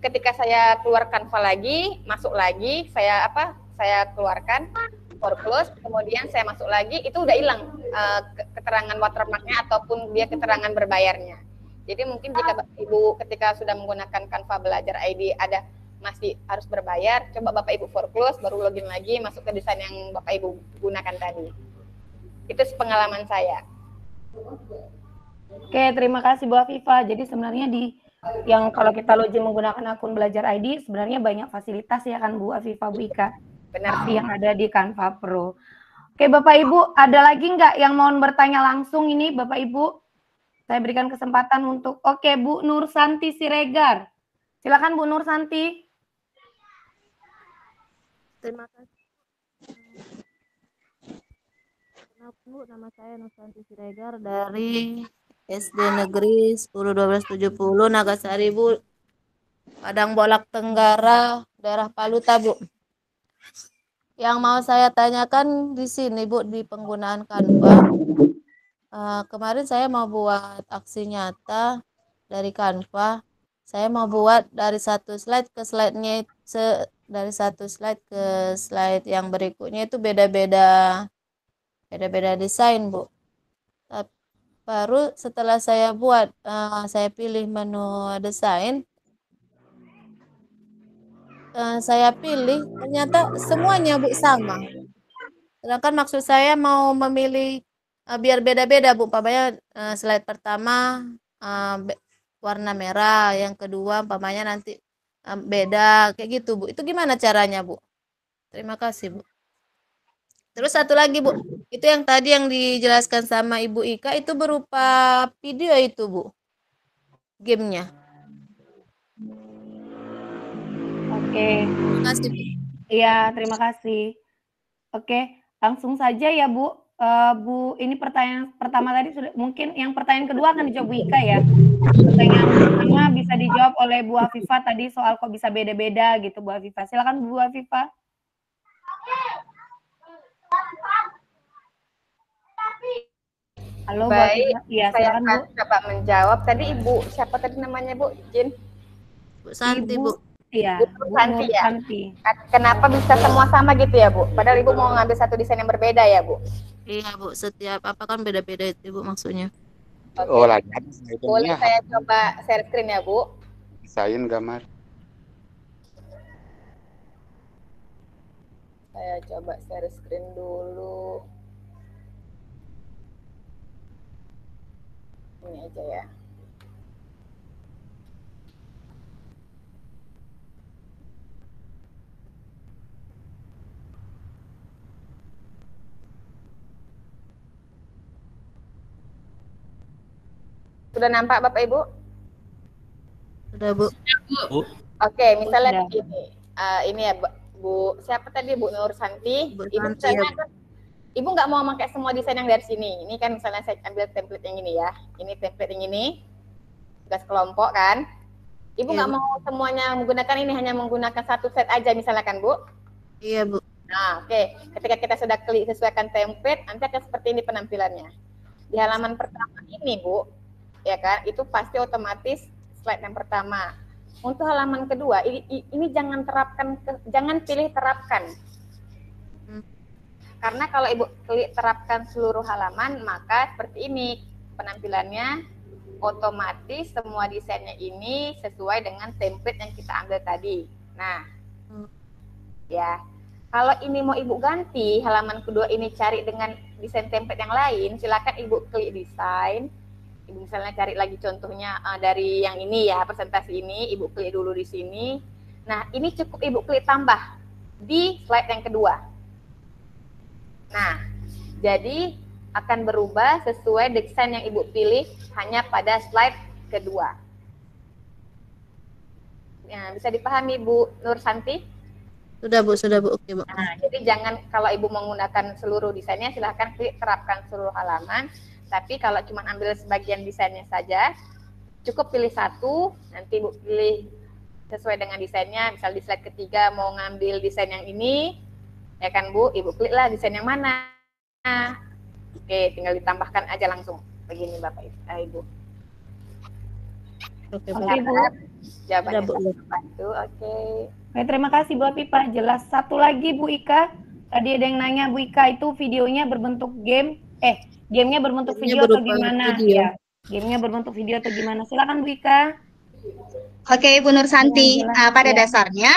ketika saya keluarkan file lagi masuk lagi saya apa saya keluarkan for close kemudian saya masuk lagi, itu udah hilang uh, keterangan watermarknya ataupun dia keterangan berbayarnya. Jadi mungkin jika ah. Ibu ketika sudah menggunakan Canva Belajar ID ada masih harus berbayar, coba Bapak Ibu foreclose, baru login lagi masuk ke desain yang Bapak Ibu gunakan tadi. Itu pengalaman saya. Oke, terima kasih Bu afifa Jadi sebenarnya di yang kalau kita login menggunakan akun Belajar ID sebenarnya banyak fasilitas ya kan Bu afifa Bu Ika. Benar yang ada di Canva Pro. Oke Bapak Ibu, ada lagi nggak yang mau bertanya langsung ini Bapak Ibu? Saya berikan kesempatan untuk Oke Bu Nur Santi Siregar. Silakan Bu Nur Santi. Terima kasih. Kenapa Bu, nama saya Nusanti Siregar dari SD Negeri 70 Nagasari Bu. Padang Bolak Tenggara, daerah Paluta Bu. Yang mau saya tanyakan di sini Bu di penggunaan kanva. Uh, kemarin saya mau buat aksi nyata dari Canva. Saya mau buat dari satu slide ke slide-nya se dari satu slide ke slide yang berikutnya itu beda-beda beda-beda desain bu baru setelah saya buat uh, saya pilih menu desain uh, saya pilih ternyata semuanya bu sama sedangkan maksud saya mau memilih uh, biar beda-beda bu umpamanya uh, slide pertama uh, warna merah yang kedua umpamanya nanti beda kayak gitu bu itu gimana caranya bu terima kasih bu terus satu lagi bu itu yang tadi yang dijelaskan sama ibu Ika itu berupa video itu bu gamenya oke okay. terima kasih bu iya terima kasih oke langsung saja ya bu uh, bu ini pertanyaan pertama tadi sudah mungkin yang pertanyaan kedua akan dijawab Ika ya pertanyaan pertama bisa dijawab oleh Bu Afifah tadi soal kok bisa beda-beda gitu Bu Afifah. Silakan Bu Afifah. Halo, Baik, iya, Bu Ya, saya akan Bu. menjawab. Tadi Ibu, siapa tadi namanya Bu? Jin? Bu Santi, Bu. Iya, Bu Santi ya. Santi. Kenapa bisa semua sama gitu ya, Bu? Padahal Ibu mau ngambil satu desain yang berbeda ya, Bu? Iya, Bu. Setiap apa kan beda-beda itu, Bu maksudnya. Okay. Oh, Boleh ya. saya coba share screen ya, Bu? Sain gambar. Saya coba share screen dulu. Ini aja ya. Sudah nampak Bapak Ibu? Sudah Bu. Bu. Oke, misalnya Sudah. ini uh, eh, ini ya Bu siapa tadi Bu Nur Santi? Ibu misalnya, ya. Ibu nggak mau pakai semua desain yang dari sini. Ini kan misalnya saya ambil template yang ini ya. Ini template yang ini. Tugas kelompok kan. Ibu iya, nggak iya, mau semuanya menggunakan ini hanya menggunakan satu set aja misalnya kan Bu? Iya Bu. Nah, oke. Okay. Ketika kita sudah klik sesuaikan template, nanti akan seperti ini penampilannya. Di halaman pertama ini, Bu, ya kan? Itu pasti otomatis slide yang pertama. Untuk halaman kedua, ini, ini jangan terapkan, jangan pilih terapkan. Hmm. Karena kalau ibu klik terapkan seluruh halaman, maka seperti ini penampilannya otomatis semua desainnya ini sesuai dengan template yang kita ambil tadi. Nah, hmm. ya kalau ini mau ibu ganti halaman kedua ini cari dengan desain template yang lain, silakan ibu klik desain Ibu misalnya cari lagi contohnya uh, dari yang ini ya, presentasi ini, Ibu klik dulu di sini. Nah, ini cukup Ibu klik tambah di slide yang kedua. Nah, jadi akan berubah sesuai desain yang Ibu pilih hanya pada slide kedua. ya, bisa dipahami Bu Nur Santi? Sudah Bu, sudah Bu. Oke, Bu. Nah, jadi jangan kalau Ibu menggunakan seluruh desainnya silahkan klik terapkan seluruh halaman. Tapi kalau cuma ambil sebagian desainnya saja, cukup pilih satu, nanti Bu pilih sesuai dengan desainnya. Misal di slide ketiga mau ngambil desain yang ini, ya kan Bu, Ibu kliklah desain yang mana. Oke, tinggal ditambahkan aja langsung. Begini Bapak Ibu. Eh, oke, Oke Bu. Jawabannya Bu. Itu, oke. Oke, terima kasih Bu Pipa. Jelas. Satu lagi Bu Ika. Tadi ada yang nanya Bu Ika itu videonya berbentuk game. Eh, Gamenya berbentuk Game-nya video atau gimana? Video. Ya. Gamenya berbentuk video atau gimana? Silakan Bu Ika. Oke, Bu Nur Santi. Uh, pada ya. dasarnya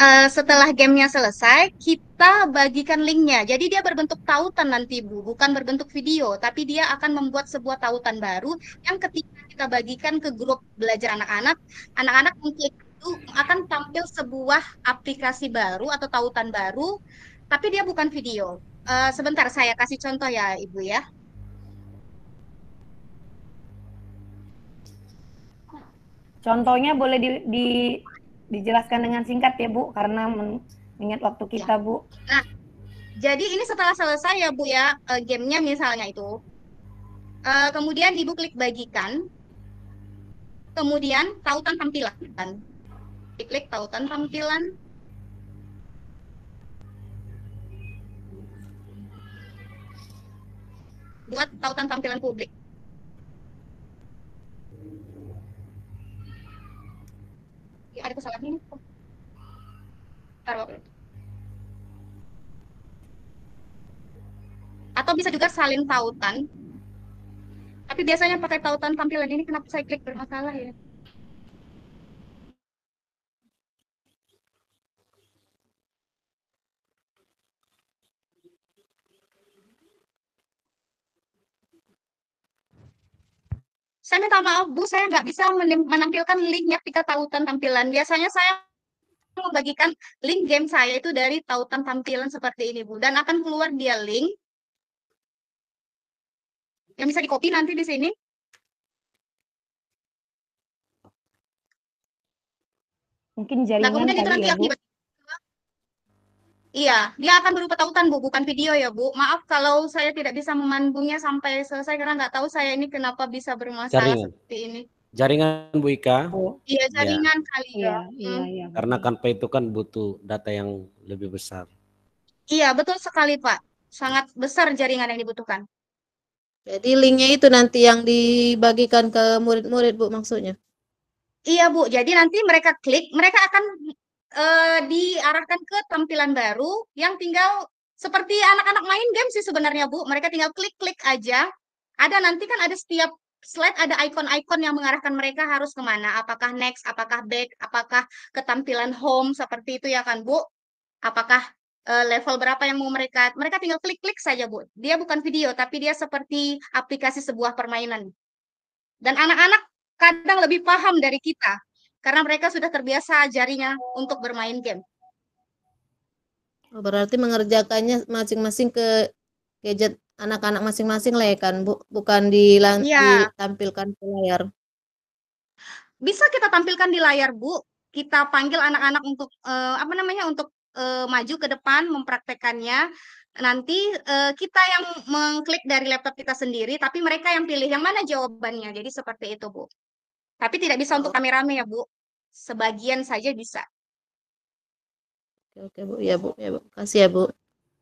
uh, setelah gamenya selesai, kita bagikan linknya. Jadi dia berbentuk tautan nanti Bu, bukan berbentuk video, tapi dia akan membuat sebuah tautan baru yang ketika kita bagikan ke grup belajar anak-anak, anak-anak mungkin itu akan tampil sebuah aplikasi baru atau tautan baru, tapi dia bukan video. Uh, sebentar saya kasih contoh ya Ibu ya. Contohnya boleh di, di dijelaskan dengan singkat ya Bu, karena mengingat waktu ya. kita Bu. Nah, jadi ini setelah selesai ya Bu ya uh, gamenya misalnya itu, uh, kemudian Ibu klik bagikan, kemudian tautan tampilan, kan? klik tautan tampilan. buat tautan tampilan publik. ya ada kesalahan ini taruh atau bisa juga salin tautan tapi biasanya pakai tautan tampilan ini kenapa saya klik bermasalah ya saya minta maaf Bu, saya nggak bisa menampilkan linknya ketika Tautan Tampilan. Biasanya saya membagikan link game saya itu dari Tautan Tampilan seperti ini Bu. Dan akan keluar dia link yang bisa di-copy nanti di sini. Mungkin jaringan nah, kemudian itu nanti ya, Bu. Iya, dia akan berupa tautan Bu, bukan video ya Bu. Maaf kalau saya tidak bisa memandungnya sampai selesai karena nggak tahu saya ini kenapa bisa bermasalah jaringan. seperti ini. Jaringan Bu Ika? Oh. Iya, jaringan ya. kali ya. Iya, hmm. iya, iya, Karena kan itu kan butuh data yang lebih besar. Iya, betul sekali Pak. Sangat besar jaringan yang dibutuhkan. Jadi linknya itu nanti yang dibagikan ke murid-murid Bu maksudnya? Iya Bu, jadi nanti mereka klik, mereka akan uh, diarahkan ke tampilan baru yang tinggal seperti anak-anak main game sih sebenarnya Bu. Mereka tinggal klik-klik aja. Ada nanti kan ada setiap slide ada ikon-ikon yang mengarahkan mereka harus kemana. Apakah next, apakah back, apakah ke tampilan home seperti itu ya kan Bu? Apakah uh, level berapa yang mau mereka? Mereka tinggal klik-klik saja Bu. Dia bukan video tapi dia seperti aplikasi sebuah permainan. Dan anak-anak kadang lebih paham dari kita karena mereka sudah terbiasa jarinya untuk bermain game. Oh, berarti mengerjakannya masing-masing ke gadget anak-anak masing-masing lah ya kan, Bu? Bukan dilan ya. ditampilkan ke layar. Bisa kita tampilkan di layar, Bu. Kita panggil anak-anak untuk uh, apa namanya? untuk uh, maju ke depan mempraktekannya. Nanti uh, kita yang mengklik dari laptop kita sendiri, tapi mereka yang pilih yang mana jawabannya. Jadi seperti itu, Bu. Tapi tidak bisa untuk rame-rame ya, Bu. Sebagian saja bisa. Oke, Bu. Ya, Bu. Ya, Bu. Kasih ya, Bu.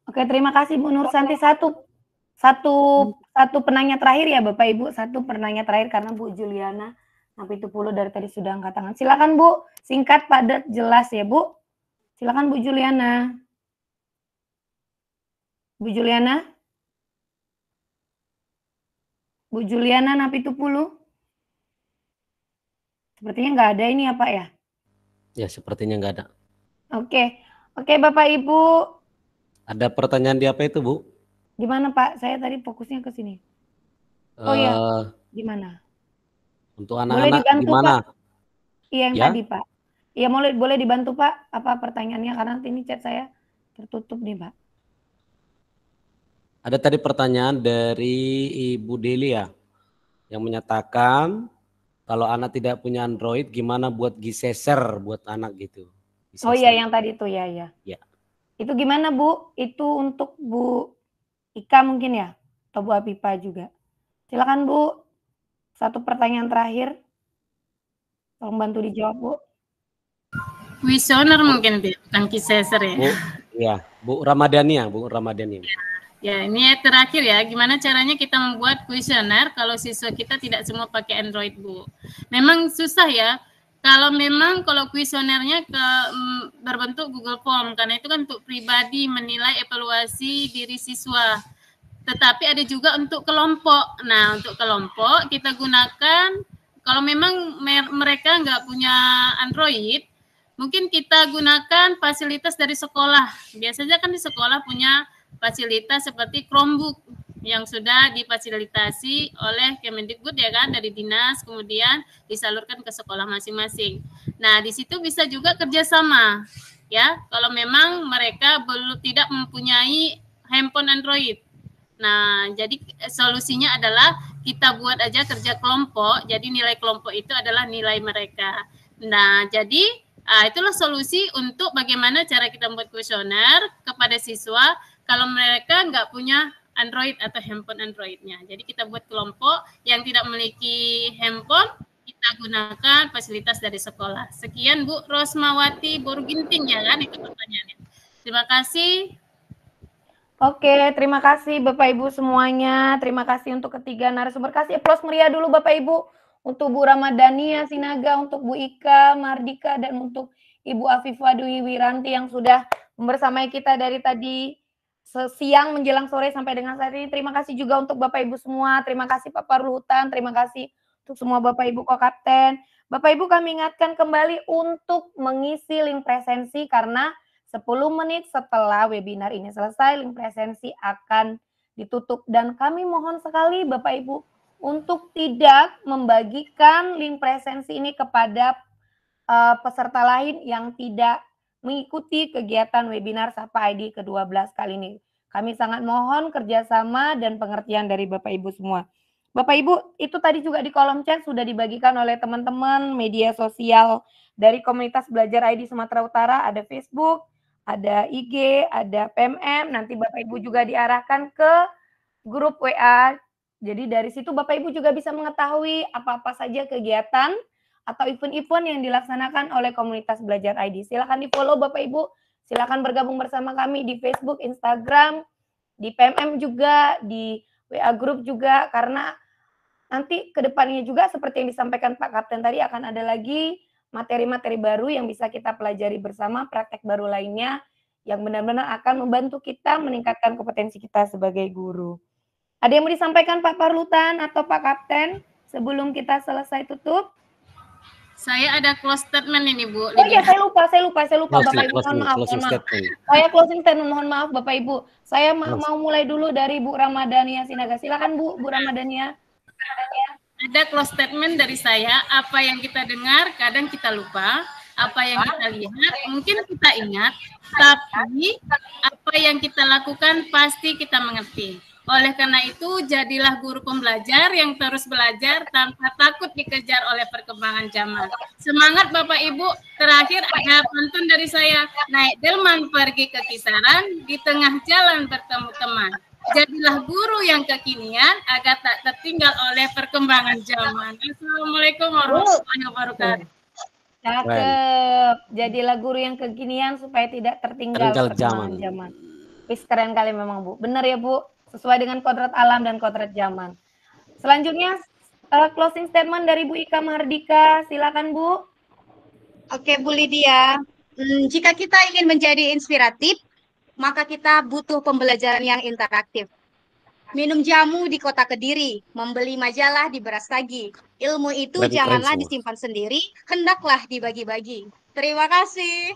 Oke, terima kasih Bu Nur Santi. Satu satu hmm. satu penanya terakhir ya, Bapak Ibu. Satu penanya terakhir karena Bu Juliana itu puluh dari tadi sudah angkat tangan. Silakan, Bu. Singkat, padat, jelas ya, Bu. Silakan Bu Juliana. Bu Juliana? Bu Juliana napi puluh. Sepertinya nggak ada ini ya Pak ya? Ya sepertinya nggak ada. Oke, oke Bapak Ibu. Ada pertanyaan di apa itu Bu? Gimana Pak? Saya tadi fokusnya ke sini. Oh uh, ya, gimana? Untuk anak-anak gimana? Iya yang ya? tadi Pak. Iya boleh boleh dibantu Pak. Apa pertanyaannya? Karena nanti ini chat saya tertutup nih Pak. Ada tadi pertanyaan dari Ibu Delia yang menyatakan kalau anak tidak punya Android gimana buat giseser buat anak gitu. Oh iya yang tadi itu ya ya. Ya. Itu gimana Bu? Itu untuk Bu Ika mungkin ya atau Bu Apipa juga. Silakan Bu. Satu pertanyaan terakhir. Tolong bantu dijawab Bu. Visioner mungkin Bu, bukan giseser ya. Bu, ya, Bu Ramadhani ya, Bu Ramadhani. Ya. Ya, ini terakhir ya. Gimana caranya kita membuat kuesioner kalau siswa kita tidak semua pakai Android, Bu? Memang susah ya. Kalau memang kalau kuesionernya ke mm, berbentuk Google Form karena itu kan untuk pribadi menilai evaluasi diri siswa. Tetapi ada juga untuk kelompok. Nah, untuk kelompok kita gunakan kalau memang mereka nggak punya Android, mungkin kita gunakan fasilitas dari sekolah. Biasanya kan di sekolah punya fasilitas seperti Chromebook yang sudah difasilitasi oleh Kemendikbud ya kan dari dinas kemudian disalurkan ke sekolah masing-masing. Nah di situ bisa juga kerjasama ya kalau memang mereka belum tidak mempunyai handphone Android. Nah jadi eh, solusinya adalah kita buat aja kerja kelompok. Jadi nilai kelompok itu adalah nilai mereka. Nah jadi ah, itulah solusi untuk bagaimana cara kita membuat kuesioner kepada siswa kalau mereka nggak punya Android atau handphone Androidnya. Jadi kita buat kelompok yang tidak memiliki handphone, kita gunakan fasilitas dari sekolah. Sekian Bu Rosmawati Borginting ya kan itu pertanyaannya. Terima kasih. Oke, terima kasih Bapak Ibu semuanya. Terima kasih untuk ketiga narasumber. Kasih aplaus meriah dulu Bapak Ibu untuk Bu Ramadhania Sinaga, untuk Bu Ika Mardika dan untuk Ibu Afifah Dwi Wiranti yang sudah bersama kita dari tadi siang menjelang sore sampai dengan saat ini. Terima kasih juga untuk Bapak Ibu semua. Terima kasih Pak Parluhutan. Terima kasih untuk semua Bapak Ibu Kok Bapak Ibu kami ingatkan kembali untuk mengisi link presensi karena 10 menit setelah webinar ini selesai link presensi akan ditutup dan kami mohon sekali Bapak Ibu untuk tidak membagikan link presensi ini kepada uh, peserta lain yang tidak mengikuti kegiatan webinar Sapa ID ke-12 kali ini. Kami sangat mohon kerjasama dan pengertian dari Bapak Ibu semua. Bapak Ibu, itu tadi juga di kolom chat sudah dibagikan oleh teman-teman media sosial dari komunitas Belajar ID Sumatera Utara, ada Facebook, ada IG, ada PMM, nanti Bapak Ibu juga diarahkan ke grup WA. Jadi dari situ Bapak Ibu juga bisa mengetahui apa-apa saja kegiatan atau event-event yang dilaksanakan oleh komunitas belajar ID. Silakan di follow Bapak Ibu, Silakan bergabung bersama kami di Facebook, Instagram, di PMM juga, di WA Group juga, karena nanti kedepannya juga seperti yang disampaikan Pak Kapten tadi akan ada lagi materi-materi baru yang bisa kita pelajari bersama, praktek baru lainnya yang benar-benar akan membantu kita meningkatkan kompetensi kita sebagai guru. Ada yang mau disampaikan Pak Parlutan atau Pak Kapten sebelum kita selesai tutup? Saya ada close statement ini Bu. Oh iya saya lupa, saya lupa, saya lupa Bapak Ibu. Mohon maaf, mohon maaf. Saya oh closing statement, mohon maaf Bapak Ibu. Saya ma closing. mau mulai dulu dari Bu Ramadhania Sinaga. Silakan Bu, Bu iya. Ramadhania. Ada close statement dari saya, apa yang kita dengar kadang kita lupa, apa yang kita lihat mungkin kita ingat, tapi apa yang kita lakukan pasti kita mengerti. Oleh karena itu, jadilah guru pembelajar yang terus belajar tanpa takut dikejar oleh perkembangan zaman. Semangat Bapak Ibu, terakhir ada pantun dari saya. Naik delman pergi ke kisaran, di tengah jalan bertemu teman. Jadilah guru yang kekinian agar tak tertinggal oleh perkembangan zaman. Assalamualaikum warahmatullahi wabarakatuh. Cakep. Jadilah guru yang kekinian supaya tidak tertinggal, tertinggal zaman. zaman. keren kali memang Bu. Benar ya Bu sesuai dengan kodrat alam dan kodrat zaman. Selanjutnya uh, closing statement dari Bu Ika Mardika, silakan Bu. Oke Bu Lydia, hmm, jika kita ingin menjadi inspiratif, maka kita butuh pembelajaran yang interaktif. Minum jamu di kota Kediri, membeli majalah di Berastagi. Ilmu itu Lagi janganlah disimpan sendiri, hendaklah dibagi-bagi. Terima kasih.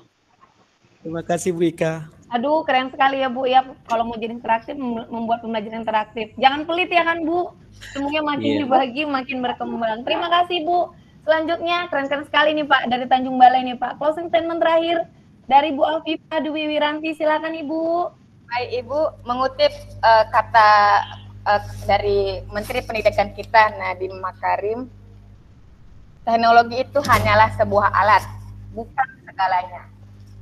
Terima kasih Bu Ika. Aduh, keren sekali ya Bu ya. Kalau mau jadi interaktif, membuat pembelajaran interaktif. Jangan pelit ya kan Bu. Semuanya makin yeah. dibagi, makin berkembang. Terima kasih Bu. Selanjutnya, keren-keren sekali nih Pak dari Tanjung Balai nih Pak. Closing statement terakhir dari Bu Alfifa Dwi Wiranti. Silakan Ibu. Baik Ibu, mengutip uh, kata uh, dari Menteri Pendidikan kita Nadiem Makarim, teknologi itu hanyalah sebuah alat, bukan segalanya.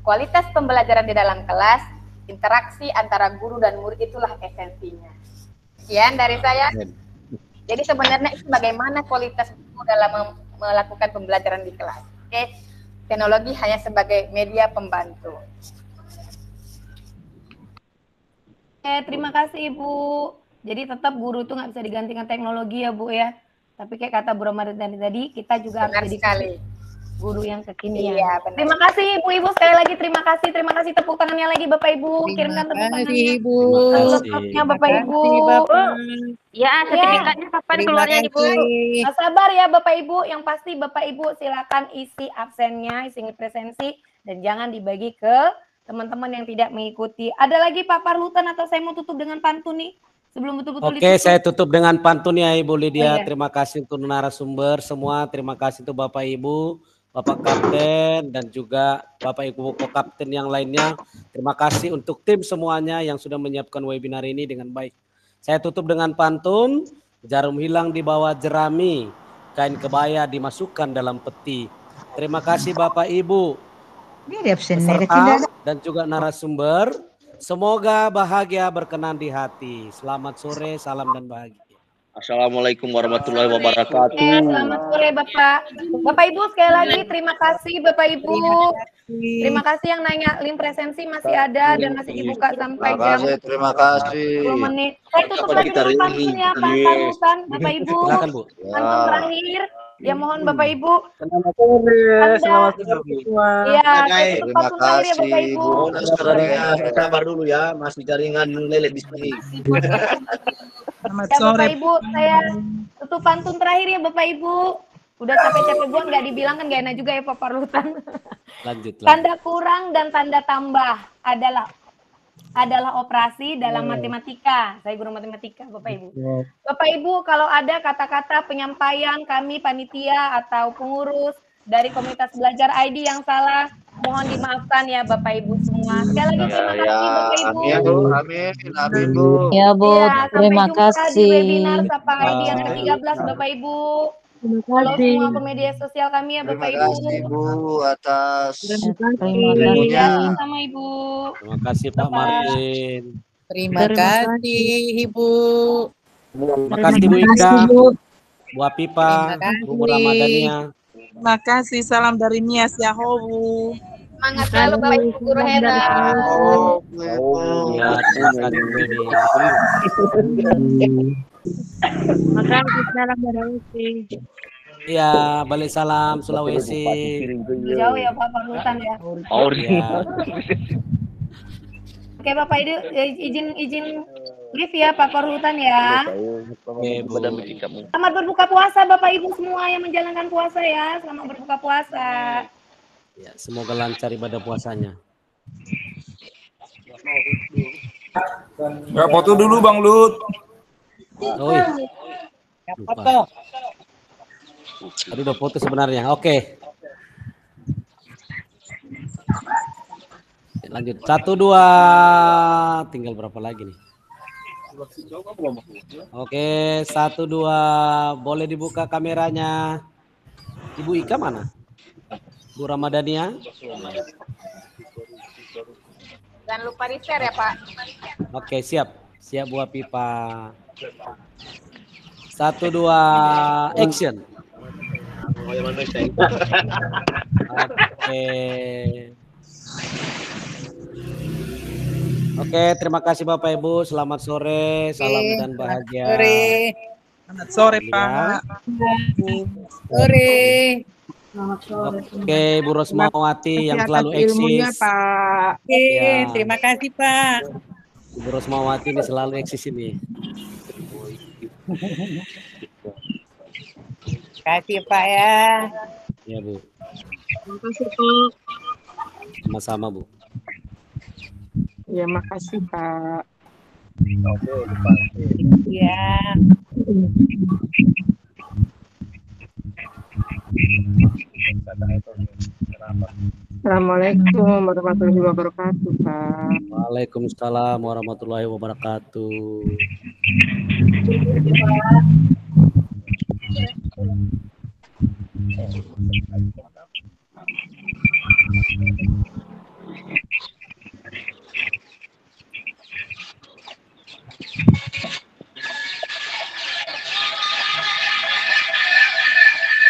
Kualitas pembelajaran di dalam kelas, interaksi antara guru dan murid itulah esensinya. Sekian dari saya. Jadi sebenarnya itu bagaimana kualitas guru dalam melakukan pembelajaran di kelas. Oke, teknologi hanya sebagai media pembantu. Oke, terima kasih Ibu. Jadi tetap guru itu nggak bisa digantikan teknologi ya Bu ya. Tapi kayak kata Bu Ramadan tadi, kita juga Benar harus jadi sekali guru yang kekinian. Iya, Terima kasih Ibu Ibu sekali lagi terima kasih. Terima kasih tepuk tangannya lagi Bapak Ibu. Kirimkan tepuk tangannya. Ibu. Tepuknya Bapak Ibu. Iya, iya. Bapak. Ya, sertifikatnya ya. kapan keluarnya Ibu? Nah, sabar ya Bapak Ibu. Yang pasti Bapak Ibu silakan isi absennya, isi presensi dan jangan dibagi ke teman-teman yang tidak mengikuti. Ada lagi Pak Parlutan atau saya mau tutup dengan pantun nih? sebelum betul-betul Oke, ditutup. saya tutup dengan pantun ya Ibu Lydia. Oh, iya. Terima kasih untuk narasumber semua, terima kasih untuk Bapak Ibu. Bapak Kapten dan juga Bapak Ibu Kapten yang lainnya. Terima kasih untuk tim semuanya yang sudah menyiapkan webinar ini dengan baik. Saya tutup dengan pantun, jarum hilang di bawah jerami, kain kebaya dimasukkan dalam peti. Terima kasih Bapak Ibu, peserta dan juga narasumber. Semoga bahagia berkenan di hati. Selamat sore, salam dan bahagia. Assalamualaikum warahmatullahi wabarakatuh. Ya, selamat sore Bapak. Bapak Ibu sekali lagi iya. terima kasih Bapak Ibu. Terima kasih yang nanya link presensi masih ada dan masih dibuka sampai jam. Terima kasih. kasih. menit. Saya tutup lagi dulu Pak iya. Bapak Ibu. Silakan Bu. Antum ya. terakhir. Ya hmm. mohon Bapak Ibu. Selamat sore. Selamat sore semua. Iya, terima ya, kasih. Bapak Ibu. Saudara kabar dulu ya, masih jaringan lele di sini. Selamat ya, sore. Bapak Ibu, saya tutup pantun terakhir ya Bapak Ibu. Udah capek-capek buang nggak dibilang kan gak enak juga ya Pak Parlutan. lanjut. Tanda kurang dan tanda tambah adalah adalah operasi dalam oh. matematika. Saya guru matematika, Bapak Ibu. Iya. Bapak Ibu, kalau ada kata-kata penyampaian kami panitia atau pengurus dari komunitas belajar ID yang salah, mohon dimaafkan ya Bapak Ibu semua. Sekali lagi iya, terima ya, kasih Bapak Ibu. Amin amin, ya, amin, amin Bu. Ya Bu, ya, terima kasih. Sampai jumpa kasih. di webinar Sapa ID yang ke-13 Bapak Ibu. Terima kasih. Halo semua sosial kami ya Bapak Ibu. Terima kasih Ibu atas ilmunya. Sama Ibu. Terima kasih Pak Martin. Terima, Terima kasih Ibu. Terima kasih Ibu Ida. Bu Apipa, Bu Ramadhania. Terima kasih. Salam dari Nias Yahowu. Semangat selalu Bapak Ibu Guru Hera. Oh, terima kasih. Oh, iya, Makasih salam Sulawesi. Iya, balik salam Sulawesi. Jauh ya Pak, hutan ya. Oh Oke Bapak Idu, ya, izin izin lift ya Pak Perhutan ya. Selamat berbuka puasa Bapak Ibu semua yang menjalankan puasa ya. Selamat berbuka puasa. Ya, semoga lancar ibadah puasanya. Rapotu dulu Bang Lut. Oh, iya. Foto. Aduh udah foto sebenarnya. Oke. Okay. Lanjut. Satu, dua. Tinggal berapa lagi nih? Oke, satu, dua. Boleh dibuka kameranya. Ibu Ika mana? Bu Ramadhania? Jangan lupa di share ya Pak. Oke, siap. Siap buat pipa. Satu, dua, action. Oke. Oke, terima kasih Bapak Ibu. Selamat sore, salam okay. dan bahagia. Sore. Selamat sore, iya. Pak. Sore. Selamat sore. Oke, Bu Rosmawati yang selalu eksis. Pak. Oke, ya. terima kasih, Pak. Bu Rosmawati ini selalu eksis ini kasih Pak ya. Iya Bu. Terima kasih Bu. Sama-sama Bu. Ya makasih Pak. Oke, Iya. Assalamualaikum warahmatullahi wabarakatuh, Pak. Waalaikumsalam warahmatullahi wabarakatuh.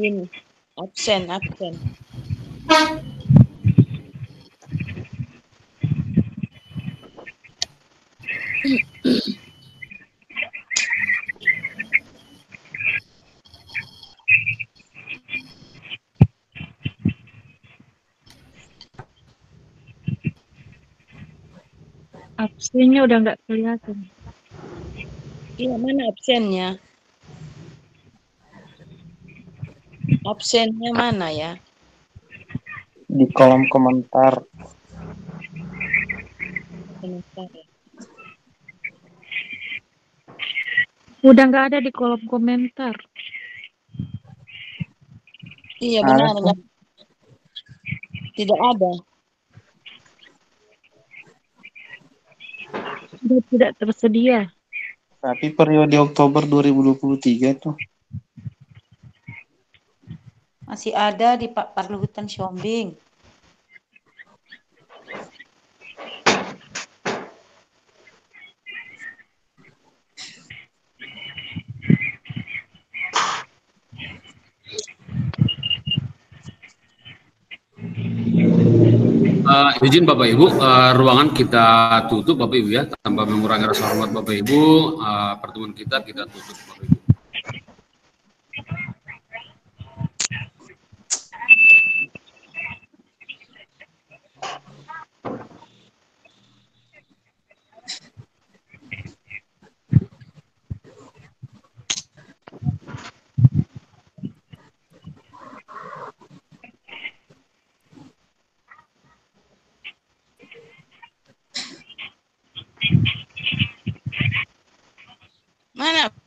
absen absen absennya udah nggak kelihatan iya mana absennya absennya mana ya? Di kolom komentar. Komentar. Ya. Udah nggak ada di kolom komentar. Iya benar. Ada. Tidak ada. tidak tersedia. Tapi periode Oktober 2023 tuh. Masih ada di Pak Parluhutan Syombing. Uh, eh, izin Bapak Ibu, uh, ruangan kita tutup Bapak Ibu ya, tanpa mengurangi rasa hormat Bapak Ibu, uh, pertemuan kita kita tutup Bapak Ibu. Bueno,